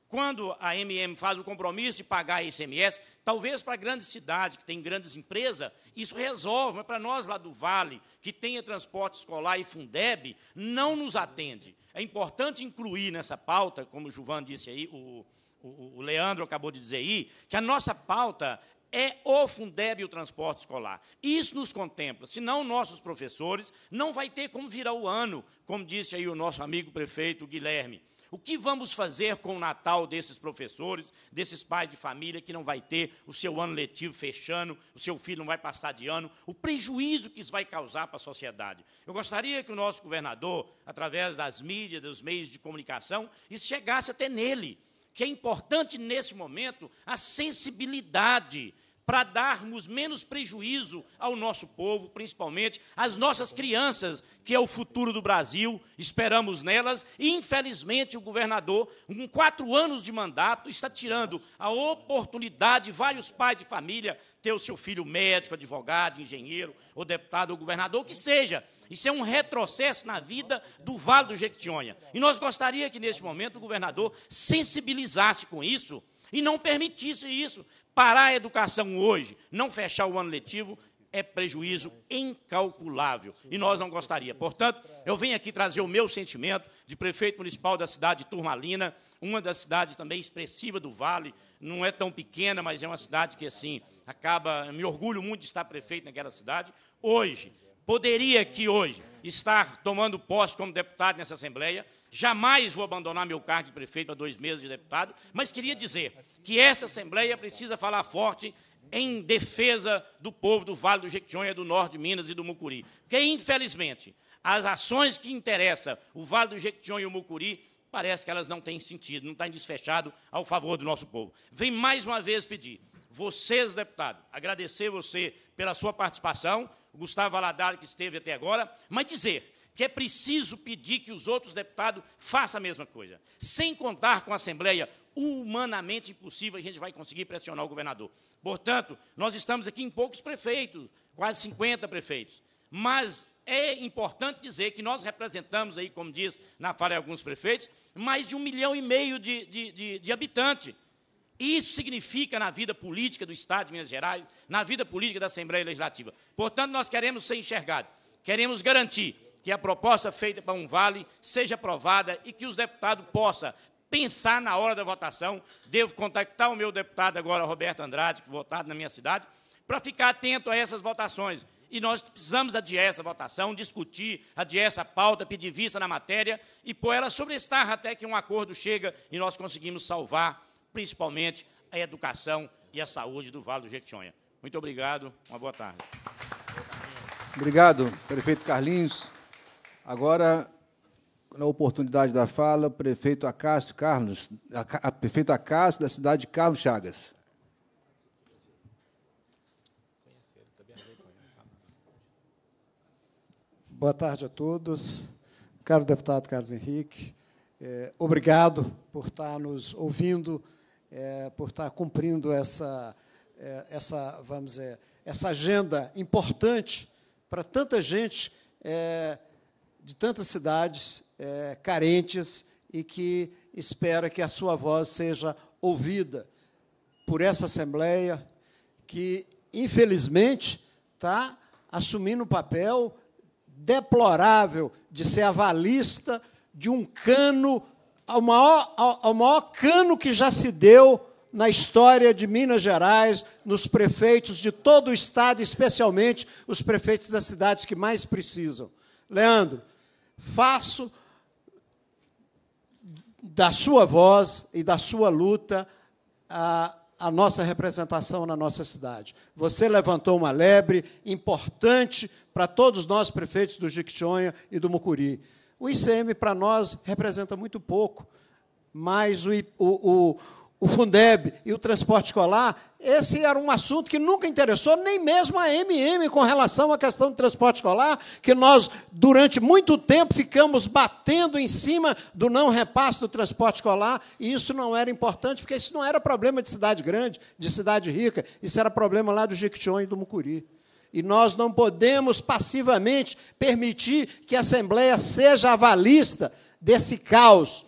Quando a MM faz o compromisso de pagar ICMS, talvez para grandes cidades que têm grandes empresas, isso resolve, mas para nós lá do Vale, que tenha transporte escolar e Fundeb, não nos atende. É importante incluir nessa pauta, como o Juvan disse aí, o, o, o Leandro acabou de dizer aí, que a nossa pauta é o Fundeb e o transporte escolar. Isso nos contempla, senão nossos professores não vai ter como virar o ano, como disse aí o nosso amigo prefeito Guilherme. O que vamos fazer com o Natal desses professores, desses pais de família que não vai ter o seu ano letivo fechando, o seu filho não vai passar de ano, o prejuízo que isso vai causar para a sociedade? Eu gostaria que o nosso governador, através das mídias, dos meios de comunicação, isso chegasse até nele que é importante nesse momento a sensibilidade para darmos menos prejuízo ao nosso povo, principalmente às nossas crianças, que é o futuro do Brasil, esperamos nelas. E, infelizmente, o governador, com quatro anos de mandato, está tirando a oportunidade, de vários pais de família, ter o seu filho médico, advogado, engenheiro, ou deputado, ou governador, que seja, isso é um retrocesso na vida do Vale do Jequitinhonha. E nós gostaria que, neste momento, o governador sensibilizasse com isso e não permitisse isso. Parar a educação hoje, não fechar o ano letivo, é prejuízo incalculável. E nós não gostaria. Portanto, eu venho aqui trazer o meu sentimento de prefeito municipal da cidade de Turmalina, uma das cidades também expressiva do Vale, não é tão pequena, mas é uma cidade que, assim, acaba... Me orgulho muito de estar prefeito naquela cidade. Hoje, poderia aqui hoje estar tomando posse como deputado nessa Assembleia. Jamais vou abandonar meu cargo de prefeito há dois meses de deputado, mas queria dizer que essa Assembleia precisa falar forte em defesa do povo do Vale do Jequitinhonha, do Norte de Minas e do Mucuri. Porque, infelizmente, as ações que interessam o Vale do Jequitinhonha e o Mucuri parece que elas não têm sentido, não têm desfechado ao favor do nosso povo. Vem mais uma vez pedir, vocês, deputados, agradecer você pela sua participação, Gustavo Aladar, que esteve até agora, mas dizer que é preciso pedir que os outros deputados façam a mesma coisa. Sem contar com a Assembleia, humanamente impossível a gente vai conseguir pressionar o governador. Portanto, nós estamos aqui em poucos prefeitos, quase 50 prefeitos, mas é importante dizer que nós representamos aí, como diz na fala de alguns prefeitos, mais de um milhão e meio de, de, de, de habitantes. Isso significa na vida política do Estado de Minas Gerais, na vida política da Assembleia Legislativa. Portanto, nós queremos ser enxergados, queremos garantir que a proposta feita para um vale seja aprovada e que os deputados possam pensar na hora da votação. Devo contactar o meu deputado agora, Roberto Andrade, que é votado na minha cidade, para ficar atento a essas votações. E nós precisamos adiar essa votação, discutir, adiar essa pauta, pedir vista na matéria e pôr ela sobre estar até que um acordo chega e nós conseguimos salvar principalmente a educação e a saúde do Vale do Jequitinhonha. Muito obrigado, uma boa tarde. Obrigado, prefeito Carlinhos. Agora, na oportunidade da fala, prefeito Acácio Carlos, a, a, prefeito Acácio da cidade de Carlos Chagas. Boa tarde a todos. Caro deputado Carlos Henrique, eh, obrigado por estar nos ouvindo é, por estar cumprindo essa, é, essa, vamos dizer, essa agenda importante para tanta gente é, de tantas cidades é, carentes e que espera que a sua voz seja ouvida por essa Assembleia, que, infelizmente, está assumindo o um papel deplorável de ser avalista de um cano ao maior, ao, ao maior cano que já se deu na história de Minas Gerais, nos prefeitos de todo o estado, especialmente os prefeitos das cidades que mais precisam. Leandro, faço da sua voz e da sua luta a, a nossa representação na nossa cidade. Você levantou uma lebre importante para todos nós prefeitos do Jequitinhonha e do Mucuri. O ICM, para nós, representa muito pouco, mas o, o, o, o Fundeb e o transporte escolar, esse era um assunto que nunca interessou nem mesmo a MM com relação à questão do transporte escolar, que nós, durante muito tempo, ficamos batendo em cima do não repasse do transporte escolar, e isso não era importante, porque isso não era problema de cidade grande, de cidade rica, isso era problema lá do Jequitinhonha e do Mucuri. E nós não podemos passivamente permitir que a Assembleia seja avalista desse caos.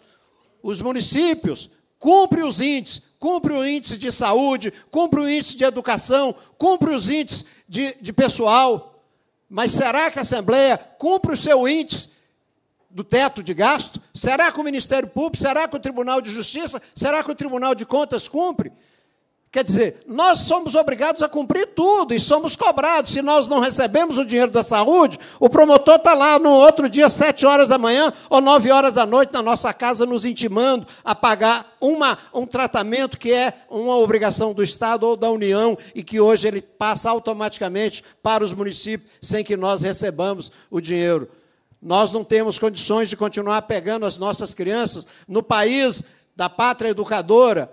Os municípios cumprem os índices, cumpre o índice de saúde, cumpre o índice de educação, cumpre os índices de, de pessoal. Mas será que a Assembleia cumpre o seu índice do teto de gasto? Será que o Ministério Público, será que o Tribunal de Justiça, será que o Tribunal de Contas cumpre? Quer dizer, nós somos obrigados a cumprir tudo e somos cobrados. Se nós não recebemos o dinheiro da saúde, o promotor está lá no outro dia, sete horas da manhã ou nove horas da noite, na nossa casa, nos intimando a pagar uma, um tratamento que é uma obrigação do Estado ou da União e que hoje ele passa automaticamente para os municípios sem que nós recebamos o dinheiro. Nós não temos condições de continuar pegando as nossas crianças no país da pátria educadora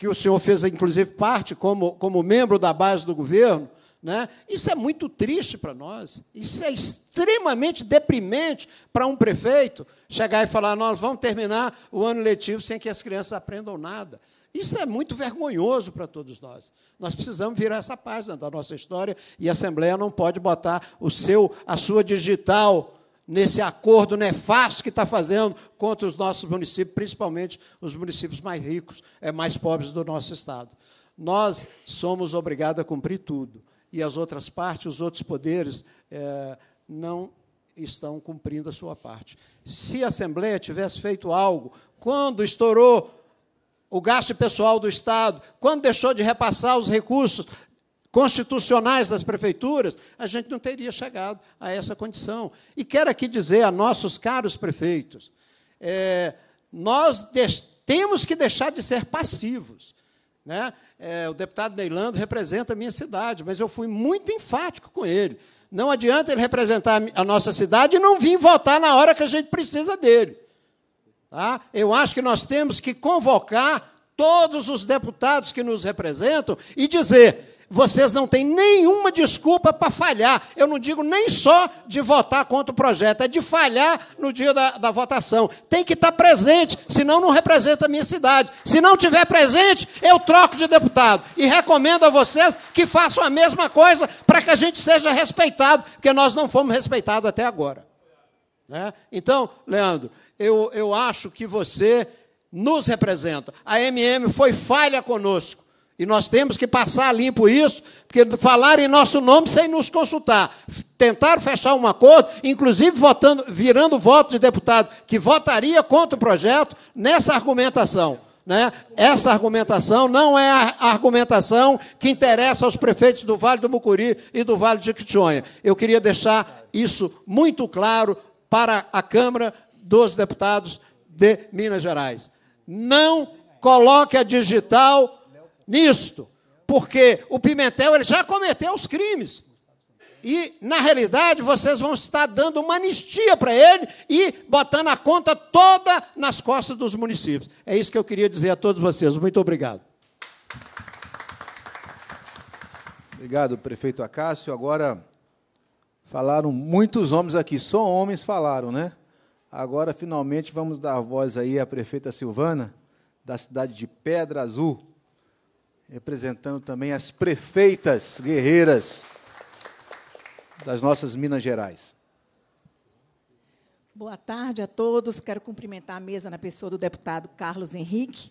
que o senhor fez, inclusive, parte como, como membro da base do governo, né? Isso é muito triste para nós. Isso é extremamente deprimente para um prefeito chegar e falar: nós vamos terminar o ano letivo sem que as crianças aprendam nada. Isso é muito vergonhoso para todos nós. Nós precisamos virar essa página da nossa história e a Assembleia não pode botar o seu, a sua digital nesse acordo nefasto que está fazendo contra os nossos municípios, principalmente os municípios mais ricos, é, mais pobres do nosso Estado. Nós somos obrigados a cumprir tudo. E as outras partes, os outros poderes, é, não estão cumprindo a sua parte. Se a Assembleia tivesse feito algo, quando estourou o gasto pessoal do Estado, quando deixou de repassar os recursos constitucionais das prefeituras, a gente não teria chegado a essa condição. E quero aqui dizer a nossos caros prefeitos: é, nós temos que deixar de ser passivos. Né? É, o deputado Neilando representa a minha cidade, mas eu fui muito enfático com ele. Não adianta ele representar a nossa cidade e não vir votar na hora que a gente precisa dele. Tá? Eu acho que nós temos que convocar todos os deputados que nos representam e dizer: vocês não têm nenhuma desculpa para falhar. Eu não digo nem só de votar contra o projeto, é de falhar no dia da, da votação. Tem que estar tá presente, senão não representa a minha cidade. Se não tiver presente, eu troco de deputado. E recomendo a vocês que façam a mesma coisa para que a gente seja respeitado, porque nós não fomos respeitados até agora. Né? Então, Leandro, eu, eu acho que você nos representa. A MM foi falha conosco. E nós temos que passar limpo isso, porque falar em nosso nome sem nos consultar, tentar fechar um acordo, inclusive votando, virando voto de deputado que votaria contra o projeto nessa argumentação. Né? Essa argumentação não é a argumentação que interessa aos prefeitos do Vale do Mucuri e do Vale de Quitionha. Eu queria deixar isso muito claro para a Câmara dos Deputados de Minas Gerais. Não coloque a digital nisto, porque o Pimentel ele já cometeu os crimes. E, na realidade, vocês vão estar dando uma anistia para ele e botando a conta toda nas costas dos municípios. É isso que eu queria dizer a todos vocês. Muito obrigado. Obrigado, prefeito Acácio. Agora, falaram muitos homens aqui, só homens falaram, né? Agora, finalmente, vamos dar voz aí à prefeita Silvana, da cidade de Pedra Azul representando também as prefeitas guerreiras das nossas Minas Gerais. Boa tarde a todos. Quero cumprimentar a mesa na pessoa do deputado Carlos Henrique,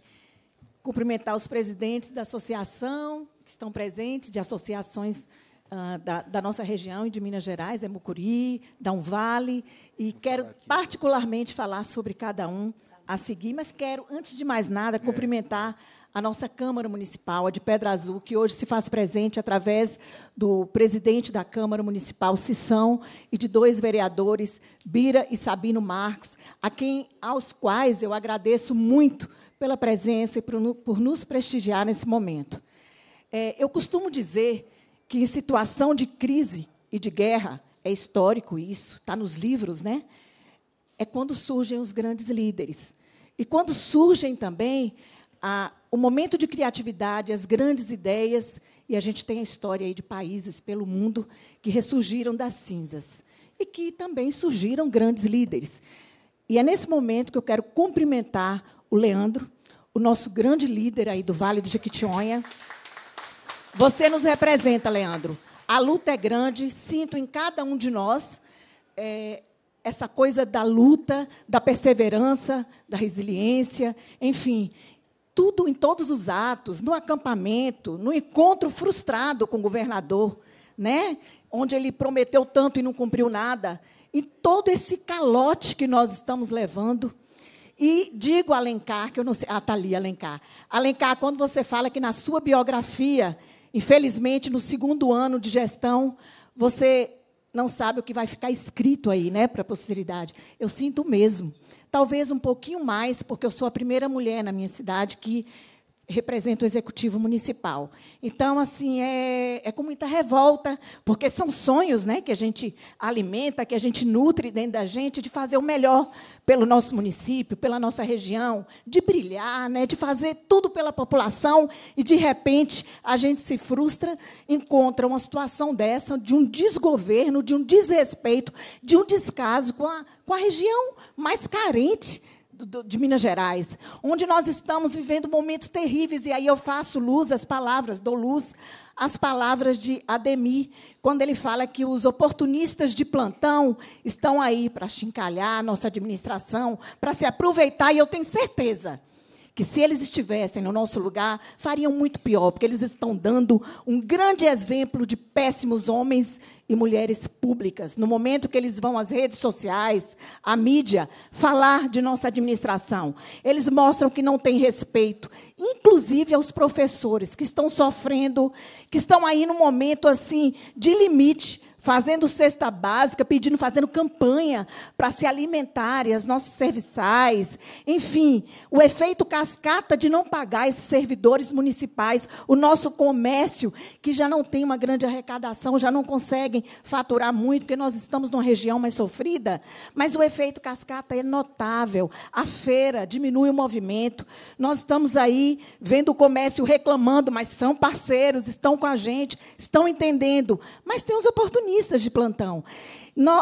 cumprimentar os presidentes da associação que estão presentes, de associações uh, da, da, nossa região e de Minas Gerais, é Mucuri, Dão Vale, e quero particularmente falar sobre cada um a seguir, mas quero, antes de mais nada, é. cumprimentar. É a nossa Câmara Municipal, a de Pedra Azul, que hoje se faz presente através do presidente da Câmara Municipal, Sissão, e de dois vereadores, Bira e Sabino Marcos, a quem, aos quais eu agradeço muito pela presença e por, por nos prestigiar nesse momento. É, eu costumo dizer que, em situação de crise e de guerra, é histórico isso, está nos livros, né? É quando surgem os grandes líderes. E quando surgem também a, o momento de criatividade, as grandes ideias, e a gente tem a história aí de países pelo mundo que ressurgiram das cinzas e que também surgiram grandes líderes. E é nesse momento que eu quero cumprimentar o Leandro, o nosso grande líder aí do Vale do Jequitinhonha. Você nos representa, Leandro. A luta é grande, sinto em cada um de nós é, essa coisa da luta, da perseverança, da resiliência, enfim tudo em todos os atos, no acampamento, no encontro frustrado com o governador, né? onde ele prometeu tanto e não cumpriu nada, em todo esse calote que nós estamos levando. E digo Alencar, que eu não sei. Ah, tá ali, Alencar. Alencar, quando você fala que na sua biografia, infelizmente, no segundo ano de gestão, você não sabe o que vai ficar escrito aí, né, para a posteridade. Eu sinto mesmo talvez um pouquinho mais, porque eu sou a primeira mulher na minha cidade que representa o executivo municipal. Então, assim, é, é com muita revolta, porque são sonhos né, que a gente alimenta, que a gente nutre dentro da gente de fazer o melhor pelo nosso município, pela nossa região, de brilhar, né, de fazer tudo pela população, e, de repente, a gente se frustra, encontra uma situação dessa, de um desgoverno, de um desrespeito, de um descaso com a, com a região mais carente do, de Minas Gerais, onde nós estamos vivendo momentos terríveis, e aí eu faço luz às palavras, dou luz às palavras de Ademir, quando ele fala que os oportunistas de plantão estão aí para chincalhar a nossa administração, para se aproveitar, e eu tenho certeza que se eles estivessem no nosso lugar, fariam muito pior, porque eles estão dando um grande exemplo de péssimos homens e mulheres públicas. No momento que eles vão às redes sociais, à mídia, falar de nossa administração, eles mostram que não tem respeito, inclusive aos professores que estão sofrendo, que estão aí no momento assim de limite fazendo cesta básica, pedindo, fazendo campanha para se alimentarem, as nossos serviçais, enfim, o efeito cascata de não pagar esses servidores municipais, o nosso comércio, que já não tem uma grande arrecadação, já não conseguem faturar muito, porque nós estamos numa região mais sofrida, mas o efeito cascata é notável. A feira diminui o movimento, nós estamos aí vendo o comércio reclamando, mas são parceiros, estão com a gente, estão entendendo, mas tem as oportunidades comunistas de plantão.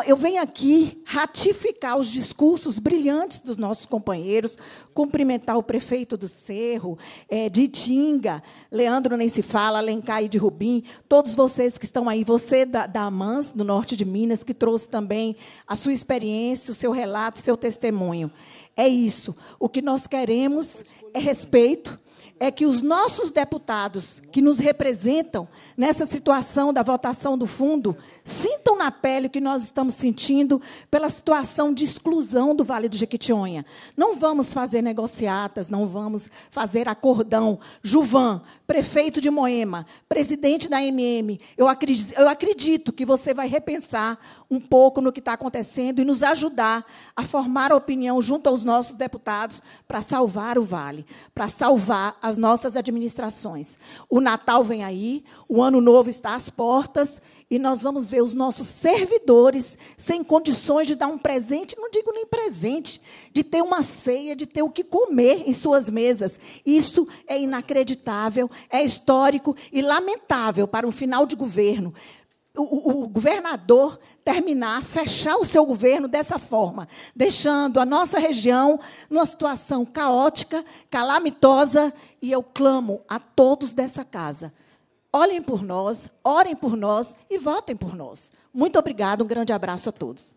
Eu venho aqui ratificar os discursos brilhantes dos nossos companheiros, cumprimentar o prefeito do Cerro, é, de Itinga, Leandro nem se fala, Alencar e de Rubim, todos vocês que estão aí, você da, da Amans, do norte de Minas, que trouxe também a sua experiência, o seu relato, o seu testemunho. É isso. O que nós queremos é respeito, é que os nossos deputados que nos representam nessa situação da votação do fundo sintam na pele o que nós estamos sentindo pela situação de exclusão do Vale do Jequitinhonha. Não vamos fazer negociatas, não vamos fazer acordão. Juvan, prefeito de Moema, presidente da MM, eu acredito, eu acredito que você vai repensar um pouco no que está acontecendo e nos ajudar a formar opinião junto aos nossos deputados para salvar o Vale, para salvar as nossas administrações. O Natal vem aí, o Ano Novo está às portas e nós vamos ver os nossos servidores sem condições de dar um presente, não digo nem presente, de ter uma ceia, de ter o que comer em suas mesas. Isso é inacreditável, é histórico e lamentável para um final de governo. O, o, governador terminar, fechar o seu governo dessa forma, deixando a nossa região numa situação caótica, calamitosa, e eu clamo a todos dessa casa olhem por nós, orem por nós e votem por nós. Muito obrigada, um grande abraço a todos.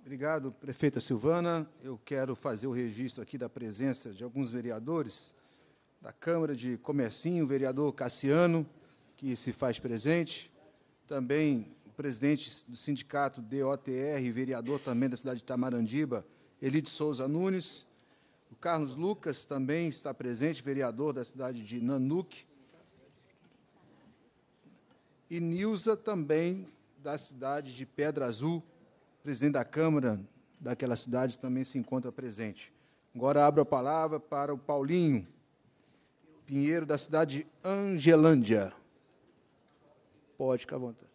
Obrigado, prefeita Silvana. Eu quero fazer o registro aqui da presença de alguns vereadores da Câmara de Comercinho, o vereador Cassiano, que se faz presente, também o presidente do sindicato DOTR, vereador também da cidade de Tamarandiba, Elide Souza Nunes, o Carlos Lucas também está presente, vereador da cidade de Nanuque. E Nilza também, da cidade de Pedra Azul, presidente da Câmara daquela cidade, também se encontra presente. Agora abro a palavra para o Paulinho Pinheiro, da cidade de Angelândia. Pode ficar à vontade.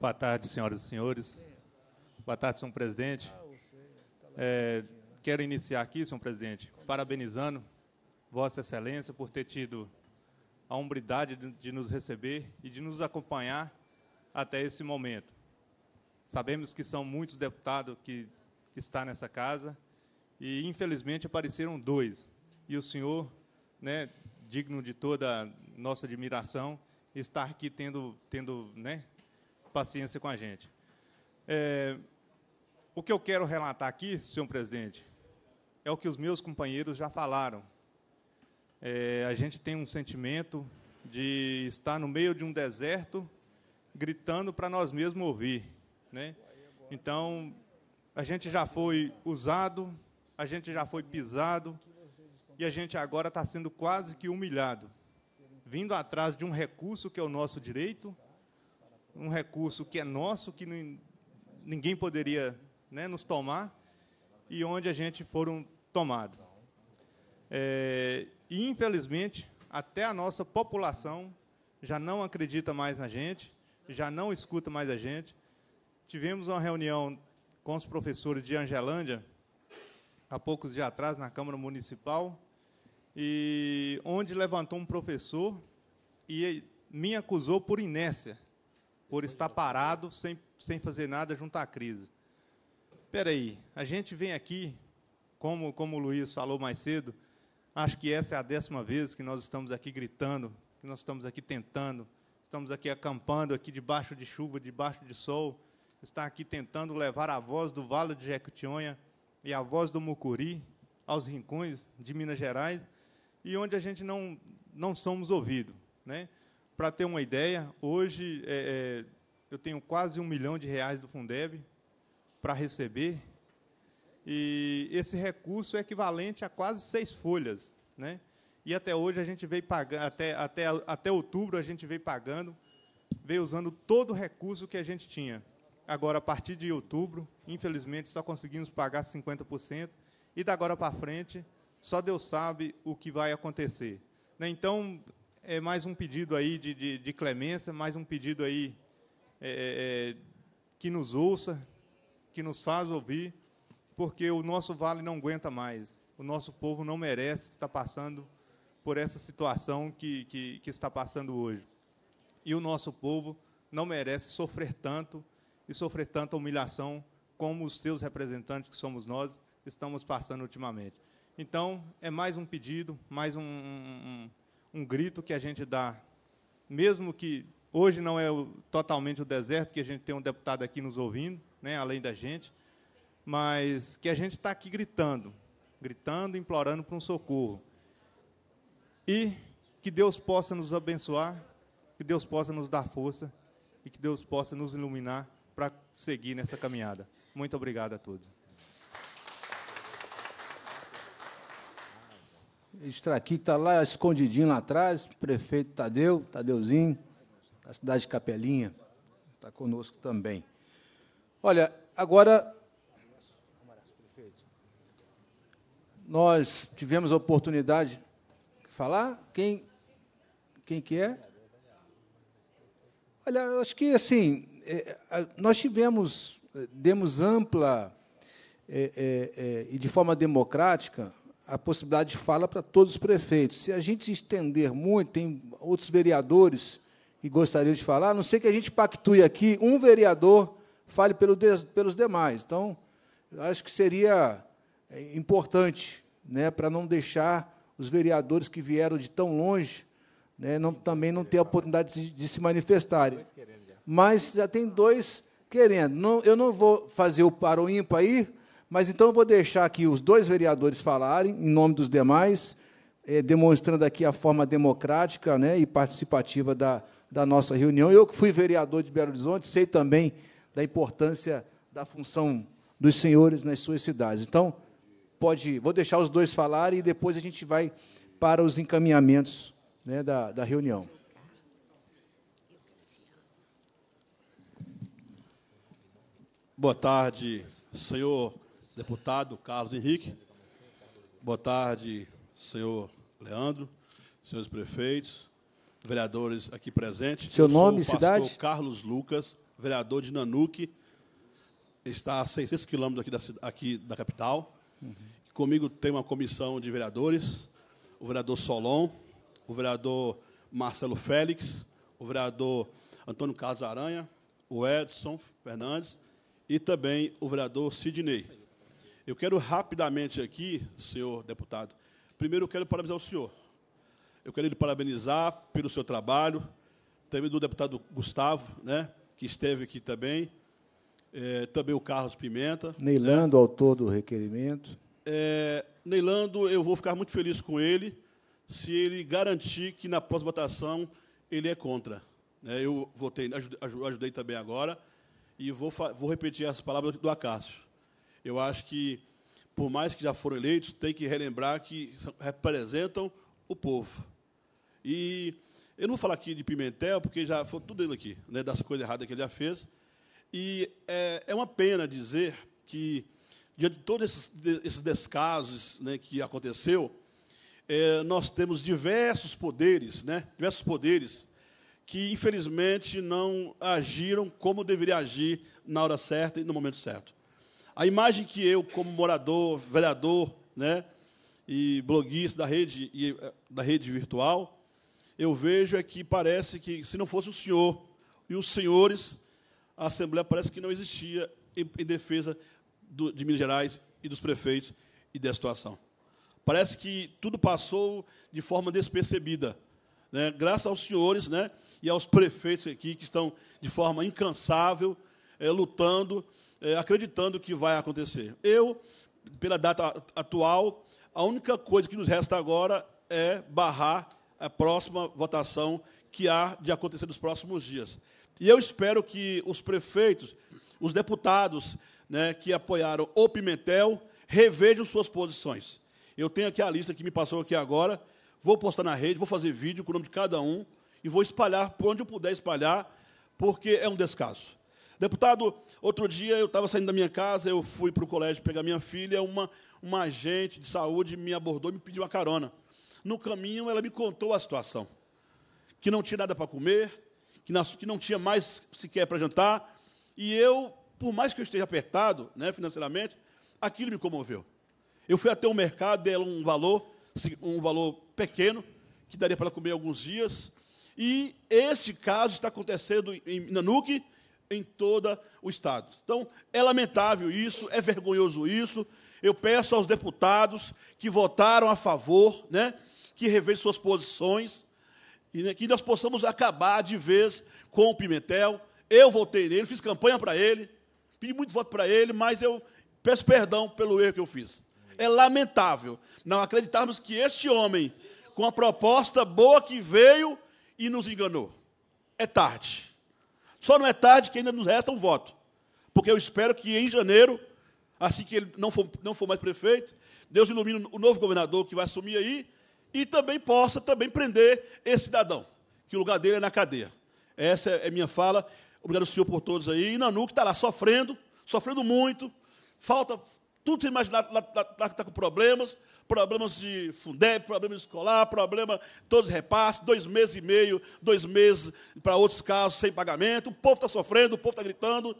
Boa tarde, senhoras e senhores. Boa tarde, senhor presidente. É, quero iniciar aqui, senhor presidente, parabenizando Vossa Excelência por ter tido a hombridade de nos receber e de nos acompanhar até esse momento. Sabemos que são muitos deputados que estão nessa casa e, infelizmente, apareceram dois. E o senhor, né, digno de toda a nossa admiração, está aqui tendo, tendo né, paciência com a gente. É, o que eu quero relatar aqui, senhor presidente, é o que os meus companheiros já falaram. É, a gente tem um sentimento de estar no meio de um deserto, gritando para nós mesmos ouvir. Né? Então, a gente já foi usado, a gente já foi pisado, e a gente agora está sendo quase que humilhado, vindo atrás de um recurso que é o nosso direito um recurso que é nosso, que ninguém poderia né, nos tomar, e onde a gente foram tomado. É, e, infelizmente, até a nossa população já não acredita mais na gente, já não escuta mais a gente. Tivemos uma reunião com os professores de Angelândia, há poucos dias atrás, na Câmara Municipal, e onde levantou um professor e me acusou por inércia por estar parado, sem, sem fazer nada junto à crise. Espera aí, a gente vem aqui, como, como o Luiz falou mais cedo, acho que essa é a décima vez que nós estamos aqui gritando, que nós estamos aqui tentando, estamos aqui acampando, aqui debaixo de chuva, debaixo de sol, está aqui tentando levar a voz do Vale de Jequitinhonha e a voz do Mucuri aos rincões de Minas Gerais, e onde a gente não, não somos ouvidos. Né? Para ter uma ideia, hoje é, é, eu tenho quase um milhão de reais do Fundeb para receber, e esse recurso é equivalente a quase seis folhas. Né? E até hoje a gente veio pagando, até, até, até outubro a gente veio pagando, veio usando todo o recurso que a gente tinha. Agora, a partir de outubro, infelizmente, só conseguimos pagar 50%, e da agora para frente, só Deus sabe o que vai acontecer. Né? Então, é, mais um pedido aí de, de, de, clemência, mais um pedido aí é, é, é, que nos ouça, que nos faz ouvir, porque o nosso vale não aguenta mais. O nosso povo não merece estar passando por essa situação que, que, que está passando hoje. E o nosso povo não merece sofrer tanto e sofrer tanta humilhação como os seus representantes, que somos nós, estamos passando ultimamente. Então, é mais um pedido, mais um, um, um grito que a gente dá, mesmo que hoje não é o, totalmente o deserto, que a gente tem um deputado aqui nos ouvindo, né, além da gente, mas que a gente está aqui gritando, gritando, implorando por um socorro. E que Deus possa nos abençoar, que Deus possa nos dar força e que Deus possa nos iluminar para seguir nessa caminhada. Muito obrigado a todos. aqui que está lá escondidinho lá atrás, prefeito Tadeu, Tadeuzinho, da cidade de Capelinha, está conosco também. Olha, agora nós tivemos a oportunidade de falar quem quem que é? Olha, eu acho que assim é, nós tivemos é, demos ampla é, é, é, e de forma democrática a possibilidade de fala para todos os prefeitos. Se a gente estender muito, tem outros vereadores que gostariam de falar, a não ser que a gente pactue aqui, um vereador fale pelo de, pelos demais. Então, acho que seria é, importante né, para não deixar os vereadores que vieram de tão longe né, não, também não ter a oportunidade de, de se manifestarem. Mas já tem dois querendo. Não, eu não vou fazer o par ou ímpar aí, mas então eu vou deixar aqui os dois vereadores falarem, em nome dos demais, eh, demonstrando aqui a forma democrática né, e participativa da, da nossa reunião. Eu que fui vereador de Belo Horizonte, sei também da importância da função dos senhores nas suas cidades. Então, pode, vou deixar os dois falarem e depois a gente vai para os encaminhamentos né, da, da reunião. Boa tarde, senhor deputado Carlos Henrique. Boa tarde, senhor Leandro, senhores prefeitos, vereadores aqui presentes. Seu Eu nome, sou o pastor cidade? Carlos Lucas, vereador de Nanuque, está a 600 quilômetros aqui da, aqui da capital. Uhum. Comigo tem uma comissão de vereadores, o vereador Solon, o vereador Marcelo Félix, o vereador Antônio Carlos Aranha, o Edson Fernandes e também o vereador Sidney. Eu quero rapidamente aqui, senhor deputado, primeiro eu quero parabenizar o senhor. Eu quero lhe parabenizar pelo seu trabalho, também do deputado Gustavo, né, que esteve aqui também, é, também o Carlos Pimenta. Né. Neilando, né? autor do requerimento. É, Neilando, eu vou ficar muito feliz com ele se ele garantir que na próxima votação ele é contra. Né. Eu votei, ajudei, ajudei também agora, e vou, vou repetir as palavras do Acácio. Eu acho que, por mais que já foram eleitos, tem que relembrar que representam o povo. E eu não vou falar aqui de Pimentel, porque já foi tudo dele aqui, né, das coisas erradas que ele já fez. E é, é uma pena dizer que, diante de todos esses, esses descasos né, que aconteceu, é, nós temos diversos poderes, né, diversos poderes que, infelizmente, não agiram como deveria agir na hora certa e no momento certo. A imagem que eu, como morador, vereador, né, e bloguista da rede, eh, da rede virtual, eu vejo é que parece que, se não fosse o senhor e os senhores, a Assembleia parece que não existia em, em defesa do, de Minas Gerais e dos prefeitos e da situação. Parece que tudo passou de forma despercebida. Né? Graças aos senhores né? e aos prefeitos aqui, que estão de forma incansável, é, lutando é, acreditando que vai acontecer. Eu, pela data atual, a única coisa que nos resta agora é barrar a próxima votação que há de acontecer nos próximos dias. E eu espero que os prefeitos, os deputados né, que apoiaram o Pimentel, revejam suas posições. Eu tenho aqui a lista que me passou aqui agora, vou postar na rede, vou fazer vídeo com o nome de cada um e vou espalhar por onde eu puder espalhar, porque é um descaso. Deputado, outro dia eu estava saindo da minha casa, eu fui para o colégio pegar minha filha, uma, uma agente de saúde me abordou e me pediu uma carona. No caminho, ela me contou a situação: que não tinha nada para comer, que, nas, que não tinha mais sequer para jantar. E eu, por mais que eu esteja apertado né, financeiramente, aquilo me comoveu. Eu fui até o mercado, dei um valor, um valor pequeno, que daria para ela comer alguns dias. E esse caso está acontecendo em Nanuque em todo o Estado. Então, é lamentável isso, é vergonhoso isso. Eu peço aos deputados que votaram a favor, né, que revejam suas posições, e né, que nós possamos acabar de vez com o Pimentel. Eu votei nele, fiz campanha para ele, pedi muito voto para ele, mas eu peço perdão pelo erro que eu fiz. É lamentável não acreditarmos que este homem, com a proposta boa que veio e nos enganou. É tarde. Só não é tarde que ainda nos resta um voto. Porque eu espero que em janeiro, assim que ele não for, não for mais prefeito, Deus ilumine o novo governador que vai assumir aí e também possa também prender esse cidadão, que o lugar dele é na cadeia. Essa é minha fala. Obrigado, senhor, por todos aí. E Nanu, que está lá sofrendo, sofrendo muito, falta tudo você imaginar, lá está com problemas, problemas de Fundeb, problema escolar, problema todos os repasses, dois meses e meio, dois meses para outros casos sem pagamento. O povo está sofrendo, o povo está gritando.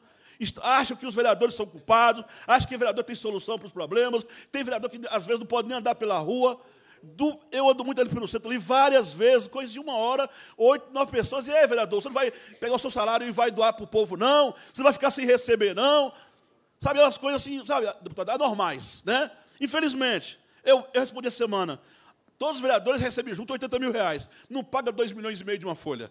Acham que os vereadores são culpados, acham que o vereador tem solução para os problemas. Tem vereador que às vezes não pode nem andar pela rua. Do, eu ando muito ali pelo centro, ali várias vezes, coisa de uma hora, oito, nove pessoas, e aí, vereador, você não vai pegar o seu salário e vai doar para o povo, não? Você não vai ficar sem receber, não? Sabe, as coisas assim, sabe, deputado, normais, né? Infelizmente. Eu, eu respondi a semana. Todos os vereadores recebem junto 80 mil reais. Não paga 2 milhões e meio de uma folha.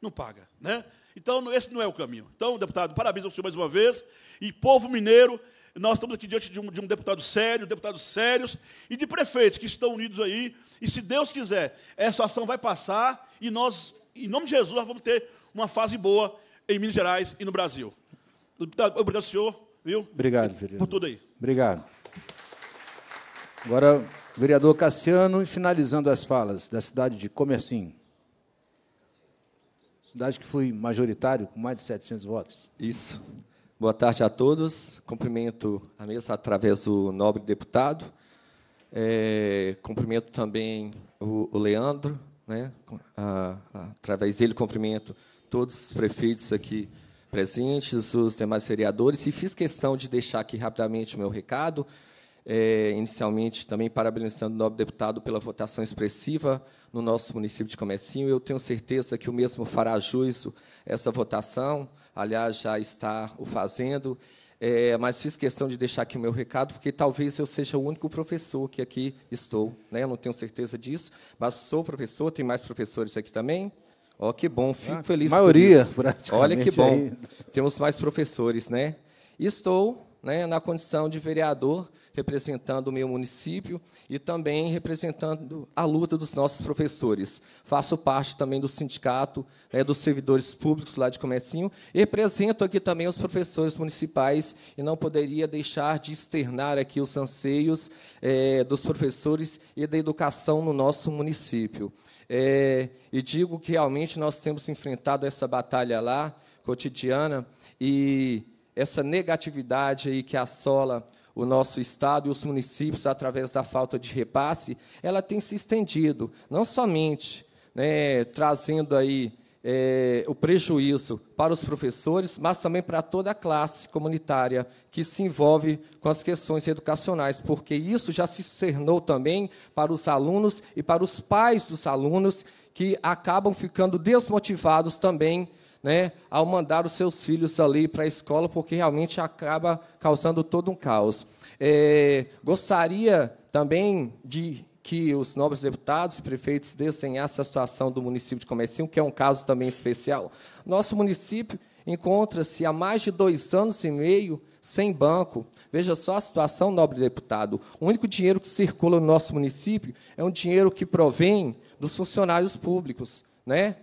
Não paga, né? Então, esse não é o caminho. Então, deputado, parabéns ao senhor mais uma vez. E povo mineiro, nós estamos aqui diante de um, de um deputado sério, deputados sérios e de prefeitos que estão unidos aí. E se Deus quiser, essa ação vai passar e nós, em nome de Jesus, nós vamos ter uma fase boa em Minas Gerais e no Brasil. Obrigado, senhor, viu? Obrigado, vereador. Por tudo aí. Obrigado. Agora, vereador Cassiano, finalizando as falas da cidade de Comercinho. Cidade que foi majoritário, com mais de 700 votos. Isso. Boa tarde a todos. Cumprimento a mesa através do nobre deputado. É, cumprimento também o, o Leandro, né? A, a, através dele cumprimento todos os prefeitos aqui presentes, os demais vereadores. E fiz questão de deixar aqui rapidamente o meu recado é, inicialmente também parabenizando o nobre deputado pela votação expressiva no nosso município de Comecinho. Eu tenho certeza que o mesmo fará juízo essa votação, aliás, já está o fazendo. É, mas fiz questão de deixar aqui o meu recado, porque talvez eu seja o único professor que aqui estou. Né? Eu não tenho certeza disso, mas sou professor, tem mais professores aqui também. Ó, que bom, fico ah, feliz. Maioria, por isso. praticamente. Olha que bom. Aí. Temos mais professores, né? estou né, na condição de vereador, representando o meu município e também representando a luta dos nossos professores. Faço parte também do sindicato né, dos servidores públicos lá de Comecinho e represento aqui também os professores municipais e não poderia deixar de externar aqui os anseios é, dos professores e da educação no nosso município. É, e digo que realmente nós temos enfrentado essa batalha lá, cotidiana, e essa negatividade aí que assola o nosso estado e os municípios através da falta de repasse, ela tem se estendido, não somente né, trazendo aí é, o prejuízo para os professores, mas também para toda a classe comunitária que se envolve com as questões educacionais, porque isso já se cernou também para os alunos e para os pais dos alunos que acabam ficando desmotivados também né, ao mandar os seus filhos ali para a escola, porque realmente acaba causando todo um caos. É, gostaria também de que os nobres deputados e prefeitos desenhassem a situação do município de Comercinho, que é um caso também especial. Nosso município encontra-se há mais de dois anos e meio sem banco. Veja só a situação, nobre deputado. O único dinheiro que circula no nosso município é um dinheiro que provém dos funcionários públicos. Né?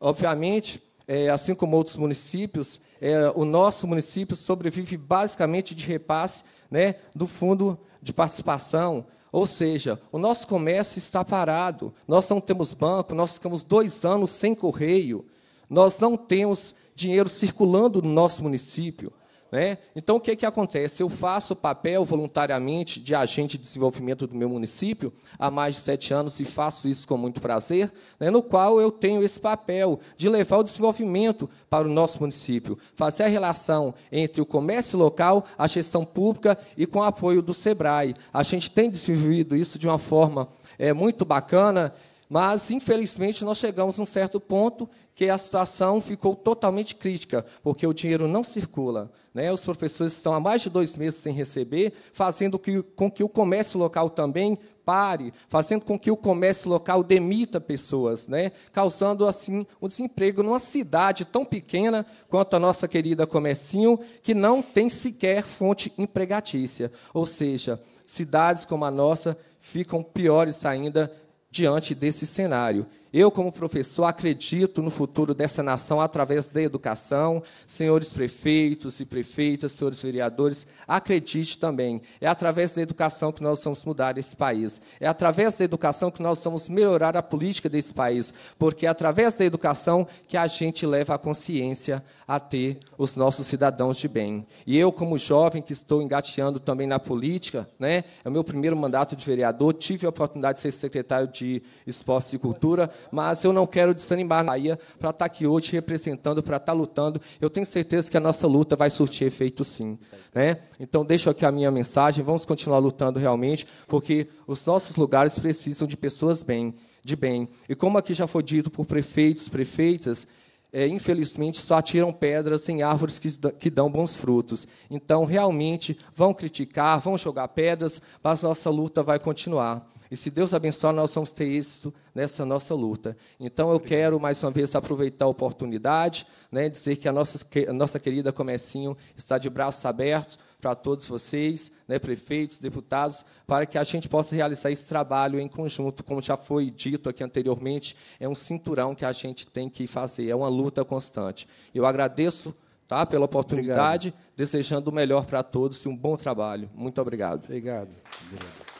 Obviamente, é, assim como outros municípios, é, o nosso município sobrevive basicamente de repasse né, do fundo de participação. Ou seja, o nosso comércio está parado, nós não temos banco, nós ficamos dois anos sem correio, nós não temos dinheiro circulando no nosso município. Né? Então, o que, é que acontece? Eu faço o papel voluntariamente de agente de desenvolvimento do meu município há mais de sete anos e faço isso com muito prazer, né? no qual eu tenho esse papel de levar o desenvolvimento para o nosso município, fazer a relação entre o comércio local, a gestão pública e com o apoio do SEBRAE. A gente tem desenvolvido isso de uma forma é, muito bacana, mas, infelizmente, nós chegamos a um certo ponto que a situação ficou totalmente crítica, porque o dinheiro não circula. Né? Os professores estão há mais de dois meses sem receber, fazendo que, com que o comércio local também pare, fazendo com que o comércio local demita pessoas, né? causando assim um desemprego numa cidade tão pequena quanto a nossa querida Comercinho, que não tem sequer fonte empregatícia. Ou seja, cidades como a nossa ficam piores ainda diante desse cenário. Eu, como professor, acredito no futuro dessa nação através da educação. Senhores prefeitos e prefeitas, senhores vereadores, acredite também. É através da educação que nós vamos mudar esse país. É através da educação que nós vamos melhorar a política desse país. Porque é através da educação que a gente leva a consciência a ter os nossos cidadãos de bem. E eu, como jovem que estou engateando também na política, né, é o meu primeiro mandato de vereador, tive a oportunidade de ser secretário de esporte e Cultura, mas eu não quero desanimar na Bahia para estar tá aqui hoje representando, para estar tá lutando. Eu tenho certeza que a nossa luta vai surtir efeito sim. Né? Então, deixo aqui a minha mensagem, vamos continuar lutando realmente, porque os nossos lugares precisam de pessoas bem, de bem. E como aqui já foi dito por prefeitos, prefeitas, é, infelizmente, só atiram pedras em árvores que, que dão bons frutos. Então, realmente, vão criticar, vão jogar pedras, mas nossa luta vai continuar. E se Deus abençoar, nós vamos ter êxito nessa nossa luta. Então, eu quero, mais uma vez, aproveitar a oportunidade, né, dizer que a nossa, a nossa querida Comecinho está de braços abertos para todos vocês, né, prefeitos, deputados, para que a gente possa realizar esse trabalho em conjunto. Como já foi dito aqui anteriormente, é um cinturão que a gente tem que fazer, é uma luta constante. Eu agradeço tá, pela oportunidade, obrigado. desejando o melhor para todos e um bom trabalho. Muito obrigado. Obrigado. obrigado.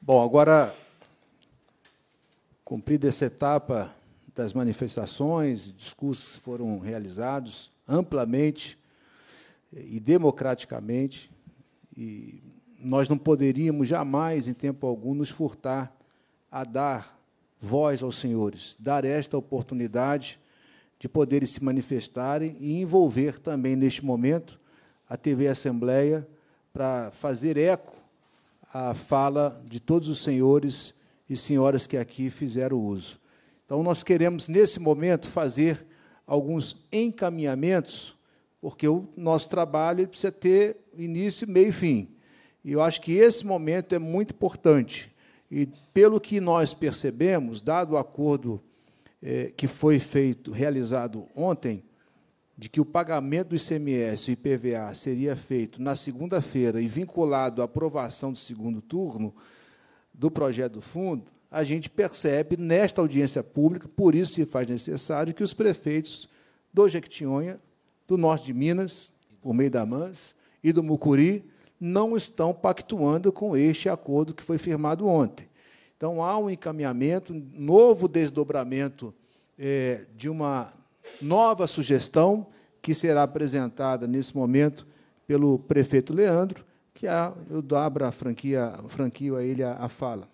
Bom, agora, cumprida essa etapa das manifestações, discursos foram realizados amplamente e democraticamente, e nós não poderíamos jamais, em tempo algum, nos furtar a dar voz aos senhores, dar esta oportunidade de poderem se manifestarem e envolver também, neste momento, a TV Assembleia para fazer eco à fala de todos os senhores e senhoras que aqui fizeram uso. Então, nós queremos, nesse momento, fazer alguns encaminhamentos porque o nosso trabalho precisa ter início, meio e fim. E eu acho que esse momento é muito importante. E, pelo que nós percebemos, dado o acordo eh, que foi feito, realizado ontem, de que o pagamento do ICMS e IPVA seria feito na segunda-feira e vinculado à aprovação do segundo turno do projeto do fundo, a gente percebe nesta audiência pública, por isso se faz necessário que os prefeitos do Jequitinhonha do norte de Minas, por meio da MANS, e do Mucuri, não estão pactuando com este acordo que foi firmado ontem. Então, há um encaminhamento, um novo desdobramento é, de uma nova sugestão que será apresentada nesse momento pelo prefeito Leandro, que eu abro a franquia, franquio a ele a, a fala.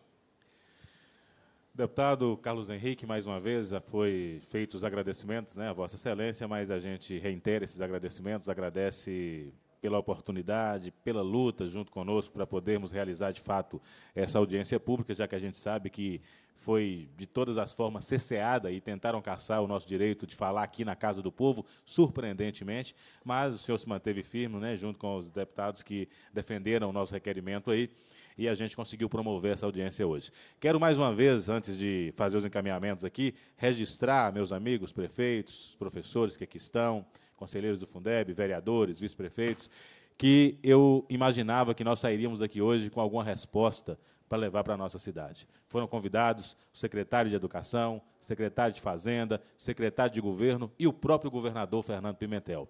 Deputado Carlos Henrique, mais uma vez, já foi feitos os agradecimentos né, à Vossa Excelência, mas a gente reitera esses agradecimentos, agradece pela oportunidade, pela luta junto conosco para podermos realizar de fato essa audiência pública, já que a gente sabe que foi de todas as formas cesseada e tentaram caçar o nosso direito de falar aqui na Casa do Povo, surpreendentemente, mas o senhor se manteve firme, né, junto com os deputados que defenderam o nosso requerimento aí, e a gente conseguiu promover essa audiência hoje. Quero mais uma vez, antes de fazer os encaminhamentos aqui, registrar meus amigos prefeitos, professores que aqui estão, conselheiros do Fundeb, vereadores, vice-prefeitos, que eu imaginava que nós sairíamos daqui hoje com alguma resposta para levar para a nossa cidade. Foram convidados o secretário de Educação, secretário de Fazenda, secretário de Governo e o próprio governador Fernando Pimentel.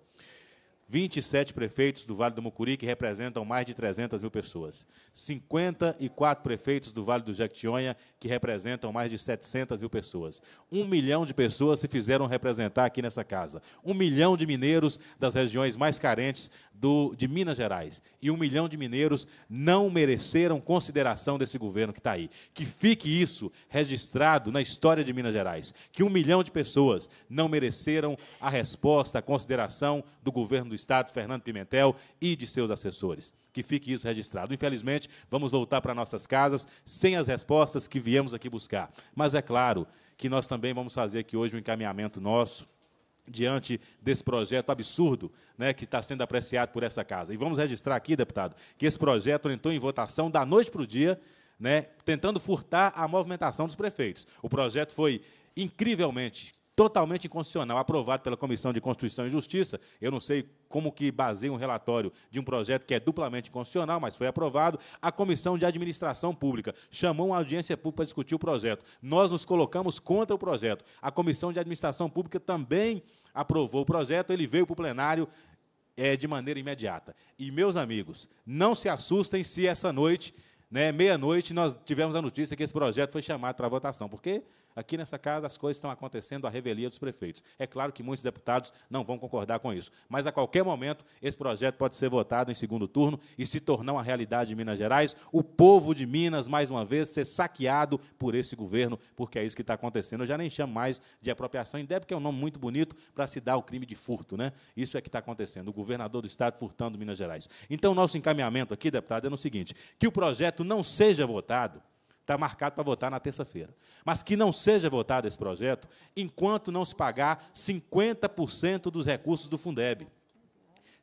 27 prefeitos do Vale do Mucuri, que representam mais de 300 mil pessoas. 54 prefeitos do Vale do Jequitinhonha, que representam mais de 700 mil pessoas. Um milhão de pessoas se fizeram representar aqui nessa casa. Um milhão de mineiros das regiões mais carentes do, de Minas Gerais. E um milhão de mineiros não mereceram consideração desse governo que está aí. Que fique isso registrado na história de Minas Gerais. Que um milhão de pessoas não mereceram a resposta, a consideração do governo do Estado, Fernando Pimentel, e de seus assessores. Que fique isso registrado. Infelizmente, vamos voltar para nossas casas sem as respostas que viemos aqui buscar. Mas é claro que nós também vamos fazer aqui hoje um encaminhamento nosso diante desse projeto absurdo né, que está sendo apreciado por essa casa. E vamos registrar aqui, deputado, que esse projeto entrou em votação da noite para o dia, né, tentando furtar a movimentação dos prefeitos. O projeto foi incrivelmente totalmente inconstitucional, aprovado pela Comissão de Constituição e Justiça. Eu não sei como que baseia um relatório de um projeto que é duplamente inconstitucional, mas foi aprovado. A Comissão de Administração Pública chamou uma audiência pública para discutir o projeto. Nós nos colocamos contra o projeto. A Comissão de Administração Pública também aprovou o projeto, ele veio para o plenário é, de maneira imediata. E, meus amigos, não se assustem se essa noite né, meia-noite, nós tivemos a notícia que esse projeto foi chamado para votação, porque Aqui nessa casa as coisas estão acontecendo à revelia dos prefeitos. É claro que muitos deputados não vão concordar com isso, mas a qualquer momento esse projeto pode ser votado em segundo turno e se tornar uma realidade em Minas Gerais, o povo de Minas, mais uma vez, ser saqueado por esse governo, porque é isso que está acontecendo. Eu já nem chamo mais de apropriação indébita, é que é um nome muito bonito para se dar o crime de furto. Né? Isso é que está acontecendo. O governador do Estado furtando Minas Gerais. Então, nosso encaminhamento aqui, deputado, é no seguinte: que o projeto não seja votado Está marcado para votar na terça-feira. Mas que não seja votado esse projeto enquanto não se pagar 50% dos recursos do Fundeb.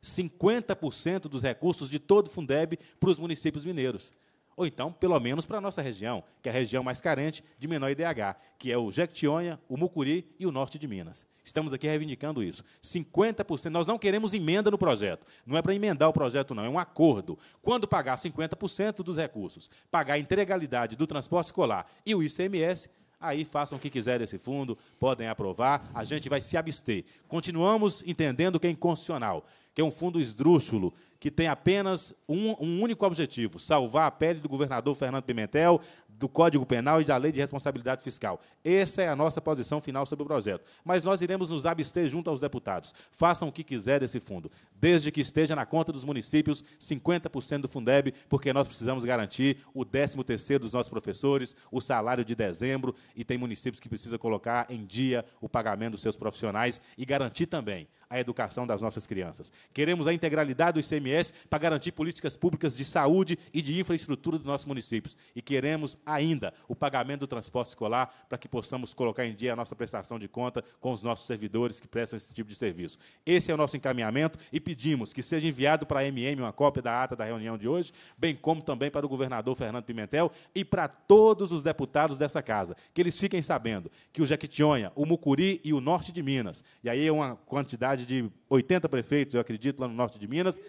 50% dos recursos de todo o Fundeb para os municípios mineiros ou então, pelo menos, para a nossa região, que é a região mais carente de menor IDH, que é o Jequitinhonha, o Mucuri e o norte de Minas. Estamos aqui reivindicando isso. 50%, nós não queremos emenda no projeto. Não é para emendar o projeto, não, é um acordo. Quando pagar 50% dos recursos, pagar a integralidade do transporte escolar e o ICMS, aí façam o que quiser desse fundo, podem aprovar, a gente vai se abster. Continuamos entendendo que é inconstitucional que é um fundo esdrúxulo, que tem apenas um, um, único objetivo: salvar a pele do governador Fernando Pimentel, do Código Penal e da Lei de Responsabilidade Fiscal. Essa é a nossa posição final sobre o projeto. Mas nós iremos nos abster junto aos deputados. Façam o que quiser desse fundo, desde que esteja na conta dos municípios 50% do Fundeb, porque nós precisamos garantir o 13 terceiro dos nossos professores, o salário de dezembro, e tem municípios que precisam colocar em dia o pagamento dos seus profissionais e garantir também a educação das nossas crianças. Queremos a integralidade do ICMS para garantir políticas públicas de saúde e de infraestrutura dos nossos municípios. E queremos ainda o pagamento do transporte escolar para que possamos colocar em dia a nossa prestação de conta com os nossos servidores que prestam esse tipo de serviço. Esse é o nosso encaminhamento e pedimos que seja enviado para a MM uma cópia da ata da reunião de hoje, bem como também para o governador Fernando Pimentel e para todos os deputados dessa casa, que eles fiquem sabendo que o Jequitinhonha, o Mucuri e o norte de Minas, e aí é uma quantidade cidade de 80 prefeitos, eu acredito, lá no norte de Minas.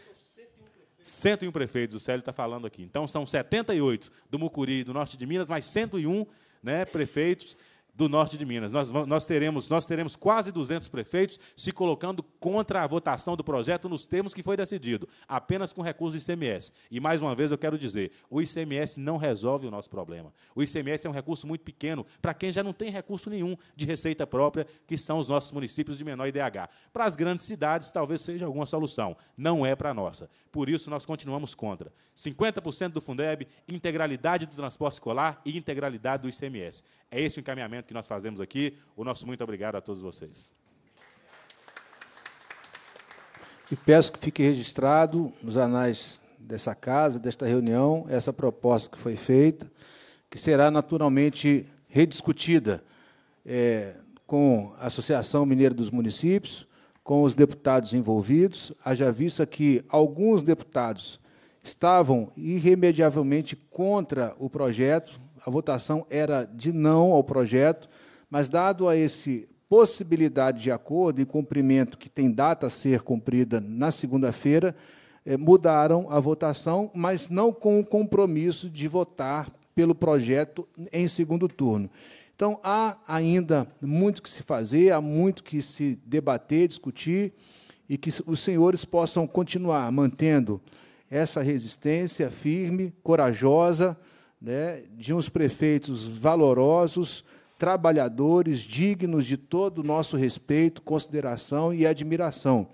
101 prefeitos, o Célio está falando aqui. Então, são 78 do Mucuri do norte de Minas, mais 101 né, prefeitos do norte de Minas. Nós, nós, teremos, nós teremos quase 200 prefeitos se colocando contra a votação do projeto nos termos que foi decidido, apenas com recurso do ICMS. E, mais uma vez, eu quero dizer, o ICMS não resolve o nosso problema. O ICMS é um recurso muito pequeno para quem já não tem recurso nenhum de receita própria, que são os nossos municípios de menor IDH. Para as grandes cidades, talvez seja alguma solução. Não é para a nossa. Por isso, nós continuamos contra. 50% do Fundeb, integralidade do transporte escolar e integralidade do ICMS. É esse o encaminhamento que nós fazemos aqui. O nosso muito obrigado a todos vocês. E peço que fique registrado nos anais dessa casa, desta reunião, essa proposta que foi feita, que será naturalmente rediscutida é, com a Associação Mineira dos Municípios, com os deputados envolvidos, haja vista que alguns deputados estavam irremediavelmente contra o projeto, a votação era de não ao projeto, mas, dado a esse possibilidade de acordo e cumprimento que tem data a ser cumprida na segunda-feira, eh, mudaram a votação, mas não com o compromisso de votar pelo projeto em segundo turno. Então, há ainda muito que se fazer, há muito que se debater, discutir, e que os senhores possam continuar mantendo essa resistência firme, corajosa, né, de uns prefeitos valorosos, trabalhadores, dignos de todo o nosso respeito, consideração e admiração.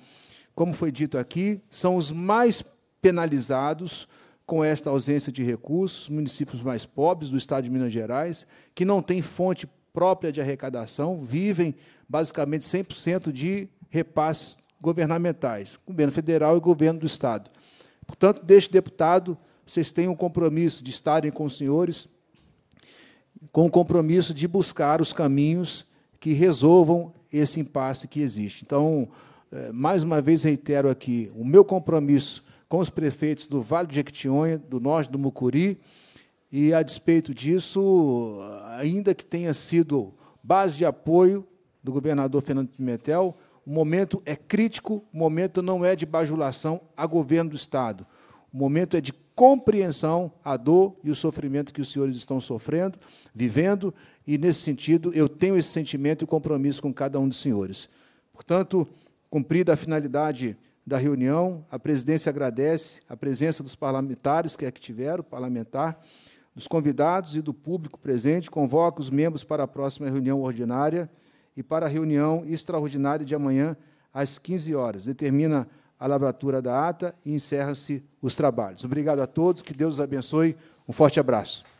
Como foi dito aqui, são os mais penalizados com esta ausência de recursos, municípios mais pobres do estado de Minas Gerais, que não têm fonte própria de arrecadação, vivem basicamente 100% de repasses governamentais, governo federal e governo do estado. Portanto, deste deputado vocês têm um compromisso de estarem com os senhores, com o compromisso de buscar os caminhos que resolvam esse impasse que existe. Então, eh, mais uma vez reitero aqui o meu compromisso com os prefeitos do Vale de Jequitinhonha, do norte do Mucuri, e a despeito disso, ainda que tenha sido base de apoio do governador Fernando Pimentel, o momento é crítico, o momento não é de bajulação a governo do Estado. O momento é de compreensão à dor e o sofrimento que os senhores estão sofrendo, vivendo, e nesse sentido eu tenho esse sentimento e compromisso com cada um dos senhores. Portanto, cumprida a finalidade da reunião, a presidência agradece a presença dos parlamentares que aqui tiveram, parlamentar, dos convidados e do público presente, convoca os membros para a próxima reunião ordinária e para a reunião extraordinária de amanhã às 15 horas. Determina a lavratura da ata e encerram-se os trabalhos. Obrigado a todos, que Deus os abençoe. Um forte abraço.